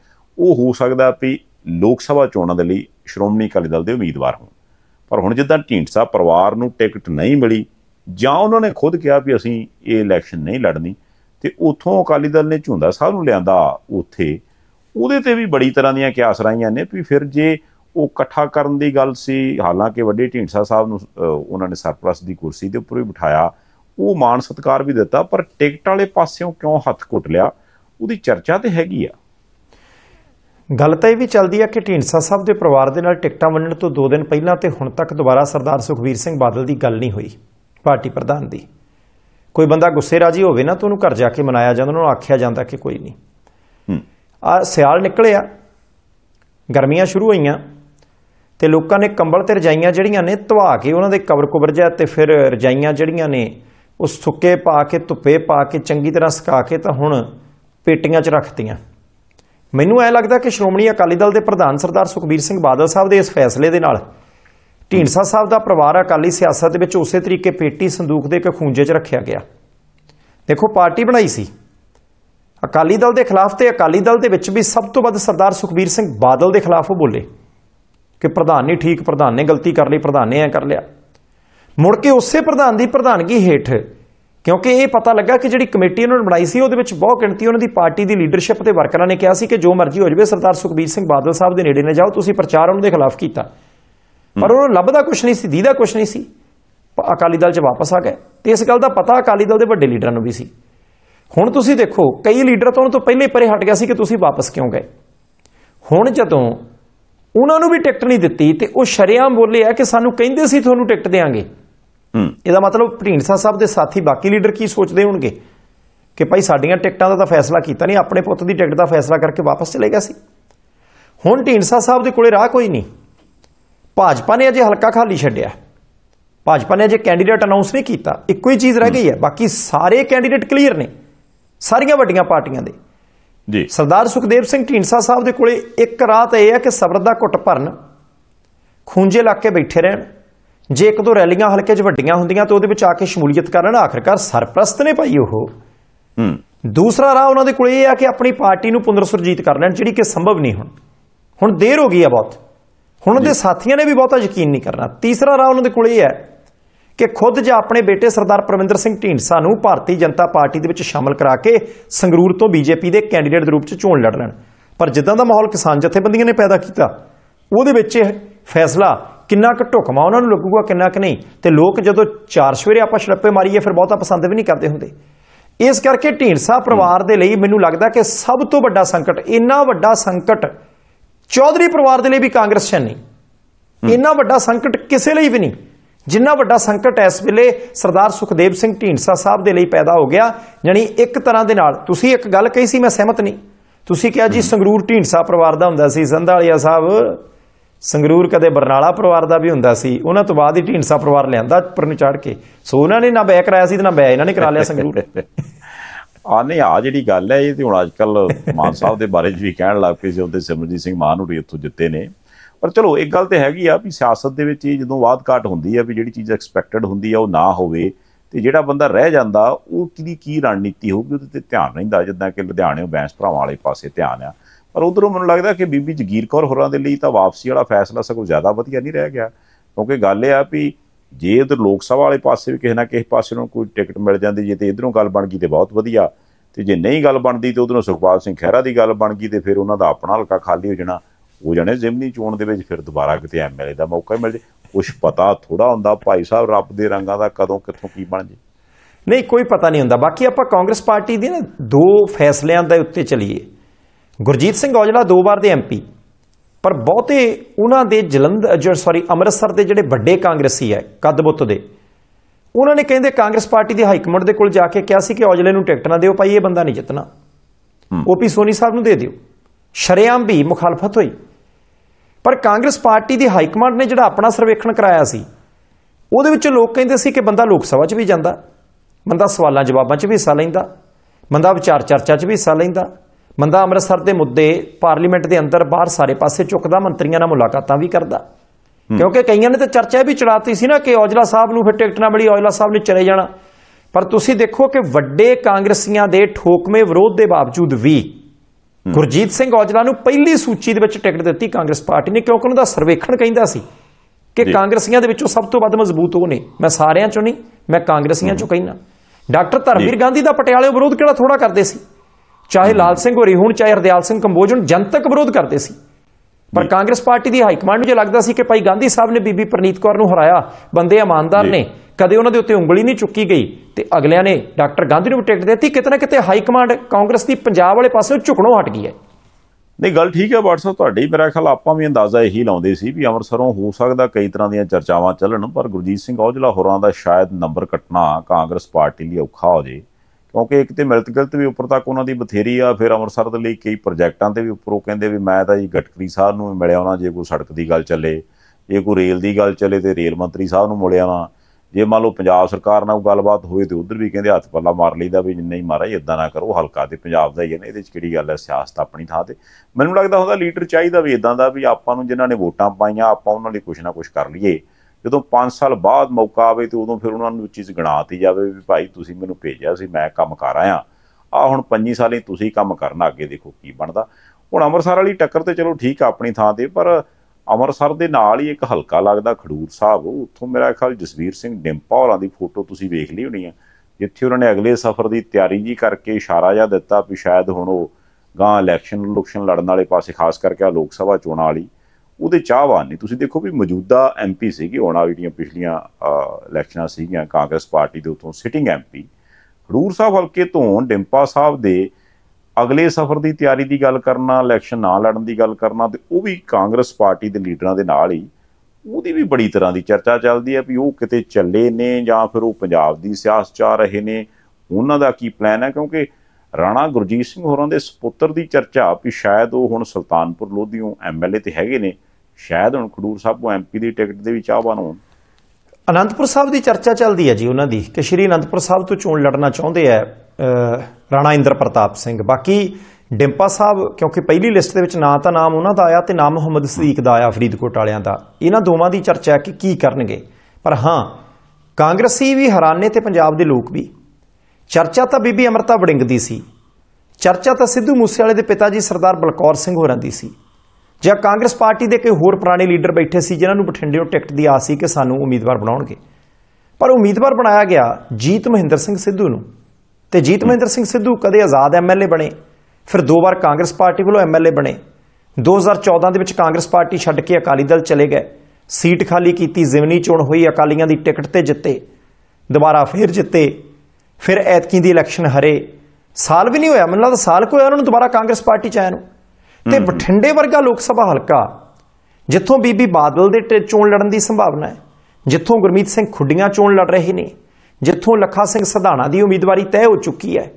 ਉਹ ਹੋ ਸਕਦਾ ਵੀ ਲੋਕ ਸਭਾ ਚੋਣਾਂ ਦੇ ਲਈ ਸ਼੍ਰੋਮਣੀ ਅਕਾਲੀ ਦਲ ਦੇ ਉਮੀਦਵਾਰ ਹੋਣ ਪਰ ਹੁਣ ਜਿੱਦਾਂ ਢੀਂਡਸਾ ਪਰਿਵਾਰ ਨੂੰ ਟਿਕਟ ਨਹੀਂ ਮਿਲੀ ਜਾਂ ਉਹਨਾਂ ਨੇ ਖੁਦ ਕਿਹਾ ਵੀ ਅਸੀਂ ਇਹ ਇਲੈਕਸ਼ਨ ਨਹੀਂ ਲੜਨੀ ਤੇ ਉਥੋਂ ਅਕਾਲੀ ਦਲ ਨੇ ਝੁੰਦਾ ਸਾਹਿਬ ਨੂੰ ਲਿਆਂਦਾ ਉਥੇ ਉਹਦੇ ਤੇ ਵੀ ਬੜੀ ਤਰ੍ਹਾਂ ਦੀਆਂ ਕਿਆਸ ਰਾਈਆਂ ਨੇ ਵੀ ਫਿਰ ਜੇ ਉਹ ਇਕੱਠਾ ਕਰਨ ਦੀ ਗੱਲ ਸੀ ਹਾਲਾਂਕਿ ਵੱਡੇ ਢੀਂਡਸਾ ਸਾਹਿਬ ਨੂੰ ਉਹਨਾਂ ਨੇ ਸਰਪ੍ਰਸ ਦੀ ਕੁਰਸੀ ਦੇ ਉੱਪਰ ਹੀ ਬਿਠਾਇਆ ਉਹ ਮਾਣ ਸਤਕਾਰ ਵੀ ਦਿੱਤਾ ਪਰ ਟਿਕਟ ਵਾਲੇ ਪਾਸਿਓਂ ਕਿਉਂ ਹੱਥ ਘੁੱਟ ਲਿਆ ਉਹਦੀ ਚਰਚਾ ਤੇ ਹੈਗੀ ਆ ਗੱਲ ਤਾਂ ਇਹ ਵੀ ਚੱਲਦੀ ਆ ਕਿ ਢੀਂਡਸਾ ਸਾਹਿਬ ਦੇ ਪਰਿਵਾਰ ਦੇ ਨਾਲ ਟਿਕਟਾਂ ਵੰਡਣ ਤੋਂ 2 ਦਿਨ ਪਹਿਲਾਂ ਤੇ ਹੁਣ ਤੱਕ ਦੁਬਾਰਾ ਸਰਦਾਰ ਸੁਖਵੀਰ ਸਿੰਘ ਬਾਦਲ ਦੀ ਗੱਲ ਨਹੀਂ ਹੋਈ ਪਾਰਟੀ ਪ੍ਰਧਾਨ ਦੀ ਕੋਈ ਬੰਦਾ ਗੁੱਸੇ ਰਾਜੀ ਹੋਵੇ ਨਾ ਤਾਂ ਉਹਨੂੰ ਘਰ ਜਾ ਕੇ ਮਨਾਇਆ ਜਾਂਦਾ ਉਹਨੂੰ ਆਖਿਆ ਜਾਂਦਾ ਕਿ ਕੋਈ ਨਹੀਂ ਆ ਸਿਆਲ ਨਿਕਲਿਆ ਗਰਮੀਆਂ ਸ਼ੁਰੂ ਹੋਈਆਂ ਤੇ ਲੋਕਾਂ ਨੇ ਕੰਬਲ ਤੇ ਰਜਾਈਆਂ ਜਿਹੜੀਆਂ ਨੇ ਧਵਾ ਕੇ ਉਹਨਾਂ ਦੇ ਕਵਰ ਕੁਬਰ ਜਾ ਤੇ ਫਿਰ ਰਜਾਈਆਂ ਜਿਹੜੀਆਂ ਨੇ ਉਹ ਸੁੱਕੇ ਪਾ ਕੇ ਧੁੱਪੇ ਪਾ ਕੇ ਚੰਗੀ ਤਰ੍ਹਾਂ ਸੁਕਾ ਕੇ ਤਾਂ ਹੁਣ ਪੇਟੀਆਂ 'ਚ ਰੱਖਤੀਆਂ ਮੈਨੂੰ ਐ ਲੱਗਦਾ ਕਿ ਸ਼੍ਰੋਮਣੀ ਅਕਾਲੀ ਦਲ ਦੇ ਪ੍ਰਧਾਨ ਸਰਦਾਰ ਸੁਖਬੀਰ ਸਿੰਘ ਬਾਦਲ ਸਾਹਿਬ ਦੇ ਇਸ ਫੈਸਲੇ ਦੇ ਨਾਲ ਢੀਂਡਸਾ ਸਾਹਿਬ ਦਾ ਪਰਿਵਾਰ ਅਕਾਲੀ ਸਿਆਸਤ ਦੇ ਵਿੱਚ ਉਸੇ ਤਰੀਕੇ ਪੇਟੀ ਸੰਦੂਕ ਦੇ ਇੱਕ ਖੂੰਜੇ 'ਚ ਰੱਖਿਆ ਗਿਆ ਦੇਖੋ ਪਾਰਟੀ ਬਣਾਈ ਸੀ ਅਕਾਲੀ ਦਲ ਦੇ ਖਿਲਾਫ ਤੇ ਅਕਾਲੀ ਦਲ ਦੇ ਵਿੱਚ ਵੀ ਸਭ ਤੋਂ ਵੱਧ ਸਰਦਾਰ ਸੁਖਬੀਰ ਸਿੰਘ ਬਾਦਲ ਦੇ ਖਿਲਾਫ ਉਹ ਬੋਲੇ ਕਿ ਪ੍ਰਧਾਨ ਨੇ ਠੀਕ ਪ੍ਰਧਾਨ ਨੇ ਗਲਤੀ ਕਰ ਲਈ ਪ੍ਰਧਾਨ ਨੇ ਐ ਕਰ ਲਿਆ ਮੁੜ ਕੇ ਉਸੇ ਪ੍ਰਧਾਨ ਦੀ ਪ੍ਰਧਾਨਗੀ ਹੇਠ ਕਿਉਂਕਿ ਇਹ ਪਤਾ ਲੱਗਾ ਕਿ ਜਿਹੜੀ ਕਮੇਟੀ ਉਹਨਾਂ ਨੇ ਬਣਾਈ ਸੀ ਉਹਦੇ ਵਿੱਚ ਬਹੁਤ ਗਿਣਤੀ ਉਹਨਾਂ ਦੀ ਪਾਰਟੀ ਦੀ ਲੀਡਰਸ਼ਿਪ ਤੇ ਵਰਕਰਾਂ ਨੇ ਕਿਹਾ ਸੀ ਕਿ ਜੋ ਮਰਜ਼ੀ ਹੋ ਜਾਵੇ ਸਰਦਾਰ ਸੁਖਬੀਰ ਸਿੰਘ ਬਾਦਲ ਸਾਹਿਬ ਦੇ ਨੇੜੇ ਨਾ ਜਾਓ ਤੁਸੀਂ ਪ੍ਰਚਾਰ ਉਹਨਾਂ ਦੇ ਖਿਲਾਫ ਕੀਤਾ ਪਰ ਉਹਨਾਂ ਨੂੰ ਲੱਭਦਾ ਕੁਝ ਨਹੀਂ ਸੀ ਦੀਦਾ ਕੁਝ ਨਹੀਂ ਸੀ ਅਕਾਲੀ ਦਲ 'ਚ ਵਾਪਸ ਆ ਗਏ ਤੇ ਇਸ ਗੱਲ ਦਾ ਪਤਾ ਅਕਾਲੀ ਦਲ ਦੇ ਵੱਡੇ ਲੀਡਰਾਂ ਨੂੰ ਵੀ ਸੀ ਹੁਣ ਤੁਸੀਂ ਦੇਖੋ ਕਈ ਲੀਡਰ ਤਾਂ ਉਹਨਾਂ ਤੋਂ ਪਹਿਲੇ ਪਰੇ ਹਟ ਗਿਆ ਸੀ ਕਿ ਤੁਸੀਂ ਵਾਪਸ ਕਿਉਂ ਗਏ ਹੁਣ ਜਦੋਂ ਉਹਨਾਂ ਨੂੰ ਵੀ ਟਿਕਟ ਨਹੀਂ ਦਿੱਤੀ ਤੇ ਉਹ ਸ਼ਰਿਆਮ ਬੋਲੇ ਆ ਕਿ ਸਾਨੂੰ ਕਹਿੰਦੇ ਸੀ ਤੁਹਾਨੂੰ ਟਿਕਟ ਦੇਾਂਗੇ ਇਹਦਾ ਮਤਲਬ ਢੀਂਡਸਾ ਸਾਹਿਬ ਦੇ ਸਾਥੀ ਬਾਕੀ ਲੀਡਰ ਕੀ ਸੋਚਦੇ ਹੋਣਗੇ ਕਿ ਭਾਈ ਸਾਡੀਆਂ ਟਿਕਟਾਂ ਦਾ ਤਾਂ ਫੈਸਲਾ ਕੀਤਾ ਨਹੀਂ ਆਪਣੇ ਪੁੱਤ ਦੀ ਟਿਕਟ ਦਾ ਫੈਸਲਾ ਕਰਕੇ ਵਾਪਸ ਚਲੇ ਗਿਆ ਸੀ ਹੁਣ ਢੀਂਡਸਾ ਸਾਹਿਬ ਦੇ ਕੋਲੇ ਰਾਹ ਕੋਈ ਨਹੀਂ ਭਾਜਪਾ ਨੇ ਅਜੇ ਹਲਕਾ ਖਾਲੀ ਛੱਡਿਆ ਭਾਜਪਾ ਨੇ ਅਜੇ ਕੈਂਡੀਡੇਟ ਅਨਾਉਂਸ ਨਹੀਂ ਕੀਤਾ ਇੱਕੋ ਹੀ ਚੀਜ਼ ਰਹਿ ਗਈ ਹੈ ਬਾਕੀ ਸਾਰੇ ਕੈਂਡੀਡੇਟ ਕਲੀਅਰ ਨੇ ਸਾਰੀਆਂ ਵੱਡੀਆਂ ਪਾਰਟੀਆਂ ਦੇ ਜੀ ਸਰਦਾਰ ਸੁਖਦੇਵ ਸਿੰਘ ਢੀਂਡਸਾ ਸਾਹਿਬ ਦੇ ਕੋਲੇ ਇੱਕ ਰਾਹ ਤਾਂ ਇਹ ਹੈ ਕਿ ਸਬਰ ਦਾ ਘੁੱਟ ਭਰਨ ਖੂੰਜੇ ਲਾ ਕੇ ਬੈਠੇ ਰਹਿਣ ਜੇ ਇੱਕ ਦੋ ਰੈਲੀਆਂ ਹਲਕੇ 'ਚ ਵੱਡੀਆਂ ਹੁੰਦੀਆਂ ਤਾਂ ਉਹਦੇ ਵਿੱਚ ਆ ਕੇ ਸ਼ਮੂਲੀਅਤ ਕਰਨ ਆਖਰਕਾਰ ਸਰਪ੍ਰਸਤ ਨੇ ਪਾਈ ਉਹ ਹੂੰ ਦੂਸਰਾ ਰਾਹ ਉਹਨਾਂ ਦੇ ਕੋਲ ਇਹ ਆ ਕਿ ਆਪਣੀ ਪਾਰਟੀ ਨੂੰ ਪੁਨਰ ਸੁਰਜੀਤ ਕਰ ਲੈਣ ਜਿਹੜੀ ਕਿ ਸੰਭਵ ਨਹੀਂ ਹੁਣ ਹੁਣ ਦੇਰ ਹੋ ਗਈ ਆ ਬਹੁਤ ਹੁਣ ਦੇ ਸਾਥੀਆਂ ਨੇ ਵੀ ਬਹੁਤਾ ਯਕੀਨ ਨਹੀਂ ਕਰਨਾ ਤੀਸਰਾ ਰਾਹ ਉਹਨਾਂ ਦੇ ਕੋਲ ਇਹ ਹੈ ਕਿ ਖੁਦ ਜਾਂ ਆਪਣੇ ਬੇਟੇ ਸਰਦਾਰ ਪ੍ਰਵਿੰਦਰ ਸਿੰਘ ਢੀਂਡਸਾ ਨੂੰ ਭਾਰਤੀ ਜਨਤਾ ਪਾਰਟੀ ਦੇ ਵਿੱਚ ਸ਼ਾਮਲ ਕਰਾ ਕੇ ਸੰਗਰੂਰ ਤੋਂ ਬੀਜੇਪੀ ਦੇ ਕੈਂਡੀਡੇਟ ਦੇ ਰੂਪ 'ਚ ਚੋਣ ਲੜ ਲੈਣ ਪਰ ਜਿੱਦਾਂ ਦਾ ਮਾਹੌਲ ਕਿਸਾਨ ਜਥੇਬੰਦੀਆਂ ਨੇ ਪੈਦਾ ਕੀਤਾ ਉਹਦੇ ਵਿੱਚ ਫੈਸਲਾ ਕਿੰਨਾ ਕੁ ਢੁਕਮਾ ਉਹਨਾਂ ਨੂੰ ਲੱਗੂਗਾ ਕਿੰਨਾ ਕੁ ਨਹੀਂ ਤੇ ਲੋਕ ਜਦੋਂ ਚਾਰ ਸਵੇਰੇ ਆਪਾਂ ਛੜੱਪੇ ਮਾਰੀਏ ਫਿਰ ਬਹੁਤਾ ਪਸੰਦ ਵੀ ਨਹੀਂ ਕਰਦੇ ਹੁੰਦੇ ਇਸ ਕਰਕੇ ਢੀਂਡਸਾ ਪਰਿਵਾਰ ਦੇ ਲਈ ਮੈਨੂੰ ਲੱਗਦਾ ਕਿ ਸਭ ਤੋਂ ਵੱਡਾ ਸੰਕਟ ਇੰਨਾ ਵੱਡਾ ਸੰਕਟ ਚੌਧਰੀ ਪਰਿਵਾਰ ਦੇ ਲਈ ਵੀ ਕਾਂਗਰਸ 'ਚ ਨਹੀਂ ਇੰਨਾ ਵੱਡਾ ਸੰਕਟ ਕਿਸੇ ਲਈ ਵੀ ਨਹੀਂ ਜਿੰਨਾ ਵੱਡਾ ਸੰਕਟ ਇਸ ਵੇਲੇ ਸਰਦਾਰ ਸੁਖਦੇਵ ਸਿੰਘ ਢੀਂਡਸਾ ਸਾਹਿਬ ਦੇ ਲਈ ਪੈਦਾ ਹੋ ਗਿਆ ਯਾਨੀ ਇੱਕ ਤਰ੍ਹਾਂ ਦੇ ਨਾਲ ਤੁਸੀਂ ਇੱਕ ਗੱਲ ਕਹੀ ਸੀ ਮੈਂ ਸਹਿਮਤ ਨਹੀਂ ਤੁਸੀਂ ਕਿਹਾ ਜੀ ਸੰਗਰੂਰ ਢੀਂਡਸਾ ਪਰਿਵਾਰ ਦਾ ਹੁੰਦਾ ਸੀ ਸੰਧਾਲੀਆ ਸਾਹਿਬ ਸੰਗਰੂਰ ਕਦੇ ਬਰਨਾਲਾ ਪਰਿਵਾਰ ਦਾ ਵੀ ਹੁੰਦਾ ਸੀ ਉਹਨਾਂ ਤੋਂ ਬਾਅਦ ਹੀ ਢੀਂਡਸਾ ਪਰਿਵਾਰ ਲਿਆਂਦਾ ਪਰ ਨੂੰ ਚੜ ਕੇ ਸੋ ਉਹਨਾਂ ਨੇ ਨਾ ਬੈ ਕਰਾਇਆ ਸੀ ਤੇ ਨਾ ਬੈ ਇਹਨਾਂ ਨੇ ਕਰਾ ਲਿਆ ਸੰਗਰੂਰ ਆ ਨਹੀਂ ਆ ਜਿਹੜੀ ਗੱਲ ਹੈ ਇਹ ਤੇ ਹੁਣ ਅੱਜਕੱਲ ਮਾਨ ਸਾਹਿਬ ਦੇ ਬਾਰੇ ਵੀ ਕਹਿਣ ਲੱਗ ਪਏ ਸੀ ਉਹਦੇ ਸਿਮਰਜੀਤ ਸਿੰਘ ਮਾਨ ਹੁਰੀ ਇੱਥੋਂ ਜਿੱਤੇ ਨੇ ਪਰ ਚਲੋ ਇੱਕ ਗੱਲ ਤੇ ਹੈਗੀ ਆ ਵੀ ਸਿਆਸਤ ਦੇ ਵਿੱਚ ਇਹ ਜਦੋਂ ਵਾਦ ਘਾਟ ਹੁੰਦੀ ਆ ਵੀ ਜਿਹੜੀ ਚੀਜ਼ ਐਕਸਪੈਕਟਡ ਹੁੰਦੀ ਆ ਉਹ ਨਾ ਹੋਵੇ ਤੇ ਜਿਹੜਾ ਬੰਦਾ ਰਹਿ ਜਾਂਦਾ ਉਹ ਕਿਹਦੀ ਕੀ ਰਣਨੀਤੀ ਹੋਊਗੀ ਉਹਦੇ ਤੇ ਧਿਆਨ ਰਹਿੰਦਾ ਜਿੱਦਾਂ ਕਿ ਲੁਧਿਆਣੇ ਬੈਂਸ ਭਰਾਵਾਂ ਵਾਲੇ ਪਾਸੇ ਧਿਆਨ ਆ ਪਰ ਉਧਰੋਂ ਮੈਨੂੰ ਲੱਗਦਾ ਕਿ ਬੀਬੀ ਜਗੀਰ ਕੌਰ ਹੋਰਾਂ ਦੇ ਲਈ ਤਾਂ ਵਾਪਸੀ ਵਾਲਾ ਫੈਸਲਾ ਸਗੋਂ ਜ਼ਿਆਦਾ ਵਧੀਆ ਨਹੀਂ ਰਹਿ ਗਿਆ ਕਿਉਂਕਿ ਗੱਲ ਇਹ ਆ ਵੀ ਜੇ ਉਧਰ ਲੋਕ ਸਭਾ ਵਾਲੇ ਪਾਸੇ ਵੀ ਕਿਸੇ ਨਾ ਕਿਸੇ ਪਾਸੇ ਨੂੰ ਕੋਈ ਟਿਕਟ ਮਿਲ ਜਾਂਦੀ ਜੇ ਤੇ ਇਧਰੋਂ ਗੱਲ ਬਣ ਗਈ ਤੇ ਬਹੁਤ ਵਧੀਆ ਤੇ ਜੇ ਨਹੀਂ ਗੱਲ ਬਣਦੀ ਤੇ ਉਧਰੋਂ ਸੁਖਪਾਲ ਸਿੰਘ ਖਹਿਰਾ ਦੀ ਗੱਲ ਬਣ ਗਈ ਤੇ ਫਿਰ ਉਹਨਾਂ ਦਾ ਆਪਣਾ ਹਲਕਾ ਖਾਲੀ ਹੋ ਜਾਣਾ ਉਹ ਜਣੇ ਜ਼ਿਮਨੀ ਚੋਣ ਦੇ ਵਿੱਚ ਫਿਰ ਦੁਬਾਰਾ ਕਿਤੇ ਐਮਐਲਏ ਦਾ ਮੌਕਾ ਮਿਲ ਜੇ ਕੁਝ ਪਤਾ ਥੋੜਾ ਹੁੰਦਾ ਭਾਈ ਸਾਹਿਬ ਰੱਬ ਦੇ ਰੰਗਾਂ ਦਾ ਕਦੋਂ ਕਿੱਥੋਂ ਕੀ ਬਣ ਜੇ ਨਹੀਂ ਕੋਈ ਪਤਾ ਨਹੀਂ ਹੁੰਦਾ ਬਾਕੀ ਆਪਾਂ ਕਾਂਗਰਸ ਪਾਰਟੀ ਦੀ ਨਾ ਦੋ ਫੈਸਲਿਆਂ ਦੇ ਉੱਤੇ ਚਲੀਏ ਗੁਰਜੀਤ ਸਿੰਘ ਔਜਲਾ ਦੋ ਵਾਰ ਦੇ ਐਮਪੀ ਪਰ ਬਹੁਤੇ ਉਹਨਾਂ ਦੇ ਜਲੰਧ ਸੌਰੀ ਅੰਮ੍ਰਿਤਸਰ ਦੇ ਜਿਹੜੇ ਵੱਡੇ ਕਾਂਗਰਸੀ ਹੈ ਕਦਬੁੱਤ ਦੇ ਉਹਨਾਂ ਨੇ ਕਹਿੰਦੇ ਕਾਂਗਰਸ ਪਾਰਟੀ ਦੇ ਹਾਈ ਕਮਾਂਡ ਦੇ ਕੋਲ ਜਾ ਕੇ ਕਿਹਾ ਸੀ ਕਿ ਔਜਲੇ ਨੂੰ ਟਿਕਟ ਨਾ ਦਿਓ ਭਾਈ ਇਹ ਬੰਦਾ ਨਹੀਂ ਜਿੱਤਣਾ ਓਪੀ ਸੋਨੀ ਸਾਹਿਬ ਨੂੰ ਦੇ ਦਿਓ ਸ਼ਰਿਆਮ ਵੀ ਮੁਖਾਲਫਤ ਹੋਈ ਪਰ ਕਾਂਗਰਸ ਪਾਰਟੀ ਦੀ ਹਾਈ ਕਮਾਂਡ ਨੇ ਜਿਹੜਾ ਆਪਣਾ ਸਰਵੇਖਣ ਕਰਾਇਆ ਸੀ ਉਹਦੇ ਵਿੱਚ ਲੋਕ ਕਹਿੰਦੇ ਸੀ ਕਿ ਬੰਦਾ ਲੋਕ ਸਭਾ 'ਚ ਵੀ ਜਾਂਦਾ ਬੰਦਾ ਸਵਾਲਾਂ ਜਵਾਬਾਂ 'ਚ ਵੀ ਹਿੱਸਾ ਲੈਂਦਾ ਬੰਦਾ ਵਿਚਾਰ ਚਰਚਾ 'ਚ ਵੀ ਹਿੱਸਾ ਲੈਂਦਾ ਬੰਦਾ ਅੰਮ੍ਰਿਤਸਰ ਦੇ ਮੁੱਦੇ ਪਾਰਲੀਮੈਂਟ ਦੇ ਅੰਦਰ ਬਾਹਰ ਸਾਰੇ ਪਾਸੇ ਚੁੱਕਦਾ ਮੰਤਰੀਆਂ ਨਾਲ ਮੁਲਾਕਾਤਾਂ ਵੀ ਕਰਦਾ ਕਿਉਂਕਿ ਕਈਆਂ ਨੇ ਤਾਂ ਚਰਚਾ ਵੀ ਚੜਾਤੀ ਸੀ ਨਾ ਕਿ ਔਜਲਾ ਸਾਹਿਬ ਨੂੰ ਫਿਰ ਟਿਕਟ ਨਾ ਮਿਲੀ ਔਜਲਾ ਸਾਹਿਬ ਨੇ ਚਲੇ ਜਾਣਾ ਪਰ ਤੁਸੀਂ ਦੇਖੋ ਕਿ ਵੱਡੇ ਕਾਂਗਰਸੀਆਂ ਦੇ ਠੋਕਵੇਂ ਵਿਰੋਧ ਦੇ ਬਾਵਜੂਦ ਵੀ ਗੁਰਜੀਤ ਸਿੰਘ ਔਜਲਾ ਨੂੰ ਪਹਿਲੀ ਸੂਚੀ ਦੇ ਵਿੱਚ ਟਿਕਟ ਦਿੱਤੀ ਕਾਂਗਰਸ ਪਾਰਟੀ ਨੇ ਕਿਉਂਕਿ ਉਹਨਾਂ ਦਾ ਸਰਵੇਖਣ ਕਹਿੰਦਾ ਸੀ ਕਿ ਕਾਂਗਰਸੀਆਂ ਦੇ ਵਿੱਚੋਂ ਸਭ ਤੋਂ ਵੱਧ ਮਜ਼ਬੂਤ ਉਹ ਨੇ ਮੈਂ ਸਾਰਿਆਂ ਚੋਂ ਨਹੀਂ ਮੈਂ ਕਾਂਗਰਸੀਆਂ ਚੋਂ ਕਹਿੰਨਾ ਡਾਕਟਰ ਧਰਮਵੀਰ ਗਾਂਧੀ ਦਾ ਪਟਿਆਲੇ ਵਿਰੋਧ ਕਿਹੜਾ ਥੋੜਾ ਕਰਦੇ ਸੀ ਚਾਹੇ ਲਾਲ ਸਿੰਘ ਹੋਰੀ ਹੁਣ ਚਾਹੇ ਹਰਦਿਆਲ ਸਿੰਘ ਕੰਬੋਜ ਹੁਣ ਜਨਤਕ ਵਿਰੋਧ ਕਰਦੇ ਸੀ ਪਰ ਕਾਂਗਰਸ ਪਾਰਟੀ ਦੀ ਹਾਈ ਕਮਾਂਡ ਨੂੰ ਜੇ ਲੱਗਦਾ ਸੀ ਕਿ ਭਾਈ ਗਾਂਧੀ ਸਾਹਿਬ ਨੇ ਬੀਬੀ ਪ੍ਰਨੀਤ ਕੌਰ ਨੂੰ ਹਰਾਇਆ ਬੰਦੇ ਇਮਾਨਦਾਰ ਨੇ ਕਦੇ ਉਹਨਾਂ ਦੇ ਉੱਤੇ ਉਂਗਲੀ ਨਹੀਂ ਚੁੱਕੀ ਗਈ ਤੇ ਅਗਲਿਆਂ ਨੇ ਡਾਕਟਰ ਗਾਂਧੀ ਨੂੰ ਟਿਕਟ ਦਿੱਤੀ ਕਿਤੇ ਨਾ ਕਿਤੇ ਹਾਈ ਕਮਾਂਡ ਕਾਂਗਰਸ ਦੀ ਪੰਜਾਬ ਵਾਲੇ ਪਾਸੇ ਝੁਕਣੋਂ ਹਟ ਗਈ ਹੈ ਨਹੀਂ ਗੱਲ ਠੀਕ ਹੈ ਵਟਸਐਪ ਤੁਹਾਡੀ ਮੇਰਾ ਖਿਆਲ ਆਪਾਂ ਵੀ ਅੰਦਾਜ਼ਾ ਇਹੀ ਲਾਉਂਦੇ ਸੀ ਵੀ ਅੰਮ੍ਰਿਤਸਰੋਂ ਹੋ ਸਕਦਾ ਕਈ ਤਰ੍ਹਾਂ ਦੀਆਂ ਚਰਚਾਵਾਂ ਚੱਲਣ ਪਰ ਗੁਰਜੀਤ ਸਿੰਘ ਔਜਲਾ ਹੋਰਾਂ ਦਾ ਸ਼ਾਇਦ ਨੰਬਰ ਕੱਟਣਾ ਕਾਂਗਰਸ ਪਾਰਟੀ ਲਈ ਔਖਾ ਹੋ ਜੇ ਕਿਉਂਕਿ ਇੱਕ ਤੇ ਮਿਲਤ ਗਿਲਤ ਵੀ ਉੱਪਰ ਤੱਕ ਉਹਨਾਂ ਦੀ ਬਥੇਰੀ ਆ ਫਿਰ ਅੰਮ੍ਰਿਤਸਰ ਦੇ ਲਈ ਕਈ ਪ੍ਰੋਜੈਕਟਾਂ ਤੇ ਵੀ ਉੱਪਰੋਂ ਕਹਿੰਦੇ ਵੀ ਮੈਂ ਤਾਂ ਜੀ ਗਟਕਰੀ ਸਾਹਿਬ ਨੂੰ ਮਿਲਿਆ ਉਹਨਾਂ ਜੇ ਕੋਈ ਸੜਕ ਦੀ ਗੱਲ ਚੱਲੇ ਜੇ ਕੋਈ ਰੇਲ ਦੀ ਗੱਲ ਚੱਲੇ ਤੇ ਰੇਲ ਮੰਤਰੀ ਸਾਹਿਬ ਨੂੰ ਮਿਲਿਆ ਨਾ ਜੇ ਮੰਨ ਲਓ ਪੰਜਾਬ ਸਰਕਾਰ ਨਾਲ ਗੱਲਬਾਤ ਹੋਏ ਤੇ ਉਧਰ ਵੀ ਕਹਿੰਦੇ ਹੱਥ ਪੱਲਾ ਮਾਰ ਲਈਦਾ ਵੀ ਨਹੀਂ ਮਹਾਰਾਜ ਇਦਾਂ ਨਾ ਕਰੋ ਹਲਕਾ ਤੇ ਪੰਜਾਬ ਦਾ ਹੀ ਹੈ ਨਾ ਇਹਦੇ 'ਚ ਕਿਹੜੀ ਗੱਲ ਹੈ ਸਿਆਸਤ ਆਪਣੀ ਥਾਂ ਤੇ ਮੈਨੂੰ ਲੱਗਦਾ ਹੁੰਦਾ ਲੀਡਰ ਚਾਹੀਦਾ ਵੀ ਇਦਾਂ ਦਾ ਵੀ ਆਪਾਂ ਨੂੰ ਜਿਨ੍ਹਾਂ ਨੇ ਵੋਟਾਂ ਪਾਈਆਂ ਆਪਾਂ ਉਹਨਾਂ ਲਈ ਕੁਝ ਨਾ ਕੁਝ ਕਰ ਲਈਏ ਜਦੋਂ 5 ਸਾਲ ਬਾਅਦ ਮੌਕਾ ਆਵੇ ਤੇ ਉਦੋਂ ਫਿਰ ਉਹਨਾਂ ਨੂੰ ਚੀਜ਼ ਗਣਾਤੀ ਜਾਵੇ ਵੀ ਭਾਈ ਤੁਸੀਂ ਮੈਨੂੰ ਭੇਜਿਆ ਸੀ ਮੈਂ ਕੰਮ ਕਰ ਆਇਆ ਆ ਹੁਣ 5 ਸਾਲੇ ਤੁਸੀਂ ਕੰਮ ਕਰਨਾ ਅੱਗੇ ਦੇਖੋ ਕੀ ਬਣਦਾ ਹੁਣ ਅੰਮ੍ਰਿਤਸਰ ਵਾਲੀ ਟੱਕਰ ਤੇ ਚਲੋ ਠੀਕ ਆ ਆਪਣੀ ਥਾਂ ਤੇ ਪਰ ਅੰਮ੍ਰਿਤਸਰ ਦੇ ਨਾਲ ਹੀ ਇੱਕ ਹਲਕਾ ਲੱਗਦਾ ਖਡੂਰ ਸਾਹਿਬ ਉੱਥੋਂ ਮੇਰਾ ਖਿਆਲ ਜਸਵੀਰ ਸਿੰਘ ਡਿੰਪਾ ਹੋਰਾਂ ਦੀ ਫੋਟੋ ਤੁਸੀਂ ਵੇਖ ਲਈ ਹੋਣੀ ਆ ਜਿੱਥੇ ਉਹਨਾਂ ਨੇ ਅਗਲੇ ਸਫ਼ਰ ਦੀ ਤਿਆਰੀ ਜੀ ਕਰਕੇ ਇਸ਼ਾਰਾ ਜਾਂ ਦਿੱਤਾ ਵੀ ਸ਼ਾਇਦ ਹੁਣ ਉਹ ਗਾਂ ਇਲੈਕਸ਼ਨ ਲੁਕਸ਼ਨ ਲੜਨ ਵਾਲੇ ਪਾਸੇ ਖਾਸ ਕਰਕੇ ਆ ਲੋਕ ਸਭਾ ਚੋਣਾਂ ਵਾਲੀ ਉਹਦੇ ਚਾਹਵਾਨ ਨਹੀਂ ਤੁਸੀਂ ਦੇਖੋ ਵੀ ਮੌਜੂਦਾ ਐਮਪੀ ਸੀਗੀ ਹੋਣਾ ਜਿਹੜੀਆਂ ਪਿਛਲੀਆਂ ਇਲੈਕਸ਼ਨਾਂ ਸੀਗੀਆਂ ਕਾਂਗਰਸ ਪਾਰਟੀ ਦੇ ਉਤੋਂ ਸਿਟਿੰਗ ਐਮਪੀ ਖਡੂਰ ਸਾਹਿਬ ਹਲਕੇ ਤੋਂ ਡਿੰਪਾ ਸਾਹਿਬ ਦੇ ਅਗਲੇ ਸਫ਼ਰ ਦੀ ਤਿਆਰੀ ਦੀ ਗੱਲ ਕਰਨਾ ਇਲੈਕਸ਼ਨ ਨਾ ਲੜਨ ਦੀ ਗੱਲ ਕਰਨਾ ਤੇ ਉਹ ਵੀ ਕਾਂਗਰਸ ਪਾਰਟੀ ਦੇ ਲੀਡਰਾਂ ਦੇ ਨਾਲ ਹੀ ਉਹਦੀ ਵੀ ਬੜੀ ਤਰ੍ਹਾਂ ਦੀ ਚਰਚਾ ਚੱਲਦੀ ਹੈ ਵੀ ਉਹ ਕਿਤੇ ਚੱਲੇ ਨੇ ਜਾਂ ਫਿਰ ਉਹ ਪੰਜਾਬ ਦੀ ਸਿਆਸਤ ਚਾ ਰਹੇ ਨੇ ਉਹਨਾਂ ਦਾ ਕੀ ਪਲਾਨ ਹੈ ਕਿਉਂਕਿ ਰਾਣਾ ਗੁਰਜੀਤ ਸਿੰਘ ਹੋਰਾਂ ਦੇ ਸੁਪੁੱਤਰ ਦੀ ਚਰਚਾ ਵੀ ਸ਼ਾਇਦ ਉਹ ਹੁਣ ਸੁਲਤਾਨਪੁਰ ਲੋਧੀਓਂ ਐਮਐਲਏ ਤੇ ਹੈਗੇ ਨੇ ਸ਼ਾਇਦ ਹੁਣ ਖਡੂਰ ਸਾਹਿਬ ਨੂੰ ਐਮਪੀ ਦੀ ਟਿਕਟ ਦੇ ਵੀ ਚਾਹਵਾਨ ਹੋਣ ਅਨੰਦਪੁਰ ਸਾਹਿਬ ਦੀ ਚਰਚਾ ਚੱਲਦੀ ਹੈ ਜੀ ਉਹਨਾਂ ਦੀ ਕਿ ਸ਼੍ਰੀ ਅਨੰਦਪੁਰ ਸਾਹਿਬ ਤੋਂ ਚੋਣ ਲੜਨਾ ਚਾਹੁੰਦੇ ਆ ਰਾਣਾ ਇੰਦਰ ਪ੍ਰਤਾਪ ਸਿੰਘ ਬਾਕੀ ਡਿੰਪਾ ਸਾਹਿਬ ਕਿਉਂਕਿ ਪਹਿਲੀ ਲਿਸਟ ਦੇ ਵਿੱਚ ਨਾਂ ਤਾਂ ਨਾਮ ਉਹਨਾਂ ਦਾ ਆਇਆ ਤੇ ਨਾਮ ਮੁਹੰਮਦ ਸਦੀਕ ਦਾ ਆਇਆ ਫਰੀਦਕੋਟ ਵਾਲਿਆਂ ਦਾ ਇਹਨਾਂ ਦੋਵਾਂ ਦੀ ਚਰਚਾ ਹੈ ਕਿ ਕੀ ਕਰਨਗੇ ਪਰ ਹਾਂ ਕਾਂਗਰਸੀ ਵੀ ਹਰਾਨੇ ਤੇ ਪੰਜਾਬ ਦੇ ਲੋਕ ਵੀ ਚਰਚਾ ਤਾਂ ਬੀਬੀ ਅਮਰਤਾ ਵੜਿੰਗ ਦੀ ਸੀ ਚਰਚਾ ਤਾਂ ਸਿੱਧੂ ਮੂਸੇਵਾਲੇ ਦੇ ਪਿਤਾ ਜੀ ਸਰਦਾਰ ਬਲਕੌਰ ਸਿੰਘ ਹੋਰਾਂ ਦੀ ਸੀ ਜਾਂ ਕਾਂਗਰਸ ਪਾਰਟੀ ਦੇ ਕੋਈ ਹੋਰ ਪੁਰਾਣੇ ਲੀਡਰ ਬੈਠੇ ਸੀ ਜਿਨ੍ਹਾਂ ਨੂੰ ਬਠਿੰਡੇੋਂ ਟਿਕਟ ਦੀ ਆਸ ਸੀ ਕਿ ਸਾਨੂੰ ਉਮੀਦਵਾਰ ਬਣਾਉਣਗੇ ਪਰ ਉਮੀਦਵਾਰ ਬਣਾਇਆ ਗਿਆ ਜੀਤ ਮਹਿੰਦਰ ਸਿੰਘ ਸਿੱਧੂ ਨੂੰ ਤੇ ਜੀਤ ਮਹਿੰਦਰ ਸਿੰਘ ਸਿੱਧੂ ਕਦੇ ਆਜ਼ਾਦ ਐਮਐਲਏ ਬਣੇ ਫਿਰ ਦੋ ਵਾਰ ਕਾਂਗਰਸ ਪਾਰਟੀ ਵੱਲੋਂ ਐਮਐਲਏ ਬਣੇ 2014 ਦੇ ਵਿੱਚ ਕਾਂਗਰਸ ਪਾਰਟੀ ਛੱਡ ਕੇ ਅਕਾਲੀ ਦਲ ਚਲੇ ਗਏ ਸੀਟ ਖਾਲੀ ਕੀਤੀ ਜ਼ਿਮਨੀ ਚੋਣ ਹੋਈ ਅਕਾਲੀਆਂ ਦੀ ਟਿਕਟ ਤੇ ਜਿੱਤੇ ਦੁਬਾਰਾ ਫੇਰ ਜਿੱਤੇ ਫਿਰ ਐਤਕੀ ਦੀ ਇਲੈਕਸ਼ਨ ਹਰੇ ਸਾਲ ਵੀ ਨਹੀਂ ਹੋਇਆ ਮੈਨੂੰ ਲੱਗਦਾ ਸਾਲ ਕੋਈ ਹੋਇਆ ਉਹਨਾਂ ਨੂੰ ਦੁਬਾਰਾ ਕਾਂਗਰਸ ਪਾਰਟੀ ਚ ਆਇਆ ਨੂੰ ਤੇ ਬਠਿੰਡੇ ਵਰਗਾ ਲੋਕ ਸਭਾ ਹਲਕਾ ਜਿੱਥੋਂ ਬੀਬੀ ਬਾਦਲ ਦੇ ਚੋਣ ਲੜਨ ਦੀ ਸੰਭਾਵਨਾ ਹੈ ਜਿੱਥੋਂ ਗੁਰਮੀਤ ਸਿੰਘ ਖੁੱਡੀਆਂ ਚੋਣ ਲੜ ਰਹੇ ਨੇ ਜਿੱਥੋਂ ਲੱਖਾ ਸਿੰਘ ਸਧਾਣਾ ਦੀ ਉਮੀਦਵਾਰੀ ਤੈਅ ਹੋ ਚੁੱਕੀ ਹੈ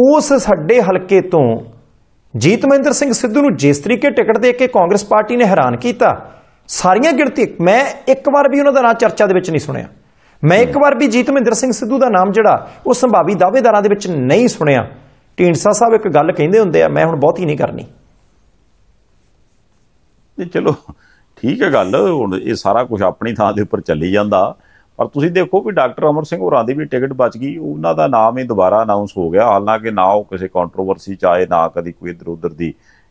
ਉਸ ਸਾਡੇ ਹਲਕੇ ਤੋਂ ਜੀਤ ਮਹਿੰਦਰ ਸਿੰਘ ਸਿੱਧੂ ਨੂੰ ਜਿਸ ਤਰੀਕੇ ਟਿਕਟ ਦੇ ਕੇ ਕਾਂਗਰਸ ਪਾਰਟੀ ਨੇ ਹੈਰਾਨ ਕੀਤਾ ਸਾਰੀਆਂ ਗਿਣਤੀ ਮੈਂ ਇੱਕ ਵਾਰ ਵੀ ਉਹਨਾਂ ਦਾ ਨਾਮ ਚਰਚਾ ਦੇ ਵਿੱਚ ਨਹੀਂ ਸੁਣਿਆ ਮੈਂ ਇੱਕ ਵਾਰ ਵੀ ਜੀਤ ਮਹਿੰਦਰ ਸਿੰਘ ਸਿੱਧੂ ਦਾ ਨਾਮ ਜਿਹੜਾ ਉਹ ਸੰਭਾਵੀ ਦਾਅਵੇਦਾਰਾਂ ਦੇ ਵਿੱਚ ਨਹੀਂ ਸੁਣਿਆ ਢੀਂਡਸਾ ਸਾਹਿਬ ਇੱਕ ਗੱਲ ਕਹਿੰਦੇ ਹੁੰਦੇ ਆ ਮੈਂ ਹੁਣ ਬਹੁਤੀ ਨਹੀਂ ਕਰਨੀ ਤੇ ਚਲੋ ਠੀਕ ਹੈ ਗੱਲ ਹੁਣ ਇਹ ਸਾਰਾ ਕੁਝ ਆਪਣੀ ਥਾਂ ਦੇ ਉੱਪਰ ਚੱਲੀ ਜਾਂਦਾ ਪਰ ਤੁਸੀਂ ਦੇਖੋ ਵੀ ਡਾਕਟਰ ਅਮਰ ਸਿੰਘ ਹੋਰਾਂ ਦੀ ਵੀ ਟਿਕਟ ਬਚ ਗਈ ਉਹਨਾਂ ਦਾ ਨਾਮ ਹੀ ਦੁਬਾਰਾ ਅਨਾਉਂਸ ਹੋ ਗਿਆ ਹਾਲਾਂਕਿ ਨਾ ਉਹ ਕਿਸੇ ਕੰਟਰੋਵਰਸੀ ਚ ਆਏ ਨਾ ਕਦੀ ਕੋਈ ਇਧਰ ਉਧਰ ਦੀ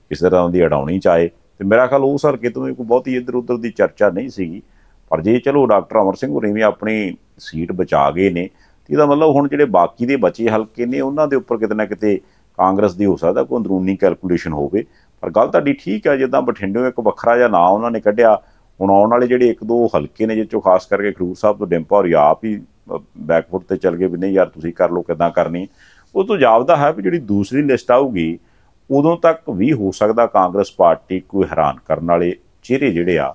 ਕਿਸੇ ਤਰ੍ਹਾਂ ਦੀ ਅਡਾਉਣੀ ਚ ਆਏ ਤੇ ਮੇਰਾ ਖਿਆਲ ਉਸ ਹਲਕੇ ਤੋਂ ਕੋਈ ਬਹੁਤੀ ਇਧਰ ਉਧਰ ਦੀ ਚਰਚਾ ਨਹੀਂ ਸੀਗੀ ਪਰ ਜੇ ਚਲੋ ਡਾਕਟਰ ਅਮਰ ਸਿੰਘ ਹੋਰੀ ਵੀ ਆਪਣੀ ਸੀਟ ਬਚਾ ਗਏ ਨੇ ਤੇ ਇਹਦਾ ਮਤਲਬ ਹੁਣ ਜਿਹੜੇ ਬਾਕੀ ਦੇ ਬਚੇ ਹਲਕੇ ਨੇ ਉਹਨਾਂ ਦੇ ਉੱਪਰ ਕਿਤੇ ਨਾ ਕਿਤੇ ਕਾਂਗਰਸ ਦੀ ਹੋ ਸਕਦਾ ਕੋਈ ਅੰਦਰੂਨੀ ਕੈਲਕੂਲੇਸ਼ਨ ਹੋਵੇ ਪਰ ਗੱਲ ਤੁਹਾਡੀ ਠੀਕ ਹੈ ਜਿੱਦਾਂ ਬਠਿੰਡੇ ਇੱਕ ਵੱਖਰਾ ਜਿਹਾ ਨਾਮ ਉਹਨਾਂ ਨੇ ਕੱਢਿਆ ਹੁਣ ਆਉਣ ਵਾਲੇ ਜਿਹੜੇ ਇੱਕ ਦੋ ਹਲਕੇ ਨੇ ਜਿੱਥੋਂ ਖਾਸ ਕਰਕੇ ਖਰੂਰ ਸਾਹਿਬ ਤੋਂ ਡਿੰਪਾ ਹੋਰ ਆਪ ਹੀ ਬੈਕਫੁੱਟ ਤੇ ਚੱਲ ਗਏ ਵੀ ਨਹੀਂ ਯਾਰ ਤੁਸੀਂ ਕਰ ਲਓ ਕਿਦਾਂ ਕਰਨੀ ਉਹ ਤੋਂ ਜਾਪਦਾ ਹੈ ਵੀ ਜਿਹੜੀ ਦੂਸਰੀ ਲਿਸਟ ਆਊਗੀ ਉਦੋਂ ਤੱਕ ਵੀ ਹੋ ਸਕਦਾ ਕਾਂਗਰਸ ਪਾਰਟੀ ਕੋਈ ਹੈਰਾਨ ਕਰਨ ਵਾਲੇ ਚਿਹਰੇ ਜਿਹੜੇ ਆ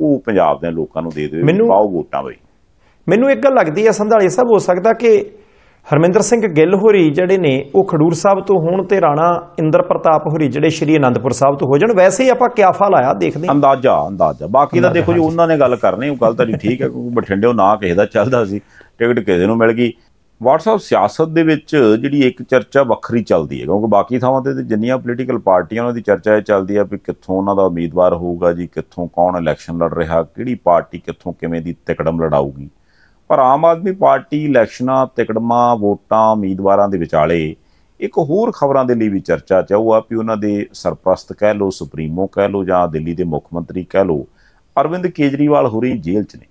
ਉਹ ਪੰਜਾਬ ਦੇ ਲੋਕਾਂ ਨੂੰ ਦੇ ਦੇਵੇ ਪਾਓ ਵੋਟਾਂ ਬਈ ਮੈਨੂੰ ਇੱਕ ਗੱਲ ਲੱਗਦੀ ਆ ਸੰਧਾਲੀ ਸਾਹਿਬ ਹੋ ਸਕਦਾ ਕਿ ਹਰਮਿੰਦਰ ਸਿੰਘ ਗਿੱਲ ਹੋਰੀ ਜਿਹੜੇ ਨੇ ਉਹ ਖਡੂਰ ਸਾਹਿਬ ਤੋਂ ਹੋਣ ਤੇ ਰਾਣਾ ਇੰਦਰ ਪ੍ਰਤਾਪ ਹੋਰੀ ਜਿਹੜੇ ਸ਼੍ਰੀ ਅਨੰਦਪੁਰ ਸਾਹਿਬ ਤੋਂ ਹੋ ਜਾਣ ਵੈਸੇ ਹੀ ਆਪਾਂ ਕਿਆਫਾ ਲਾਇਆ ਦੇਖਦੇ ਹਾਂ ਅੰਦਾਜ਼ਾ ਅੰਦਾਜ਼ਾ ਬਾਕੀ ਦਾ ਦੇਖੋ ਜੀ ਉਹਨਾਂ ਨੇ ਗੱਲ ਕਰਨੀ ਉਹ ਗੱਲ ਤਾਂ ਜੀ ਠੀਕ ਹੈ ਕਿਉਂਕਿ ਬਠਿੰਡੇੋਂ ਨਾ ਕਿਸੇ ਦਾ ਚੱਲਦਾ ਸੀ ਟਿਕਟ ਕਿਸੇ ਨੂੰ ਮਿਲ ਗਈ WhatsApp ਸਿਆਸਤ ਦੇ ਵਿੱਚ ਜਿਹੜੀ ਇੱਕ ਚਰਚਾ ਵੱਖਰੀ ਚੱਲਦੀ ਹੈ ਕਿਉਂਕਿ ਬਾਕੀ ਥਾਵਾਂ ਤੇ ਜਿੰਨੀਆਂ ਪੋਲੀਟੀਕਲ ਪਾਰਟੀਆਂ ਉਹਦੀ ਚਰਚਾ ਇਹ ਚੱਲਦੀ ਹੈ ਵੀ ਕਿੱਥੋਂ ਉਹਨਾਂ ਦਾ ਉਮੀਦਵਾਰ ਹੋਊਗਾ ਜੀ ਕਿੱਥੋਂ ਕੌਣ ਇਲੈਕਸ਼ਨ ਲੜ ਰਿਹਾ ਕਿਹੜੀ ਪਾਰਟੀ ਕਿੱਥੋਂ ਕਿਵੇਂ ਦੀ ਤਿਕੜਮ ਲੜਾਊਗੀ ਪਰ ਆਮ ਆਦਮੀ ਪਾਰਟੀ ਇਲੈਕਸ਼ਨਾਂ ਤਿਕੜਮਾਂ ਵੋਟਾਂ ਉਮੀਦਵਾਰਾਂ ਦੇ ਵਿਚਾਲੇ ਇੱਕ ਹੋਰ ਖਬਰਾਂ ਦੇ ਲਈ ਵੀ ਚਰਚਾ ਚਾਹੂਆ ਵੀ ਉਹਨਾਂ ਦੇ ਸਰਪ੍ਰਸਤ ਕਹਿ ਲੋ ਸੁਪਰੀਮੋ ਕਹਿ ਲੋ ਜਾਂ ਦਿੱਲੀ ਦੇ ਮੁੱਖ ਮੰਤਰੀ ਕਹਿ ਲੋ ਅਰਵਿੰਦ ਕੇਜਰੀਵਾਲ ਹੋਰੀ ਜੇਲ੍ਹ 'ਚ ਨੇ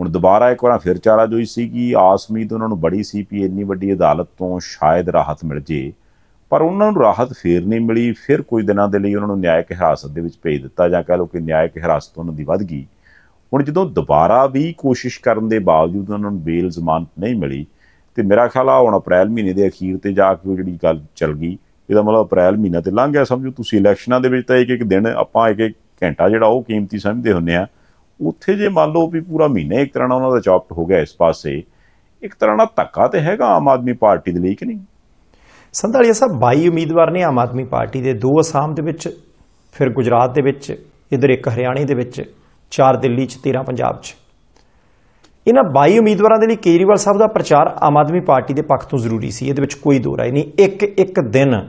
ਹੁਣ ਦੁਬਾਰਾ ਇੱਕ ਵਾਰ ਫਿਰ ਚਾਰਾ ਜੋਈ ਸੀ ਕਿ ਆਸ ਉਮੀਦ ਉਹਨਾਂ ਨੂੰ ਬੜੀ ਸੀ ਵੀ ਇੰਨੀ ਵੱਡੀ ਅਦਾਲਤ ਤੋਂ ਸ਼ਾਇਦ ਰਾਹਤ ਮਿਲ ਜੇ ਪਰ ਉਹਨਾਂ ਨੂੰ ਰਾਹਤ ਫੇਰ ਨਹੀਂ ਮਿਲੀ ਫਿਰ ਕੁਝ ਦਿਨਾਂ ਦੇ ਲਈ ਉਹਨਾਂ ਨੂੰ ਨਿਆਇਕ ਹਿਰਾਸਤ ਦੇ ਵਿੱਚ ਭੇਜ ਦਿੱਤਾ ਜਾਂ ਕਹਿ ਲੋ ਕਿ ਨਿਆਇਕ ਹਿਰਾਸਤ ਉਹਨਾਂ ਦੀ ਵੱਧ ਗਈ ਹੁਣ ਜਦੋਂ ਦੁਬਾਰਾ ਵੀ ਕੋਸ਼ਿਸ਼ ਕਰਨ ਦੇ ਬਾਵਜੂਦ ਉਹਨਾਂ ਨੂੰ ਬੇਲ ਜ਼ਮਾਨਤ ਨਹੀਂ ਮਿਲੀ ਤੇ ਮੇਰਾ ਖਿਆਲ ਆ ਹੁਣ ਅਪ੍ਰੈਲ ਮਹੀਨੇ ਦੇ ਅਖੀਰ ਤੇ ਜਾ ਕੇ ਜਿਹੜੀ ਗੱਲ ਚੱਲ ਗਈ ਇਹਦਾ ਮਤਲਬ ਅਪ੍ਰੈਲ ਮਹੀਨਾ ਤੇ ਲੰਘ ਗਿਆ ਸਮਝੋ ਤੁਸੀਂ ਇਲੈਕਸ਼ਨਾਂ ਦੇ ਵਿੱਚ ਤਾਂ ਇੱਕ ਇੱਕ ਦਿਨ ਆਪਾਂ ਇੱਕ ਇੱਕ ਘੰਟਾ ਜਿਹੜਾ ਉਹ ਕੀਮਤੀ ਸਮਝਦੇ ਹੁੰਨੇ ਆ ਉੱਥੇ ਜੇ ਮੰਨ ਲਓ ਵੀ ਪੂਰਾ ਮਹੀਨਾ ਇੱਕ ਤਰ੍ਹਾਂ ਨਾਲ ਉਹਨਾਂ ਦਾ ਚੌਪਟ ਹੋ ਗਿਆ ਇਸ ਪਾਸੇ ਇੱਕ ਤਰ੍ਹਾਂ ਨਾਲ ਧੱਕਾ ਤੇ ਹੈਗਾ ਆਮ ਆਦਮੀ ਪਾਰਟੀ ਦੇ ਲਈ ਕਿ ਨਹੀਂ ਸੰਧਾਲੀਆ ਸਾਹਿਬ ਬਾਈ ਉਮੀਦਵਾਰ ਨੇ ਆਮ ਆਦਮੀ ਪਾਰਟੀ ਦੇ ਦੋ ਅਸਾਮ ਦੇ ਵਿੱਚ ਫਿਰ ਗੁਜਰਾਤ ਦੇ ਵਿੱਚ ਇਧਰ ਇੱਕ ਹਰਿਆਣੇ ਦੇ ਵਿੱਚ 4 ਦਿੱਲੀ 'ਚ 13 ਪੰਜਾਬ 'ਚ ਇਹਨਾਂ 22 ਉਮੀਦਵਾਰਾਂ ਦੇ ਲਈ ਕੇਜਰੀਵਾਲ ਸਾਹਿਬ ਦਾ ਪ੍ਰਚਾਰ ਆਮ ਆਦਮੀ ਪਾਰਟੀ ਦੇ ਪੱਖ ਤੋਂ ਜ਼ਰੂਰੀ ਸੀ ਇਹਦੇ ਵਿੱਚ ਕੋਈ ਦੋ ਰਾਏ ਨਹੀਂ ਇੱਕ ਇੱਕ ਦਿਨ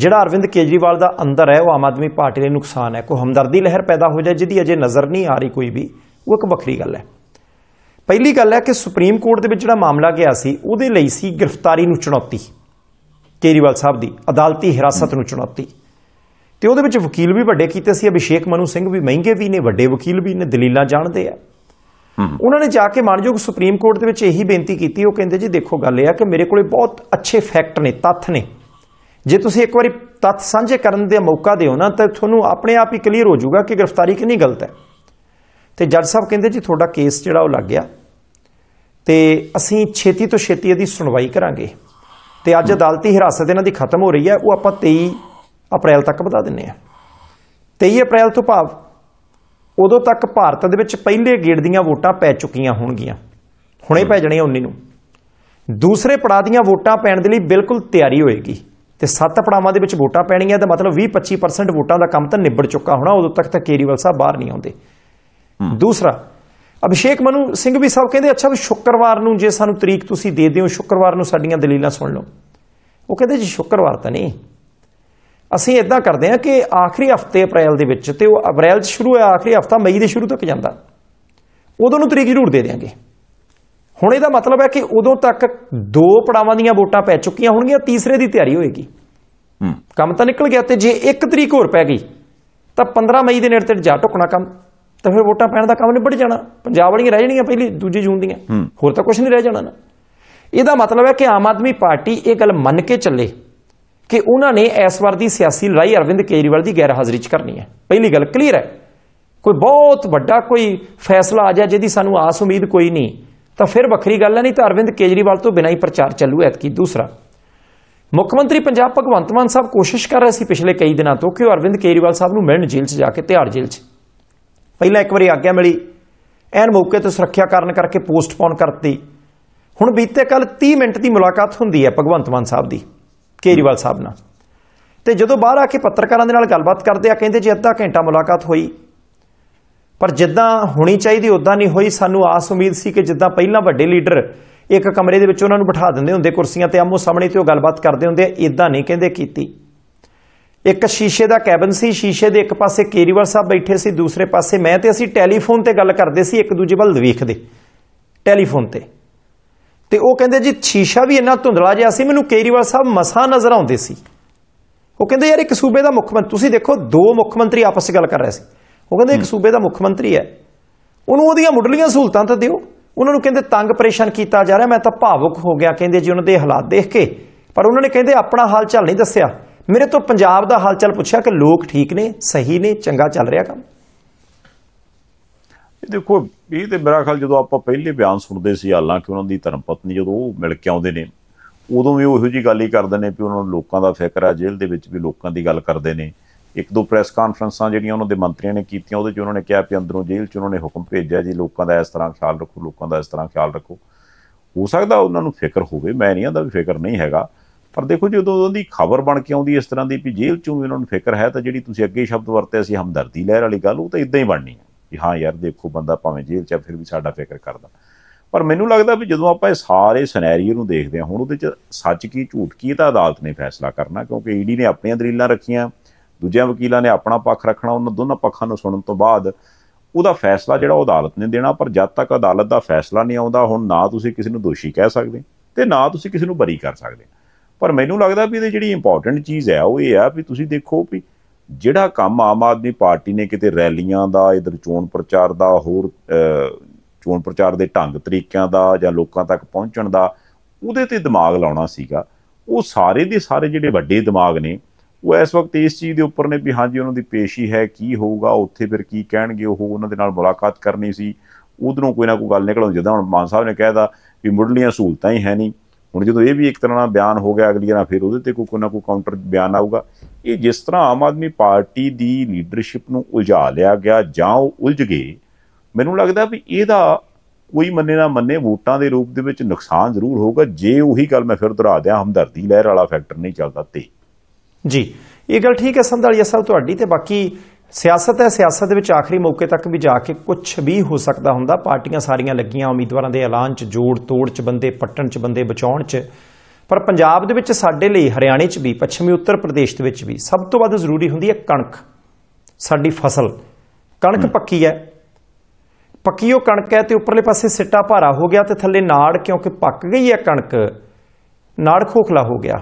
ਜਿਹੜਾ ਅਰਵਿੰਦ ਕੇਜਰੀਵਾਲ ਦਾ ਅੰਦਰ ਹੈ ਉਹ ਆਮ ਆਦਮੀ ਪਾਰਟੀ ਲਈ ਨੁਕਸਾਨ ਹੈ ਕੋਈ ਹਮਦਰਦੀ ਲਹਿਰ ਪੈਦਾ ਹੋ ਜਾਏ ਜਿਹਦੀ ਅਜੇ ਨਜ਼ਰ ਨਹੀਂ ਆ ਰਹੀ ਕੋਈ ਵੀ ਉਹ ਇੱਕ ਵੱਖਰੀ ਗੱਲ ਹੈ ਪਹਿਲੀ ਗੱਲ ਹੈ ਕਿ ਸੁਪਰੀਮ ਕੋਰਟ ਦੇ ਵਿੱਚ ਜਿਹੜਾ ਮਾਮਲਾ ਗਿਆ ਸੀ ਉਹਦੇ ਲਈ ਸੀ ਗ੍ਰਿਫਤਾਰੀ ਨੂੰ ਚੁਣੌਤੀ ਕੇਜਰੀਵਾਲ ਸਾਹਿਬ ਦੀ ਅਦਾਲਤੀ ਹਿਰਾਸਤ ਨੂੰ ਚੁਣੌਤੀ ਤੇ ਉਹਦੇ ਵਿੱਚ ਵਕੀਲ ਵੀ ਵੱਡੇ ਕੀਤੇ ਸੀ ਅਭਿਸ਼ੇਕ ਮਨੂ ਸਿੰਘ ਵੀ ਮਹਿੰਗੇ ਵੀ ਨੇ ਵੱਡੇ ਵਕੀਲ ਵੀ ਨੇ ਦਲੀਲਾਂ ਜਾਣਦੇ ਆ ਉਹਨਾਂ ਨੇ ਜਾ ਕੇ ਮਾਨਯੋਗ ਸੁਪਰੀਮ ਕੋਰਟ ਦੇ ਵਿੱਚ ਇਹੀ ਬੇਨਤੀ ਕੀਤੀ ਉਹ ਕਹਿੰਦੇ ਜੀ ਦੇਖੋ ਗੱਲ ਇਹ ਆ ਕਿ ਮੇਰੇ ਕੋਲੇ ਬਹੁਤ ਅੱਛੇ ਫੈਕਟ ਨੇ ਤੱਥ ਨੇ ਜੇ ਤੁਸੀਂ ਇੱਕ ਵਾਰੀ ਤੱਥ ਸਾਂਝੇ ਕਰਨ ਦੇ ਮੌਕਾ ਦਿਓ ਨਾ ਤਾਂ ਤੁਹਾਨੂੰ ਆਪਣੇ ਆਪ ਹੀ ਕਲੀਅਰ ਹੋ ਜਾਊਗਾ ਕਿ ਗ੍ਰਿਫਤਾਰੀ ਕਿੰਨੀ ਗਲਤ ਹੈ ਤੇ ਜੱਜ ਸਾਹਿਬ ਕਹਿੰਦੇ ਜੀ ਤੁਹਾਡਾ ਕੇਸ ਜਿਹੜਾ ਉਹ ਲੱਗ ਗਿਆ ਤੇ ਅਸੀਂ ਛੇਤੀ ਤੋਂ ਛੇਤੀ ਇਹਦੀ ਸੁਣਵਾਈ ਕਰਾਂਗੇ ਤੇ ਅੱਜ ਅਦਾਲਤੀ ਹਿਰਾਸਤ ਇਹਨਾਂ ਦੀ ਖਤਮ ਹੋ ਰਹੀ ਹੈ ਉਹ ਆਪਾਂ 23 ਅਪ੍ਰੈਲ ਤੱਕ ਵਧਾ ਦਿੰਨੇ ਆ 23 ਅਪ੍ਰੈਲ ਤੋਂ ਭਾਵ ਉਦੋਂ ਤੱਕ ਭਾਰਤ ਦੇ ਵਿੱਚ ਪਹਿਲੇ ਗੇੜ ਦੀਆਂ ਵੋਟਾਂ ਪੈ ਚੁੱਕੀਆਂ ਹੋਣਗੀਆਂ ਹੁਣੇ ਪੈ ਜਾਣੀਆਂ 19 ਨੂੰ ਦੂਸਰੇ ਪੜਾ ਦੀਆਂ ਵੋਟਾਂ ਪੈਣ ਦੇ ਲਈ ਬਿਲਕੁਲ ਤਿਆਰੀ ਹੋਏਗੀ ਤੇ ਸੱਤ ਪੜਾਵਾਂ ਦੇ ਵਿੱਚ ਵੋਟਾਂ ਪੈਣੀਆਂ ਤਾਂ ਮਤਲਬ 20-25% ਵੋਟਾਂ ਦਾ ਕੰਮ ਤਾਂ ਨਿਬੜ ਚੁੱਕਾ ਹੋਣਾ ਉਦੋਂ ਤੱਕ ਤਾਂ ਕੇਰੀਵਾਲ ਸਾਹਿਬ ਬਾਹਰ ਨਹੀਂ ਆਉਂਦੇ ਦੂਸਰਾ ਅਭਿਸ਼ੇਕ ਮਨੂ ਸਿੰਘ ਵੀ ਸਾਹਿਬ ਕਹਿੰਦੇ ਅੱਛਾ ਵੀ ਸ਼ੁੱਕਰਵਾਰ ਨੂੰ ਜੇ ਸਾਨੂੰ ਤਰੀਕ ਤੁਸੀਂ ਦੇ ਦਿਓ ਸ਼ੁੱਕਰਵਾਰ ਨੂੰ ਸਾਡੀਆਂ ਦਲੀਲਾਂ ਸੁਣ ਲਓ ਉਹ ਕਹਿੰਦੇ ਜੀ ਸ਼ੁੱਕਰਵਾਰ ਤਾਂ ਨਹੀਂ ਅਸੀਂ ਇਦਾਂ ਕਰਦੇ ਹਾਂ ਕਿ ਆਖਰੀ ਹਫਤੇ ਅਪ੍ਰੈਲ ਦੇ ਵਿੱਚ ਤੇ ਉਹ ਅਪ੍ਰੈਲ 'ਚ ਸ਼ੁਰੂ ਹੋਇਆ ਆਖਰੀ ਹਫਤਾ ਮਈ ਦੇ ਸ਼ੁਰੂ ਤੱਕ ਜਾਂਦਾ ਉਦੋਂ ਨੂੰ ਤਰੀਕ ਜ਼ਰੂਰ ਦੇ ਦੇਾਂਗੇ ਹੁਣ ਇਹਦਾ ਮਤਲਬ ਹੈ ਕਿ ਉਦੋਂ ਤੱਕ ਦੋ ਪੜਾਵਾਂ ਦੀਆਂ ਵੋਟਾਂ ਪੈ ਚੁੱਕੀਆਂ ਹੋਣਗੀਆਂ ਤੀਸਰੇ ਦੀ ਤਿਆਰੀ ਹੋਏਗੀ ਕੰਮ ਤਾਂ ਨਿਕਲ ਗਿਆ ਤੇ ਜੇ ਇੱਕ ਤਰੀਕ ਹੋਰ ਪੈ ਗਈ ਤਾਂ 15 ਮਈ ਦੇ ਨੇੜੇ ਤੇ ਜਾ ਟੁਕਣਾ ਕੰਮ ਤਾਂ ਫਿਰ ਵੋਟਾਂ ਪੈਣ ਦਾ ਕੰਮ ਨਿਬੜ ਜਾਣਾ ਪੰਜਾਬ ਵਾਲੀਆਂ ਰਹਿ ਜਾਣੀਆਂ ਪਹਿਲੀ ਦੂਜੀ ਜੂਨ ਦੀਆਂ ਹੋਰ ਤਾਂ ਕੁਝ ਨਹੀਂ ਰਹਿ ਜਾਣਾ ਨਾ ਇਹਦਾ ਮਤਲਬ ਹੈ ਕਿ ਆਮ ਆਦਮੀ ਪਾਰਟੀ ਇਹ ਗੱਲ ਮੰਨ ਕੇ ਚੱਲੇ ਕਿ ਉਹਨਾਂ ਨੇ ਇਸ ਵਾਰ ਦੀ ਸਿਆਸੀ ਲੜਾਈ ਅਰਵਿੰਦ ਕੇਜਰੀਵਾਲ ਦੀ ਗੈਰ ਹਾਜ਼ਰੀ 'ਚ ਕਰਨੀ ਹੈ ਪਹਿਲੀ ਗੱਲ ਕਲੀਅਰ ਹੈ ਕੋਈ ਬਹੁਤ ਵੱਡਾ ਕੋਈ ਫੈਸਲਾ ਆ ਜਾ ਜਿਹਦੀ ਸਾਨੂੰ ਆਸ ਉਮੀਦ ਕੋਈ ਨਹੀਂ ਤਾਂ ਫਿਰ ਵੱਖਰੀ ਗੱਲ ਹੈ ਨਹੀਂ ਤਾਂ ਅਰਵਿੰਦ ਕੇਜਰੀਵਾਲ ਤੋਂ ਬਿਨਾਂ ਹੀ ਪ੍ਰਚਾਰ ਚੱਲੂ ਕੀ ਦੂਸਰਾ ਮੁੱਖ ਮੰਤਰੀ ਪੰਜਾਬ ਭਗਵੰਤ ਮਾਨ ਸਾਹਿਬ ਕੋਸ਼ਿਸ਼ ਕਰ ਰਹੇ ਸੀ ਪਿਛਲੇ ਕਈ ਦਿਨਾਂ ਤੋਂ ਕਿ ਉਹ ਅਰਵਿੰਦ ਕੇਜਰੀਵਾਲ ਸਾਹਿਬ ਨੂੰ ਮਿਲਣ ਜੇਲ੍ਹ 'ਚ ਜਾ ਕੇ ਤਿਹਾੜ ਜੇਲ੍ਹ 'ਚ ਪਹਿਲਾਂ ਇੱਕ ਵਾਰੀ ਆਗਿਆ ਮਿਲੀ ਐਨ ਮੌਕੇ ਤੇ ਸੁਰੱਖਿਆ ਕਾਰਨ ਕਰਕੇ ਪੋਸਟਪੋਨ ਕਰਤੀ ਹੁਣ ਬੀਤੇ ਕੱਲ 30 ਮਿੰਟ ਦੀ ਮੁਲਾਕਾਤ ਹੁੰਦੀ ਹੈ ਭਗਵੰਤ ਮਾਨ ਸਾਹਿਬ ਦੀ ਕੇਰੀਵਾਲ ਸਾਹਿਬ ਨਾਲ ਤੇ ਜਦੋਂ ਬਾਹਰ ਆ ਕੇ ਪੱਤਰਕਾਰਾਂ ਦੇ ਨਾਲ ਗੱਲਬਾਤ ਕਰਦੇ ਆ ਕਹਿੰਦੇ ਜੀ ਅੱਧਾ ਘੰਟਾ ਮੁਲਾਕਾਤ ਹੋਈ ਪਰ ਜਿੱਦਾਂ ਹੋਣੀ ਚਾਹੀਦੀ ਉਦਾਂ ਨਹੀਂ ਹੋਈ ਸਾਨੂੰ ਆਸ ਉਮੀਦ ਸੀ ਕਿ ਜਿੱਦਾਂ ਪਹਿਲਾਂ ਵੱਡੇ ਲੀਡਰ ਇੱਕ ਕਮਰੇ ਦੇ ਵਿੱਚ ਉਹਨਾਂ ਨੂੰ ਬਿਠਾ ਦਿੰਦੇ ਹੁੰਦੇ ਕੁਰਸੀਆਂ ਤੇ ਆਮੋ ਸਾਹਮਣੇ ਤੇ ਉਹ ਗੱਲਬਾਤ ਕਰਦੇ ਹੁੰਦੇ ਇਦਾਂ ਨਹੀਂ ਕਹਿੰਦੇ ਕੀਤੀ ਇੱਕ ਸ਼ੀਸ਼ੇ ਦਾ ਕੈਬਨ ਸੀ ਸ਼ੀਸ਼ੇ ਦੇ ਇੱਕ ਪਾਸੇ ਕੇਰੀਵਾਲ ਸਾਹਿਬ ਬੈਠੇ ਸੀ ਦੂਸਰੇ ਪਾਸੇ ਮੈਂ ਤੇ ਅਸੀਂ ਟੈਲੀਫੋਨ ਤੇ ਗੱਲ ਕਰਦੇ ਸੀ ਇੱਕ ਦੂਜੇ ਵੱਲ ਦੇਖਦੇ ਟੈਲੀਫੋਨ ਤੇ ਤੇ ਉਹ ਕਹਿੰਦੇ ਜੀ ਸ਼ੀਸ਼ਾ ਵੀ ਇੰਨਾ ਧੁੰਦਲਾ ਜਿਹਾ ਸੀ ਮੈਨੂੰ ਕੇਰੀਵਾਲ ਸਾਹਿਬ ਮਸਾ ਨਜ਼ਰ ਆਉਂਦੇ ਸੀ ਉਹ ਕਹਿੰਦੇ ਯਾਰ ਇੱਕ ਸੂਬੇ ਦਾ ਮੁੱਖ ਮੰਤਰੀ ਤੁਸੀਂ ਦੇਖੋ ਦੋ ਮੁੱਖ ਮੰਤਰੀ ਆਪਸ ਵਿੱਚ ਗੱਲ ਕਰ ਰਹੇ ਸੀ ਉਹ ਕਹਿੰਦੇ ਇੱਕ ਸੂਬੇ ਦਾ ਮੁੱਖ ਮੰਤਰੀ ਹੈ ਉਹਨੂੰ ਉਹਦੀਆਂ ਮੁੱਢਲੀਆਂ ਸਹੂਲਤਾਂ ਤਾਂ ਦਿਓ ਉਹਨਾਂ ਨੂੰ ਕਹਿੰਦੇ ਤੰਗ ਪਰੇਸ਼ਾਨ ਕੀਤਾ ਜਾ ਰਿਹਾ ਮੈਂ ਤਾਂ ਭਾਵੁਕ ਹੋ ਗਿਆ ਕਹਿੰਦੇ ਜੀ ਉਹਨਾਂ ਦੇ ਹਾਲਾਤ ਦੇਖ ਕੇ ਪਰ ਉਹਨਾਂ ਨੇ ਕਹਿੰਦੇ ਆਪਣਾ ਹਾਲ ਚਾਲ ਨਹੀਂ ਦੱਸਿਆ ਮੇਰੇ ਤੋਂ ਪੰਜਾਬ ਦਾ ਹਾਲ ਚਾਲ ਪੁੱਛਿਆ ਕਿ ਲੋਕ ਠੀਕ ਨੇ ਸਹੀ ਨੇ ਚੰਗਾ ਚੱਲ ਰਿਹਾ ਕੰਮ ਇਹ ਦੇਖੋ ਇਹ ਤੇ ਮੇਰਾ ਖਿਆਲ ਜਦੋਂ ਆਪਾਂ ਪਹਿਲੇ ਬਿਆਨ ਸੁਣਦੇ ਸੀ ਹਾਲਾਂਕਿ ਉਹਨਾਂ ਦੀ ਧਰਮ ਪਤਨੀ ਜਦੋਂ ਉਹ ਮਿਲ ਕੇ ਆਉਂਦੇ ਨੇ ਉਦੋਂ ਵੀ ਉਹੋ ਜੀ ਗੱਲ ਹੀ ਕਰਦੇ ਨੇ ਵੀ ਉਹਨਾਂ ਨੂੰ ਲੋਕਾਂ ਦਾ ਫਿਕਰ ਆ ਜੇਲ੍ਹ ਦੇ ਵਿੱਚ ਵੀ ਲੋਕਾਂ ਦੀ ਗੱਲ ਕਰਦੇ ਨੇ ਇੱਕ ਦੋ ਪ੍ਰੈਸ ਕਾਨਫਰੰਸਾਂ ਜਿਹੜੀਆਂ ਉਹਨਾਂ ਦੇ ਮੰਤਰੀਆਂ ਨੇ ਕੀਤੀਆਂ ਉਹਦੇ 'ਚ ਉਹਨਾਂ ਨੇ ਕਿਹਾ ਕਿ ਅੰਦਰੋਂ ਜੇਲ੍ਹ 'ਚ ਉਹਨਾਂ ਨੇ ਹੁਕਮ ਭੇਜਿਆ ਜੀ ਲੋਕਾਂ ਦਾ ਇਸ ਤਰ੍ਹਾਂ ਖਿਆਲ ਰੱਖੋ ਲੋਕਾਂ ਦਾ ਇਸ ਤਰ੍ਹਾਂ ਖਿਆਲ ਰੱਖੋ ਹੋ ਸਕਦਾ ਉਹਨਾਂ ਨੂੰ ਫਿਕਰ ਹੋਵੇ ਮੈਂ ਨਹੀਂ ਆਂਦਾ ਵੀ ਫਿਕਰ ਨਹੀਂ ਹੈਗਾ ਪਰ ਦੇਖੋ ਜਦੋਂ ਉਹਦੀ ਖਬਰ ਬਣ ਕੇ ਆਉਂਦੀ ਇਸ ਤਰ੍ਹਾਂ ਦੀ ਵੀ ਜੇਲ੍ਹ 'ਚੋਂ ਵੀ ਉਹਨਾਂ ਨੂੰ ਫਿਕਰ ਹੈ ਤਾਂ ਜਿਹੜੀ ਤੁਸੀਂ ਅੱਗੇ ਸ਼ਬਦ ਵਰਤਿਆ ਸੀ ਹਮਦਰਦੀ ਲਹਿਰ ਵਾਲੀ ਗੱਲ ਉਹ ਤਾਂ ਇਦਾਂ ਹੀ ਬਣਨੀ ਹੈ ਕਿ ਹਾਂ ਯਾਰ ਦੇਖੋ ਬੰਦਾ ਭਾਵੇਂ ਜੇਲ੍ਹ 'ਚ ਫਿਰ ਵੀ ਸਾਡਾ ਫਿਕਰ ਕਰਦਾ ਪਰ ਮੈਨੂੰ ਲੱਗਦਾ ਵੀ ਜਦੋਂ ਆਪਾਂ ਇਹ ਸਾਰੇ ਸਿਨੈਰੀਓ ਨੂੰ ਦੇਖਦੇ ਹਾਂ ਹੁਣ ਉਹਦੇ 'ਚ ਸੱਚ ਕੀ ਝੂਠ ਕੀ ਤਾਂ ਅਦਾਲਤ ਨੇ ਫੈਸਲਾ ਕਰਨਾ ਕਿਉਂਕਿ ਈਡੀ ਨੇ ਆਪਣੀਆਂ ਦਲੀਲਾਂ ਰੱਖੀਆਂ ਦੂਜਿਆਂ ਵਕੀਲਾਂ ਨੇ ਆਪਣਾ ਪੱਖ ਰੱਖਣਾ ਉਹਨਾਂ ਦੋਨਾਂ ਪੱਖਾਂ ਨੂੰ ਸੁਣਨ ਤੋਂ ਬਾਅਦ ਉਹਦਾ ਫੈਸਲਾ ਜਿਹੜਾ ਉਹ ਅਦਾਲਤ ਨੇ ਦੇਣਾ ਪਰ ਜਦ ਤੱਕ ਅਦਾਲਤ ਦਾ ਫੈਸਲਾ ਨਹੀਂ ਆਉਂਦਾ ਹੁਣ ਨਾ ਤੁਸੀਂ ਕਿਸੇ ਨੂੰ ਦੋਸ਼ੀ ਕਹਿ ਸਕਦੇ ਤੇ ਨਾ ਤੁਸੀਂ ਕਿਸੇ ਨੂੰ ਬਰੀ ਕਰ ਸਕਦੇ ਪਰ ਮੈਨੂੰ ਲੱਗਦਾ ਵੀ ਇਹਦੇ ਜਿਹੜੀ ਇੰਪੋਰਟੈਂਟ ਚੀਜ਼ ਹੈ ਉਹ ਇਹ ਆ ਵੀ ਤੁਸੀਂ ਦੇਖੋ ਵੀ ਜਿਹੜਾ ਕੰਮ ਆਮ ਆਦਮੀ ਪਾਰਟੀ ਨੇ ਕਿਤੇ ਰੈਲੀਆਂ ਦਾ ਇਧਰ ਚੋਣ ਪ੍ਰਚਾਰ ਦਾ ਹੋਰ ਚੋਣ ਪ੍ਰਚਾਰ ਦੇ ਢੰਗ ਤਰੀਕਿਆਂ ਦਾ ਜਾਂ ਲੋਕਾਂ ਤੱਕ ਪਹੁੰਚਣ ਦਾ ਉਹਦੇ ਤੇ ਦਿਮਾਗ ਲਾਉਣਾ ਸੀਗਾ ਉਹ ਸਾਰੇ ਦੇ ਸਾਰੇ ਜਿਹੜੇ ਵੱਡੇ ਦਿਮਾਗ ਨੇ ਉਹ ਇਸ ਵਕਤ ਇਸ ਚੀਜ਼ ਦੇ ਉੱਪਰ ਨੇ ਵੀ ਹਾਂਜੀ ਉਹਨਾਂ ਦੀ ਪੇਸ਼ੀ ਹੈ ਕੀ ਹੋਊਗਾ ਉੱਥੇ ਫਿਰ ਕੀ ਕਹਿਣਗੇ ਉਹ ਉਹਨਾਂ ਦੇ ਨਾਲ ਮੁਲਾਕਾਤ ਕਰਨੀ ਸੀ ਉਧਰੋਂ ਕੋਈ ਨਾ ਕੋਈ ਗੱਲ ਨਿਕਲਉਂ ਜਿੱਦਾਂ ਹੁਣ ਮਾਨ ਸਾਹਿਬ ਨੇ ਕਹਿਦਾ ਵੀ ਮੁੱਢਲੀਆਂ ਸਹੂਲਤਾਂ ਹੀ ਹੈ ਨਹੀਂ ਹੁਣ ਜਦੋਂ ਇਹ ਵੀ ਇੱਕ ਤਰ੍ਹਾਂ ਦਾ ਬਿਆਨ ਹੋ ਗਿਆ ਅਗਲੀ ਵਾਰ ਫਿਰ ਉਹਦੇ ਤੇ ਕੋਈ ਕੋਈ ਨਾ ਕੋਈ ਕਾਊਂਟਰ ਬਿਆਨ ਆਊਗਾ ਇਹ ਜਿਸ ਤਰ੍ਹਾਂ ਆਮ ਆਦਮੀ ਪਾਰਟੀ ਦੀ ਲੀਡਰਸ਼ਿਪ ਨੂੰ ਉਲਝਾ ਲਿਆ ਗਿਆ ਜਾਂ ਉਹ ਉਲਝ ਗਏ ਮੈਨੂੰ ਲੱਗਦਾ ਵੀ ਇਹਦਾ ਕੋਈ ਮੰਨੇ ਨਾ ਮੰਨੇ ਵੋਟਾਂ ਦੇ ਰੂਪ ਦੇ ਵਿੱਚ ਨੁਕਸਾਨ ਜ਼ਰੂਰ ਹੋਊਗਾ ਜੇ ਉਹੀ ਗੱਲ ਮੈਂ ਫਿਰ ਦੁਹਰਾ ਦਿਆਂ ਹਮਦਰਦੀ ਲਹਿਰ ਵਾਲਾ ਫੈਕਟਰ ਨਹੀਂ ਚੱਲਦਾ ਤੇ ਜੀ ਇਹ ਗੱਲ ਠੀਕ ਹੈ ਸੰਧਾਲੀਆ ਸਾਹਿਬ ਤੁਹਾਡੀ ਤੇ ਬਾਕੀ ਸਿਆਸਤ ਹੈ ਸਿਆਸਤ ਦੇ ਵਿੱਚ ਆਖਰੀ ਮੌਕੇ ਤੱਕ ਵੀ ਜਾ ਕੇ ਕੁਝ ਵੀ ਹੋ ਸਕਦਾ ਹੁੰਦਾ ਪਾਰਟੀਆਂ ਸਾਰੀਆਂ ਲੱਗੀਆਂ ਉਮੀਦਵਾਰਾਂ ਦੇ ਐਲਾਨ 'ਚ ਜੋੜ ਤੋੜ 'ਚ ਬੰਦੇ ਪੱਟਣ 'ਚ ਬੰਦੇ ਬਚਾਉਣ 'ਚ ਪਰ ਪੰਜਾਬ ਦੇ ਵਿੱਚ ਸਾਡੇ ਲਈ ਹਰਿਆਣੇ 'ਚ ਵੀ ਪੱਛਮੀ ਉੱਤਰ ਪ੍ਰਦੇਸ਼ ਦੇ ਵਿੱਚ ਵੀ ਸਭ ਤੋਂ ਵੱਧ ਜ਼ਰੂਰੀ ਹੁੰਦੀ ਹੈ ਕਣਕ ਸਾਡੀ ਫਸਲ ਕਣਕ ਪੱਕੀ ਹੈ ਪੱਕੀ ਉਹ ਕਣਕ ਹੈ ਤੇ ਉੱਪਰਲੇ ਪਾਸੇ ਸਿੱਟਾ ਭਾਰਾ ਹੋ ਗਿਆ ਤੇ ਥੱਲੇ ਨਾੜ ਕਿਉਂਕਿ ਪੱਕ ਗਈ ਹੈ ਕਣਕ ਨਾੜ ਖੋਖਲਾ ਹੋ ਗਿਆ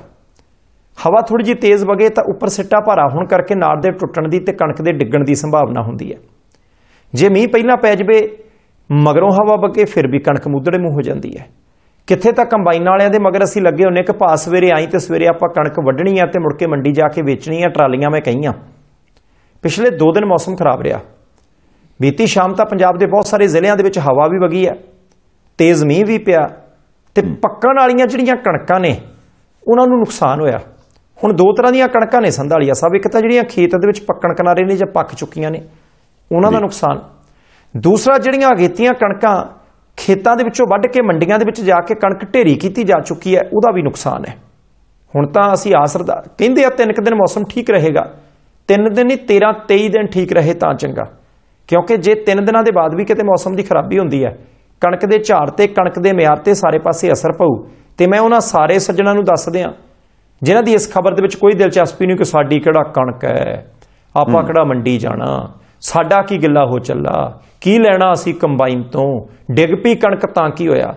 ਹਵਾ ਥੋੜੀ ਜੀ ਤੇਜ਼ ਵਗੇ ਤਾਂ ਉੱਪਰ ਸਿੱਟਾ ਭਾਰਾ ਹੋਣ ਕਰਕੇ ਨਾੜ ਦੇ ਟੁੱਟਣ ਦੀ ਤੇ ਕਣਕ ਦੇ ਡਿੱਗਣ ਦੀ ਸੰਭਾਵਨਾ ਹੁੰਦੀ ਹੈ ਜੇ ਮੀਂਹ ਪਹਿਲਾਂ ਪੈ ਜਵੇ ਮਗਰੋਂ ਹਵਾ ਵਗੇ ਫਿਰ ਵੀ ਕਣਕ ਮੁੱਦੜੇ ਮੂੰਹ ਹੋ ਜਾਂਦੀ ਹੈ ਕਿੱਥੇ ਤਾਂ ਕੰਬਾਈਨ ਵਾਲਿਆਂ ਦੇ ਮਗਰ ਅਸੀਂ ਲੱਗੇ ਹੁੰਨੇ ਕਿ ਪਾਸ ਸਵੇਰੇ ਆਈ ਤੇ ਸਵੇਰੇ ਆਪਾਂ ਕਣਕ ਵੱਢਣੀ ਆ ਤੇ ਮੁੜ ਕੇ ਮੰਡੀ ਜਾ ਕੇ ਵੇਚਣੀ ਆ ਟਰਾਲੀਆਂ ਮੈਂ ਕਹੀਆਂ ਪਿਛਲੇ 2 ਦਿਨ ਮੌਸਮ ਖਰਾਬ ਰਿਹਾ ਬੀਤੀ ਸ਼ਾਮ ਤਾਂ ਪੰਜਾਬ ਦੇ ਬਹੁਤ ਸਾਰੇ ਜ਼ਿਲ੍ਹਿਆਂ ਦੇ ਵਿੱਚ ਹਵਾ ਵੀ ਵਗੀ ਹੈ ਤੇਜ਼ ਮੀਂਹ ਵੀ ਪਿਆ ਤੇ ਪੱਕਣ ਵਾਲੀਆਂ ਜਿਹੜੀਆਂ ਕਣਕਾਂ ਨੇ ਉਹਨਾਂ ਨੂੰ ਨੁਕਸਾਨ ਹੋਇਆ ਹੁਣ ਦੋ ਤਰ੍ਹਾਂ ਦੀਆਂ ਕਣਕਾਂ ਨੇ ਸੰਧਾਲੀਆ ਸਾਹਿਬ ਇੱਕ ਤਾਂ ਜਿਹੜੀਆਂ ਖੇਤ ਦੇ ਵਿੱਚ ਪੱਕਣ ਕਿਨਾਰੇ ਨੇ ਜਾਂ ਪੱਕ ਚੁੱਕੀਆਂ ਨੇ ਉਹਨਾਂ ਦਾ ਨੁਕਸਾਨ ਦੂਸਰਾ ਜਿਹੜੀਆਂ ਅਗੇਤੀਆਂ ਕਣਕਾਂ ਖੇਤਾਂ ਦੇ ਵਿੱਚੋਂ ਵੱਢ ਕੇ ਮੰਡੀਆਂ ਦੇ ਵਿੱਚ ਜਾ ਕੇ ਕਣਕ ਢੇਰੀ ਕੀਤੀ ਜਾ ਚੁੱਕੀ ਹੈ ਉਹਦਾ ਵੀ ਨੁਕਸਾਨ ਹੈ ਹੁਣ ਤਾਂ ਅਸੀਂ ਆਸਰਦਾ ਕਹਿੰਦੇ ਆ ਤਿੰਨ ਕੁ ਦਿਨ ਮੌਸਮ ਠੀਕ ਰਹੇਗਾ ਤਿੰਨ ਦਿਨ ਨਹੀਂ 13 23 ਦਿਨ ਠੀਕ ਰਹੇ ਤਾਂ ਚੰਗਾ ਕਿਉਂਕਿ ਜੇ ਤਿੰਨ ਦਿਨਾਂ ਦੇ ਬਾਅਦ ਵੀ ਕਿਤੇ ਮੌਸਮ ਦੀ ਖਰਾਬੀ ਹੁੰਦੀ ਹੈ ਕਣਕ ਦੇ ਝਾੜ ਤੇ ਕਣਕ ਦੇ ਮਿਆਰ ਤੇ ਸਾਰੇ ਪਾਸੇ ਅਸਰ ਪਊ ਤੇ ਮੈਂ ਉਹਨਾਂ ਸਾਰੇ ਸੱਜਣਾ ਨੂੰ ਦੱਸ ਦਿਆਂ ਜਿਨ੍ਹਾਂ ਦੀ ਇਸ ਖਬਰ ਦੇ ਵਿੱਚ ਕੋਈ ਦਿਲਚਸਪੀ ਨਹੀਂ ਕਿ ਸਾਡੀ ਕਿਹੜਾ ਕਣਕ ਹੈ ਆਪਾਂ ਕਿਹੜਾ ਮੰਡੀ ਜਾਣਾ ਸਾਡਾ ਕੀ ਗਿੱਲਾ ਹੋ ਚੱਲਾ ਕੀ ਲੈਣਾ ਅਸੀਂ ਕੰਬਾਈਨ ਤੋਂ ਡਿੱਗ ਪੀ ਕਣਕ ਤਾਂ ਕੀ ਹੋਇਆ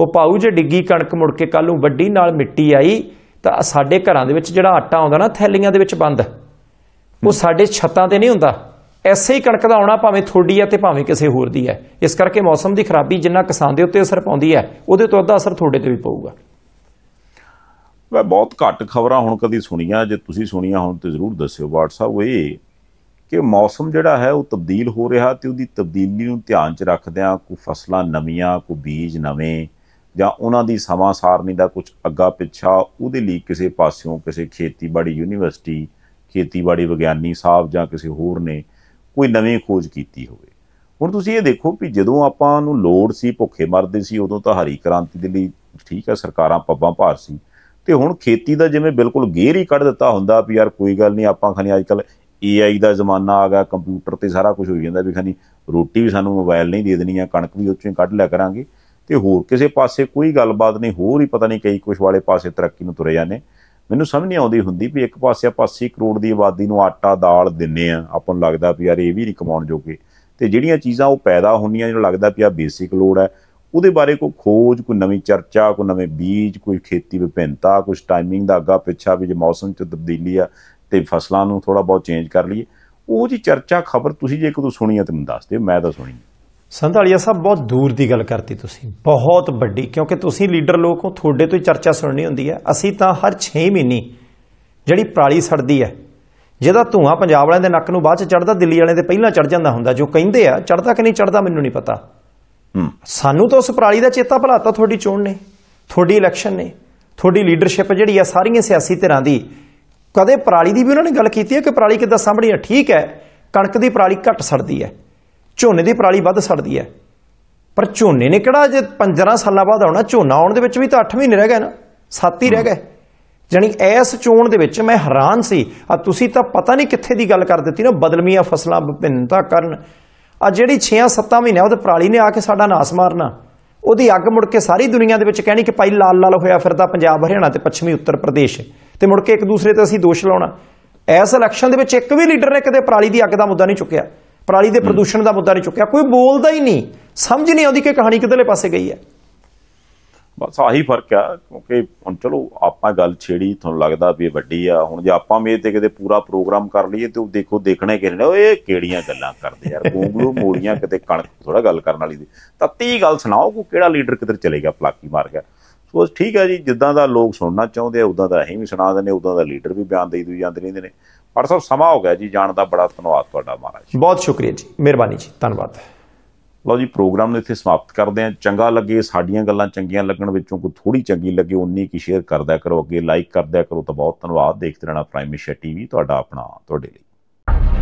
ਉਹ ਪਾਉ ਜੇ ਡਿੱਗੀ ਕਣਕ ਮੁੜ ਕੇ ਕੱਲ ਨੂੰ ਵੱਡੀ ਨਾਲ ਮਿੱਟੀ ਆਈ ਤਾਂ ਸਾਡੇ ਘਰਾਂ ਦੇ ਵਿੱਚ ਜਿਹੜਾ ਆਟਾ ਆਉਂਦਾ ਨਾ ਥੈਲੀਆਂ ਦੇ ਵਿੱਚ ਬੰਦ ਉਹ ਸਾਡੇ ਛੱਤਾਂ ਤੇ ਨਹੀਂ ਹੁੰਦਾ ਐਸੇ ਹੀ ਕਣਕ ਦਾ ਆਉਣਾ ਭਾਵੇਂ ਥੋੜੀ ਹੈ ਤੇ ਭਾਵੇਂ ਕਿਸੇ ਹੋਰ ਦੀ ਹੈ ਇਸ ਕਰਕੇ ਮੌਸਮ ਦੀ ਖਰਾਬੀ ਜਿੰਨਾ ਕਿਸਾਨ ਦੇ ਉੱਤੇ ਅਸਰ ਪਾਉਂਦੀ ਹੈ ਉਹਦੇ ਤੋਂ ਅੱਧਾ ਅਸਰ ਤੁਹਾਡੇ ਤੇ ਵੀ ਪਊਗਾ ਮੈਂ ਬਹੁਤ ਘੱਟ ਖਬਰਾਂ ਹੁਣ ਕਦੀ ਸੁਣੀਆਂ ਜੇ ਤੁਸੀਂ ਸੁਣੀਆਂ ਹੋਣ ਤੇ ਜ਼ਰੂਰ ਦੱਸਿਓ WhatsApp ਇਹ ਕਿ ਮੌਸਮ ਜਿਹੜਾ ਹੈ ਉਹ ਤਬਦੀਲ ਹੋ ਰਿਹਾ ਤੇ ਉਹਦੀ ਤਬਦੀਲੀ ਨੂੰ ਧਿਆਨ 'ਚ ਰੱਖਦਿਆਂ ਕੋਈ ਫਸਲਾਂ ਨਵੀਆਂ ਕੋਈ ਬੀਜ ਨਵੇਂ ਜਾਂ ਉਹਨਾਂ ਦੀ ਸਮਾਂ ਸਾਰਨੀ ਦਾ ਕੁਝ ਅੱਗਾ ਪਿੱਛਾ ਉਹਦੇ ਲਈ ਕਿਸੇ ਪਾਸਿਓਂ ਕਿਸੇ ਖੇਤੀਬਾੜੀ ਯੂਨੀਵਰਸਿਟੀ ਖੇਤੀਬਾੜੀ ਵਿਗਿਆਨੀ ਸਾਹਿਬ ਜਾਂ ਕਿਸੇ ਹੋਰ ਨੇ ਕੋਈ ਨਵੀਂ ਖੋਜ ਕੀਤੀ ਹੋਵੇ ਹੁਣ ਤੁਸੀਂ ਇਹ ਦੇਖੋ ਵੀ ਜਦੋਂ ਆਪਾਂ ਨੂੰ ਲੋੜ ਸੀ ਭੁੱਖੇ ਮਰਦੇ ਸੀ ਉਦੋਂ ਤਾਂ ਹਰੀ ਕ੍ਰਾਂਤੀ ਦੇ ਲਈ ਠੀਕ ਹੈ ਸਰਕਾਰਾਂ ਪੱਬਾਂ ਭਾਰ ਸੀ ਤੇ ਹੁਣ ਖੇਤੀ ਦਾ ਜਿਵੇਂ ਬਿਲਕੁਲ ਗੇਰ ਹੀ ਕੱਢ ਦਿੱਤਾ ਹੁੰਦਾ ਵੀ ਯਾਰ ਕੋਈ ਗੱਲ ਨਹੀਂ ਆਪਾਂ ਖਣੀ ਅੱਜ ਕੱਲ ਏਆਈ ਦਾ ਜ਼ਮਾਨਾ ਆ ਗਿਆ ਕੰਪਿਊਟਰ ਤੇ ਸਾਰਾ ਕੁਝ ਹੋ ਜਾਂਦਾ ਵੀ ਖਣੀ ਰੋਟੀ ਵੀ ਸਾਨੂੰ ਮੋਬਾਈਲ ਨਹੀਂ ਦੇ ਦੇਣੀ ਆ ਕਣਕ ਵੀ ਉੱਚੋਂ ਹੀ ਕੱਢ ਲਿਆ ਕਰਾਂਗੇ ਤੇ ਹੋਰ ਕਿਸੇ ਪਾਸੇ ਕੋਈ ਗੱਲਬਾਤ ਨਹੀਂ ਹੋਰ ਹੀ ਪਤਾ ਨਹੀਂ ਕਈ ਕੁਛ ਵਾਲੇ ਪਾਸੇ ਤਰੱਕੀ ਨੂੰ ਤੁਰੇ ਜਾਂਦੇ ਮੈਨੂੰ ਸਮਝ ਨਹੀਂ ਆਉਂਦੀ ਹੁੰਦੀ ਵੀ ਇੱਕ ਪਾਸੇ ਆਪਾਂ 80 ਕਰੋੜ ਦੀ ਆਬਾਦੀ ਨੂੰ ਆਟਾ ਦਾਲ ਦਿੰਨੇ ਆ ਆਪਾਂ ਨੂੰ ਲੱਗਦਾ ਵੀ ਯਾਰ ਇਹ ਵੀ ਨਹੀਂ ਕਮਾਉਣ ਜੋਗੇ ਤੇ ਜਿਹੜੀਆਂ ਚੀਜ਼ਾਂ ਉਹ ਪੈਦਾ ਹੁੰਦੀਆਂ ਜਿਹਨੂੰ ਲੱਗਦਾ ਵੀ ਆ ਬੇਸਿਕ ਲੋੜ ਹੈ ਉਹਦੇ ਬਾਰੇ ਕੋਈ ਖੋਜ ਕੋਈ ਨਵੀਂ ਚਰਚਾ ਕੋਈ ਨਵੇਂ ਬੀਜ ਕੋਈ ਖੇਤੀ ਵਿਭਿੰਨਤਾ ਕੁਝ ਟਾਈਮਿੰਗ ਦਾ ਅੱਗਾ ਪਿੱਛਾ ਵੀ ਜੇ ਮੌਸਮ 'ਚ ਤਬਦੀਲੀ ਆ ਤੇ ਫਸਲਾਂ ਨੂੰ ਥੋੜਾ ਬਹੁਤ ਚੇਂਜ ਕਰ ਲਈਏ ਉਹ ਜੀ ਚਰਚਾ ਖਬਰ ਤੁਸੀਂ ਜੇ ਕਦੋਂ ਸੁਣੀ ਆ ਤੇ ਮੈਨੂੰ ਦੱਸ ਦਿਓ ਮੈਂ ਤਾਂ ਸੁਣੀ ਸੰਧਾਲੀਆ ਸਾਹਿਬ ਬਹੁਤ ਦੂਰ ਦੀ ਗੱਲ ਕਰਤੀ ਤੁਸੀਂ ਬਹੁਤ ਵੱਡੀ ਕਿਉਂਕਿ ਤੁਸੀਂ ਲੀਡਰ ਲੋਕ ਹੋ ਤੁਹਾਡੇ ਤੋਂ ਹੀ ਚਰਚਾ ਸੁਣਨੀ ਹੁੰਦੀ ਹੈ ਅਸੀਂ ਤਾਂ ਹਰ 6 ਮਹੀਨੇ ਜਿਹੜੀ ਪ੍ਰਾਲੀ ਸੜਦੀ ਹੈ ਜਿਹਦਾ ਧੂਆਂ ਪੰਜਾਬ ਵਾਲਿਆਂ ਦੇ ਨੱਕ ਨੂੰ ਬਾਅਦ ਚ ਚੜਦਾ ਦਿੱਲੀ ਵਾਲਿਆਂ ਦੇ ਪਹਿਲਾਂ ਚੜ ਜਾਂਦਾ ਹੁੰਦਾ ਜੋ ਕਹਿੰਦੇ ਆ ਚੜਦਾ ਕਿ ਨਹੀਂ ਚੜਦਾ ਮੈਨੂੰ ਨਹੀਂ ਪਤਾ ਸਾਨੂੰ ਤਾਂ ਉਸ ਪ੍ਰਾਲੀ ਦਾ ਚੇਤਾ ਭਲਾਤਾ ਤੁਹਾਡੀ ਚੋਣ ਨੇ ਤੁਹਾਡੀ ਇਲੈਕਸ਼ਨ ਨੇ ਤੁਹਾਡੀ ਲੀਡਰਸ਼ਿਪ ਜਿਹੜੀ ਆ ਸਾਰੀਆਂ ਸਿਆਸੀ ਧਿਰਾਂ ਦੀ ਕਦੇ ਪ੍ਰਾਲੀ ਦੀ ਵੀ ਉਹਨਾਂ ਨੇ ਗੱਲ ਕੀਤੀ ਹੈ ਕਿ ਪ੍ਰਾਲੀ ਕਿੱਦਾਂ ਸਾਂਭਣੀ ਹੈ ਠੀਕ ਹੈ ਕਣਕ ਦੀ ਪ੍ਰਾਲੀ ਘੱਟ ਸੜਦੀ ਹੈ ਝੋਨੇ ਦੀ ਪ੍ਰਾਲੀ ਵੱਧ ਸੜਦੀ ਹੈ ਪਰ ਝੋਨੇ ਨੇ ਕਿਹੜਾ ਜੇ 15 ਸਾਲਾਂ ਬਾਅਦ ਆਉਣਾ ਝੋਨਾ ਆਉਣ ਦੇ ਵਿੱਚ ਵੀ ਤਾਂ 8 ਮਹੀਨੇ ਰਹਿ ਗਏ ਨਾ 7 ਹੀ ਰਹਿ ਗਏ ਜਾਨੀ ਐਸ ਚੋਣ ਦੇ ਵਿੱਚ ਮੈਂ ਹੈਰਾਨ ਸੀ ਆ ਤੁਸੀਂ ਤਾਂ ਪਤਾ ਨਹੀਂ ਕਿੱਥੇ ਦੀ ਗੱਲ ਕਰ ਦਿੱਤੀ ਨਾ ਬਦਲਮੀਆਂ ਫਸਲਾਂ ਵਿਭਿੰਨਤਾ ਕਰਨ ਆ ਜਿਹੜੀ 6-7 ਮਹੀਨੇ ਉਹਦੇ ਪ੍ਰਾਲੀ ਨੇ ਆ ਕੇ ਸਾਡਾ ਨਾਸ ਮਾਰਨਾ ਉਹਦੀ ਅੱਗ ਮੁੜ ਕੇ ਸਾਰੀ ਦੁਨੀਆ ਦੇ ਵਿੱਚ ਕਹਿਣੀ ਕਿ ਭਾਈ ਲਾਲ ਲਾਲ ਹੋਇਆ ਫਿਰਦਾ ਪੰਜਾਬ ਹਰਿਆਣਾ ਤੇ ਪੱਛਮੀ ਉੱਤਰ ਪ੍ਰਦੇਸ਼ ਤੇ ਮੁੜ ਕੇ ਇੱਕ ਦੂਸਰੇ ਤੇ ਅਸੀਂ ਦੋਸ਼ ਲਾਉਣਾ ਐਸ ਇਲੈਕਸ਼ਨ ਦੇ ਵਿੱਚ ਇੱਕ ਵੀ ਲੀਡਰ ਨੇ ਕਦੇ ਪ੍ਰਾਲੀ ਦੀ ਅੱਗ ਦਾ ਮੁੱਦਾ ਨਹੀਂ ਚੁੱਕਿਆ ਪ੍ਰਾਲੀ ਦੇ ਪ੍ਰਦੂਸ਼ਣ ਦਾ ਮੁੱਦਾ ਨਹੀਂ ਚੁੱਕਿਆ ਕੋਈ ਬੋਲਦਾ ਹੀ ਨਹੀਂ ਸਮਝ ਨਹੀਂ ਆਉਂਦੀ ਕਿ ਕਹਾਣੀ ਕਿਧਰਲੇ ਪਾਸੇ ਗਈ ਹੈ ਬਸ ਆਹੀ ਫਰਕ ਆ ਕਿਉਂਕਿ ਹੁਣ ਚਲੋ ਆਪਾਂ ਗੱਲ ਛੇੜੀ ਤੁਹਾਨੂੰ ਲੱਗਦਾ ਵੀ ਇਹ ਵੱਡੀ ਆ ਹੁਣ ਜੇ ਆਪਾਂ ਵੀ ਤੇ ਕਿਤੇ ਪੂਰਾ ਪ੍ਰੋਗਰਾਮ ਕਰ ਲਈਏ ਤੇ ਉਹ ਦੇਖੋ ਦੇਖਣੇ ਕਿਹਨੇ ਨੇ ਓਏ ਕਿਹੜੀਆਂ ਗੱਲਾਂ ਕਰਦੇ ਯਾਰ ਗੂੰਗਲੂ (laughs) ਮੋੜੀਆਂ ਕਿਤੇ ਕਣਕ ਥੋੜਾ ਗੱਲ ਕਰਨ ਵਾਲੀ ਦੀ ਤੱਤੀ ਗੱਲ ਸੁਣਾਓ ਕੋ ਕਿਹੜਾ ਲੀਡਰ ਕਿੱਧਰ ਚਲੇਗਾ ਫਲਾਕੀ ਪਲਾਕੀ ਮਾਰ ਗਿਆ ਸੋ ਠੀਕ ਆ ਜੀ ਜਿੱਦਾਂ ਦਾ ਲੋਕ ਸੁਣਨਾ ਚਾਹੁੰਦੇ ਆ ਉਦਾਂ ਦਾ ਅਸੀਂ ਵੀ ਸੁਣਾ ਦਿੰਦੇ ਉਦਾਂ ਦਾ ਲੀਡਰ ਵੀ ਬਿਆਨ ਦੇਈ ਦੂ ਜਾਂਦੇ ਰਹਿੰਦੇ ਨੇ ਪਰ ਸਭ ਸਮਾਂ ਹੋ ਗਿਆ ਜੀ ਜਾਣ ਦਾ ਬੜਾ ਧੰਨਵਾਦ ਤੁਹਾਡਾ ਮਹਾਰਾਜ ਬਹੁਤ ਸ਼ੁਕਰੀਆ ਜੀ ਮਿਹਰਬਾਨੀ ਜੀ ਧੰਨਵਾਦ ਲਓ ਜੀ ਪ੍ਰੋਗਰਾਮ ਨੂੰ ਇੱਥੇ ਸਮਾਪਤ ਕਰਦੇ ਹਾਂ ਚੰਗਾ ਲੱਗੇ ਸਾਡੀਆਂ ਗੱਲਾਂ ਚੰਗੀਆਂ ਲੱਗਣ ਵਿੱਚੋਂ ਕੋਈ ਥੋੜੀ ਚੰਗੀ ਲੱਗੇ ਉਨੀ ਕੀ ਸ਼ੇਅਰ ਕਰਦਿਆ ਕਰੋ ਅੱਗੇ ਲਾਈਕ ਕਰਦਿਆ ਕਰੋ ਤਾਂ ਬਹੁਤ ਧੰਨਵਾਦ ਦੇਖਦੇ ਰਹਿਣਾ ਪ੍ਰਾਈਮ ਮਿਸ਼ਾ ਟੀਵੀ ਤੁਹਾਡਾ ਆਪਣਾ ਤੁਹਾਡੇ ਲਈ